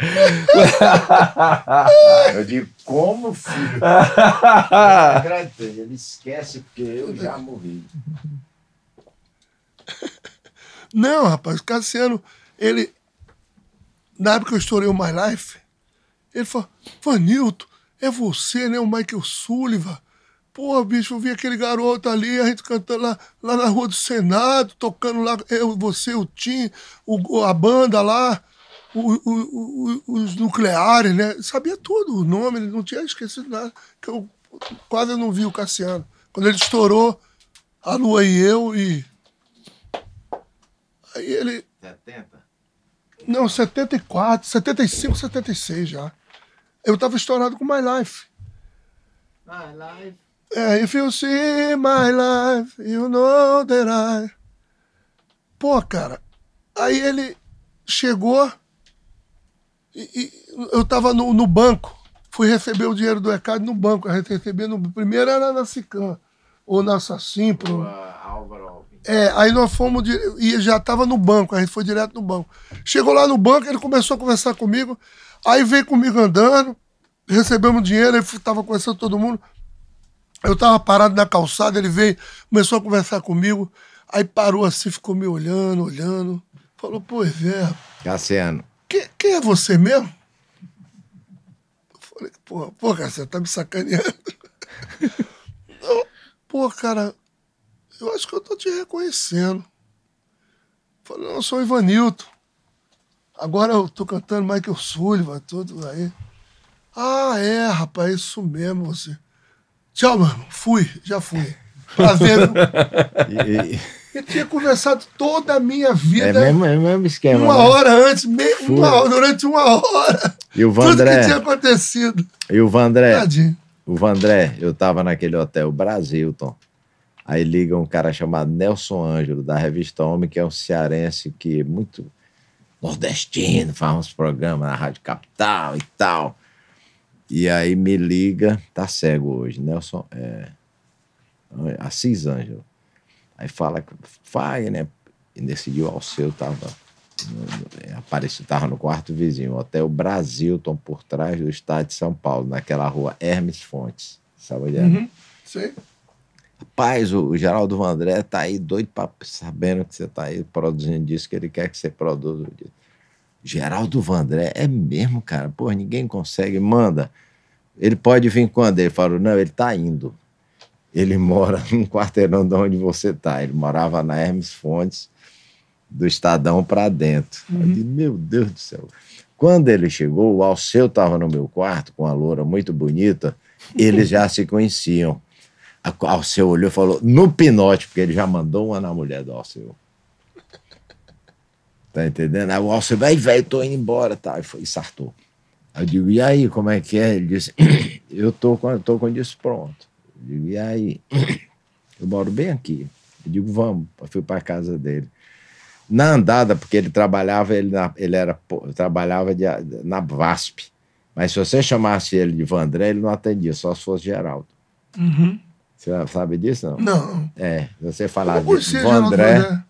[LAUGHS] eu digo, como, filho? [LAUGHS] Ele esquece porque eu já morri. Não, rapaz, o Cassiano, ele. Na época que eu estourei o My Life, ele falou: Vanilto, é você, né? O Michael Sullivan. Pô, bicho, eu vi aquele garoto ali, a gente cantando lá, lá na Rua do Senado, tocando lá, eu, você, o Tim, o, a banda lá o, o, os nucleares, né? Sabia tudo, o nome, ele não tinha esquecido nada. Que eu quase não vi o Cassiano. Quando ele estourou, a lua e eu e. Aí ele. 70? Não, 74, 75, 76 já. Eu tava estourado com My Life. My Life. É, if you see my life, you know that I. Pô, cara, aí ele chegou e, e eu estava no, no, banco, fui receber o dinheiro do ECAD no banco. A gente recebia no primeiro era na SICAM, ou na Sacimpro. Uh, Álvaro Alves. É, aí nós fomos de, e já estava no banco, a gente foi direto no banco. Chegou lá no banco, ele começou a conversar comigo, aí veio comigo andando, recebemos dinheiro, ele estava conversando todo mundo. Eu estava parado na calçada, ele veio, começou a conversar comigo, aí parou assim, ficou me olhando, olhando. Falou, pois é. Cassiano quem, quem é você mesmo? Eu falei, porra, porra, cara, você tá me sacaneando. [LAUGHS] Pô, cara, eu acho que eu tô te reconhecendo. falei, não, eu sou o Ivanilton. Agora eu tô cantando Michael Sullivan, tudo aí. Ah, é, rapaz, isso mesmo, você. Tchau, mano. Fui, já fui. [LAUGHS] Prazer. e, eu tinha conversado toda a minha vida. É mesmo, é mesmo esquema. Uma né? hora antes, uma durante uma hora. E o Vandré. Tudo que tinha acontecido. E o Vandré. Tadinho. O Vandré, eu tava naquele hotel Brasil, Tom. Aí liga um cara chamado Nelson Ângelo, da revista Homem, que é um cearense que é muito nordestino, faz uns programas na Rádio Capital e tal. E aí me liga, tá cego hoje, Nelson. É, Assis Ângelo. Aí fala que né? Fagner decidiu ao seu, estava é, apareceu, estava no quarto vizinho, o Hotel Brasilton, por trás do estado de São Paulo, naquela rua Hermes Fontes. Sabe onde é? Né? Uhum. Sei. Rapaz, o, o Geraldo Vandré tá aí doido para sabendo que você tá aí produzindo disco, que ele quer que você produza o disco. Geraldo Vandré, é mesmo, cara. Pô, ninguém consegue, manda. Ele pode vir quando? Ele falou, não, ele tá indo ele mora [LAUGHS] num quarteirão de onde você está. Ele morava na Hermes Fontes, do Estadão para dentro. Uhum. Eu disse, meu Deus do céu. Quando ele chegou, o Alceu estava no meu quarto com uma loura muito bonita, eles já se conheciam. O Alceu olhou e falou, no pinote, porque ele já mandou uma na mulher do Alceu. Tá entendendo? Aí o Alceu, vai, velho, tô indo embora, tá? E, foi, sartou. Aí eu digo, e aí, como é que é? Ele disse, [CLEARS THROAT] eu tô com, tô com isso pronto digo, e aí? Eu moro bem aqui. Eu digo, vamos. Eu fui para casa dele. Na andada, porque ele trabalhava, ele, na, ele era, trabalhava de, na VASP. Mas se você chamasse ele de Vandré, ele não atendia, só se fosse Geraldo. Uhum. Você sabe disso, não? Não. É, você falava de Vandré. Vandré.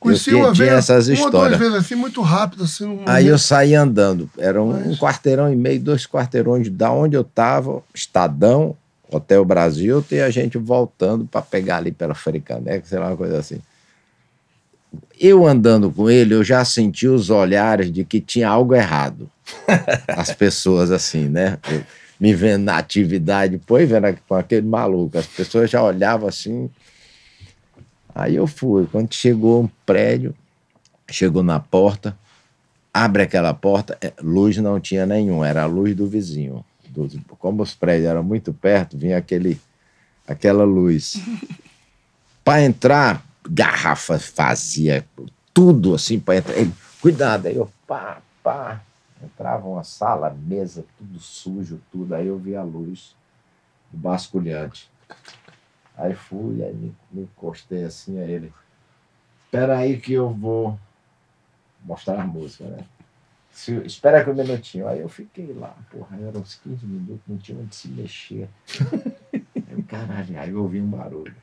Conheci eu tinha, uma vez, essas histórias. Uma, duas vezes assim, muito rápido. Assim, um Aí eu saí andando. Era um, um quarteirão e meio, dois quarteirões da onde eu estava, Estadão, Hotel Brasil, tem a gente voltando para pegar ali pela Faricaneca, né? sei lá, uma coisa assim. Eu andando com ele, eu já senti os olhares de que tinha algo errado. [LAUGHS] As pessoas assim, né? Eu, me vendo na atividade, pois vendo com aquele maluco. As pessoas já olhavam assim. Aí eu fui. Quando chegou um prédio, chegou na porta, abre aquela porta, é, luz não tinha nenhuma, era a luz do vizinho como os prédios eram muito perto, vinha aquele, aquela luz. [LAUGHS] para entrar, garrafa fazia tudo assim para entrar. Ele, cuidado, aí eu pá, pá. Entrava uma sala, mesa, tudo sujo, tudo. Aí eu vi a luz do basculhante. Aí fui, aí me, me encostei assim a ele. Espera aí que eu vou mostrar a música, né? Se, espera que um minutinho. Aí eu fiquei lá, porra, eram uns 15 minutos, não tinha onde se mexer. [LAUGHS] caralho, aí eu ouvi um barulho.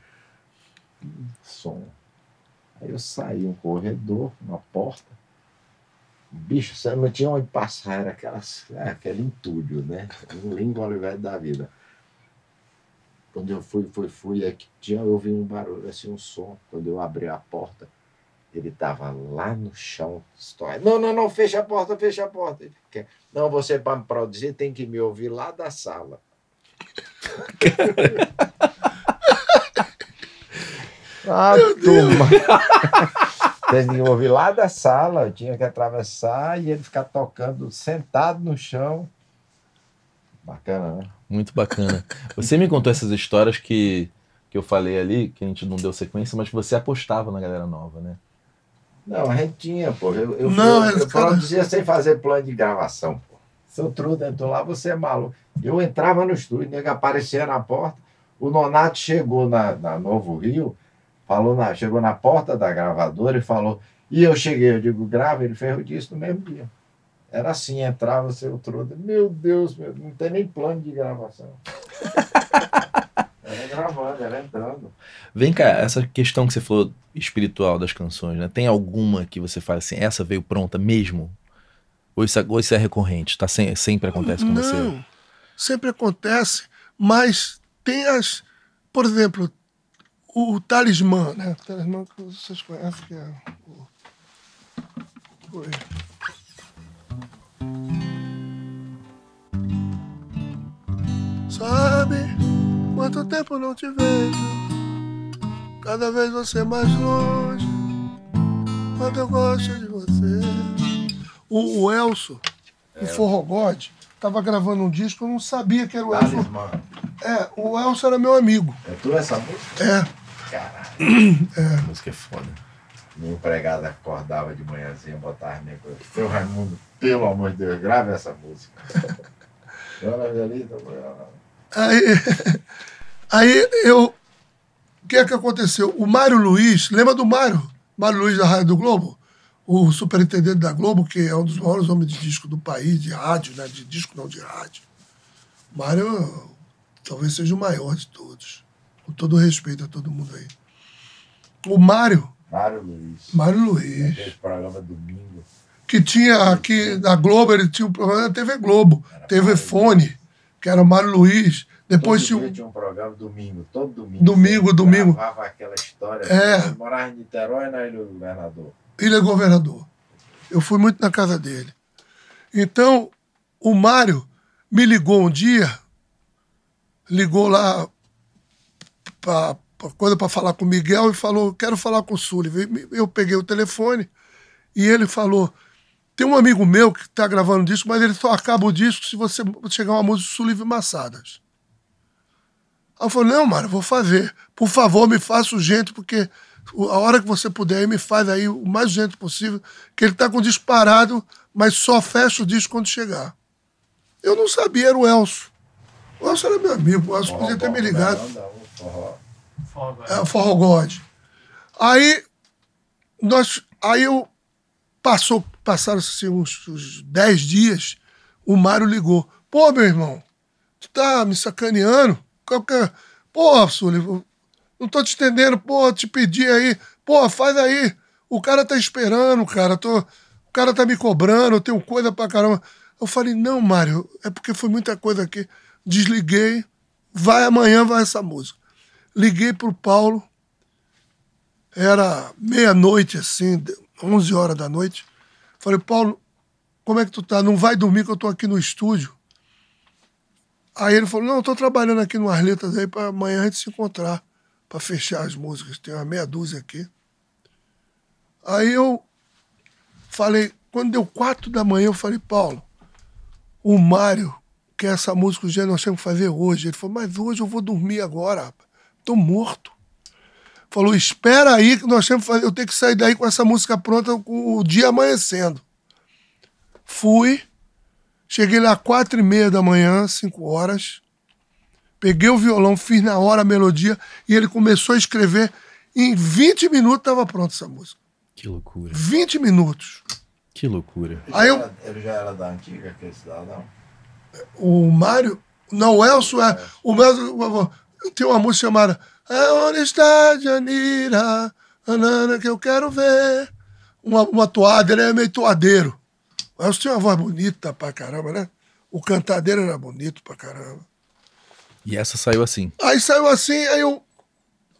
Um som. Aí eu saí um corredor, uma porta. Bicho, não tinha onde passar, era aquelas, ah, aquele entulho, né? Um língua olivete da vida. Quando eu fui, fui, fui, é que tinha, eu ouvi um barulho, assim, um som, quando eu abri a porta ele estava lá no chão. História. Não, não, não, fecha a porta, fecha a porta. Quer, não, você para me produzir tem que me ouvir lá da sala. [LAUGHS] ah, turma. [LAUGHS] Tem que me ouvir lá da sala, eu tinha que atravessar e ele ficar tocando sentado no chão. Bacana, né? Muito bacana. Você me contou essas histórias que, que eu falei ali, que a gente não deu sequência, mas que você apostava na galera nova, né? Não, a gente tinha, pô. Eu, eu, não, eu, eu produzia sem fazer plano de gravação, pô. Seu trudo entrou lá, você é maluco. Eu entrava no estúdio, o nego aparecia na porta. O Nonato chegou na, na Novo Rio, falou na, chegou na porta da gravadora e falou. E eu cheguei, eu digo, grava, ele ferrou disso no mesmo dia. Era assim, entrava seu trudo. Meu Deus, meu, não tem nem plano de gravação. [LAUGHS] gravando, é entrando. Vem cá, essa questão que você falou espiritual das canções, né? Tem alguma que você faz assim, essa veio pronta mesmo? Ou isso, ou isso é recorrente? Tá sem, sempre acontece com Não, você? Não, sempre acontece, mas tem as. Por exemplo, o, o talismã, né? O talismã que vocês conhecem, que é o. Oi. Sabe? Quanto tempo não te vejo, cada vez você é mais longe. Quanto eu gosto de você. O, o Elso, é. o Forrogod, tava gravando um disco, eu não sabia que era o Elso. É, o Elso era meu amigo. É tu essa música? É. Caralho. É. A música é foda. Minha empregada acordava de manhãzinha, botava minha coisa. Seu Raimundo, pelo amor de Deus, grave essa música. [LAUGHS] Dona Aí, Aí eu. O que é que aconteceu? O Mário Luiz, lembra do Mário? Mário Luiz da Rádio do Globo? O superintendente da Globo, que é um dos maiores homens de disco do país, de rádio, né? De disco não, de rádio. Mário talvez seja o maior de todos. Com todo respeito a todo mundo aí. O Mário. Mário Luiz. Mário Luiz. programa domingo. Que tinha aqui na Globo, ele tinha um programa da TV Globo, era TV Fone, que era o Mário Luiz. Depois todo tinha. um programa domingo, todo domingo. Domingo, domingo. Gravava aquela história. É. Morar em Niterói na né, Ilha do é Governador. Ilha do é Governador. Eu fui muito na casa dele. Então, o Mário me ligou um dia, ligou lá para pra coisa para falar com o Miguel e falou: Quero falar com o Sullivan. Eu peguei o telefone e ele falou. Tem um amigo meu que está gravando disco, mas ele só acaba o disco se você chegar uma música do Sullivan Massadas. Aí eu falei, não, mano, vou fazer. Por favor, me faça urgente, porque a hora que você puder aí, me faz aí o mais urgente possível, que ele tá com disparado, mas só fecha o disco quando chegar. Eu não sabia, era o Elso. O Elso era meu amigo, o Elso podia ter me ligado. Né? É, Forró God. Aí, nós, aí eu passou, passaram assim, uns, uns dez dias, o Mário ligou. Pô, meu irmão, tu tá me sacaneando? qualquer. Pô, Sully não tô te entendendo, pô, te pedi aí, pô, faz aí. O cara tá esperando, cara, tô, o cara tá me cobrando, eu tenho coisa pra caramba. Eu falei, não, Mário, é porque foi muita coisa aqui. Desliguei, vai amanhã, vai essa música. Liguei pro Paulo, era meia-noite, assim, 11 horas da noite. Falei, Paulo, como é que tu tá? Não vai dormir que eu tô aqui no estúdio. Aí ele falou: Não, estou trabalhando aqui no Arletas aí para amanhã a gente se encontrar, para fechar as músicas. Tem uma meia dúzia aqui. Aí eu falei: Quando deu quatro da manhã, eu falei: Paulo, o Mário quer é essa música hoje nós temos que fazer hoje. Ele falou: Mas hoje eu vou dormir agora, Tô morto. Falou: Espera aí que nós temos que fazer. Eu tenho que sair daí com essa música pronta com o dia amanhecendo. Fui Cheguei lá quatro e meia da manhã, cinco horas. Peguei o violão, fiz na hora a melodia e ele começou a escrever. Em 20 minutos estava pronta essa música. Que loucura. 20 minutos. Que loucura. Aí eu... Ele já, era, da antiga, que cidadão? O Mário? Não, o Elso é, é. O Elso, tem uma música chamada É está Janira, Anana, que eu quero ver. Uma, uma toada, ele é meio toadeiro. Mas tinha uma voz bonita pra caramba, né? O cantadeiro era bonito pra caramba. E essa saiu assim? Aí saiu assim, aí eu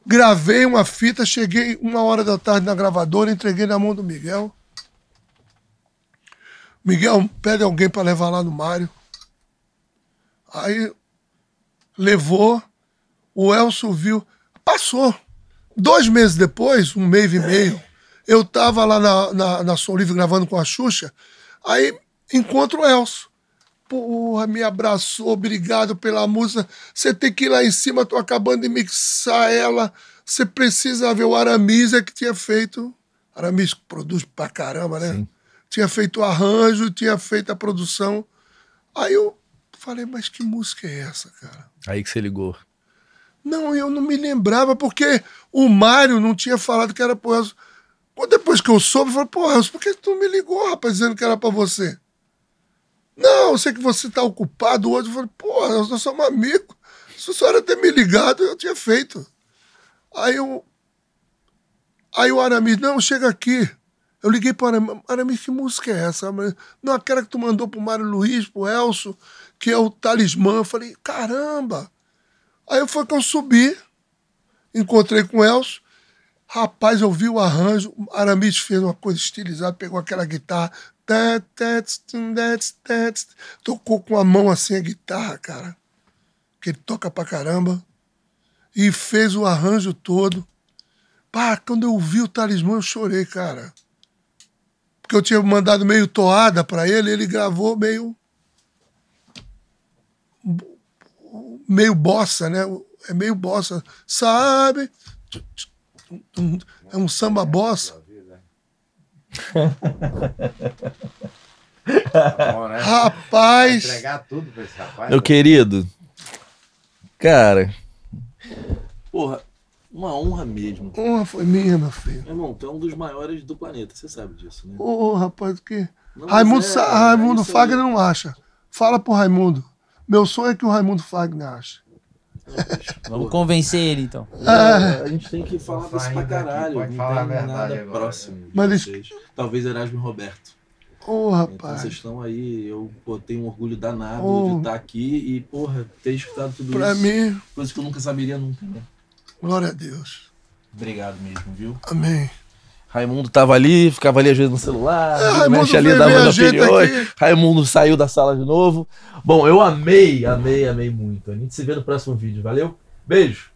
gravei uma fita, cheguei uma hora da tarde na gravadora, entreguei na mão do Miguel. Miguel, pede alguém para levar lá no Mário. Aí levou, o Elson viu, passou. Dois meses depois, um mês e meio, eu tava lá na, na, na Som Livre gravando com a Xuxa Aí encontro o Elcio. Porra, me abraçou, obrigado pela música. Você tem que ir lá em cima, tô acabando de mixar ela. Você precisa ver o Aramis é que tinha feito. Aramis produz pra caramba, né? Sim. Tinha feito o arranjo, tinha feito a produção. Aí eu falei, mas que música é essa, cara? Aí que você ligou. Não, eu não me lembrava, porque o Mário não tinha falado que era pro Elcio depois que eu soube, eu falei, porra, por que tu me ligou, rapaz, dizendo que era pra você? Não, eu sei que você tá ocupado hoje. Eu falei, porra, nós somos amigos. Se a senhora ter me ligado, eu tinha feito. Aí eu. Aí o Aramis, não, chega aqui. Eu liguei para Aramis, Aramis, que música é essa? não, aquela que tu mandou pro Mário Luiz, pro Elso, que é o talismã. Eu falei, caramba! Aí foi que eu subi, encontrei com o Elso, Rapaz, eu vi o arranjo, Aramis fez uma coisa estilizada, pegou aquela guitarra, tocou com a mão assim a guitarra, cara, que ele toca pra caramba, e fez o arranjo todo. Pá, quando eu vi o talismã, eu chorei, cara. Porque eu tinha mandado meio toada para ele, ele gravou meio. meio bossa, né? É meio bossa. Sabe? É um samba bossa. Rapaz! Meu querido, cara, porra, uma honra mesmo. Honra foi minha, meu filho. Meu irmão, tu é um dos maiores do planeta, você sabe disso, né? Ô, oh, rapaz, o quê? Raimundo, é, Raimundo é Fagner não acha. Fala pro Raimundo. Meu sonho é que o Raimundo Fagner ache. Vamos convencer ele, então. Ah. A gente tem que falar disso pra caralho. Não tem nada agora, próximo. Mas Talvez Erasmo e Roberto. Ô, oh, rapaz. Então, vocês estão aí, eu pô, tenho um orgulho danado oh. de estar tá aqui e, porra, ter escutado tudo pra isso. Pra mim. Coisa que eu nunca saberia nunca, né? Glória a Deus. Obrigado mesmo, viu? Amém. Raimundo tava ali, ficava ali às vezes no celular, é, mexe ali, dava no periódico. Raimundo saiu da sala de novo. Bom, eu amei, amei, amei muito. A gente se vê no próximo vídeo. Valeu, beijo!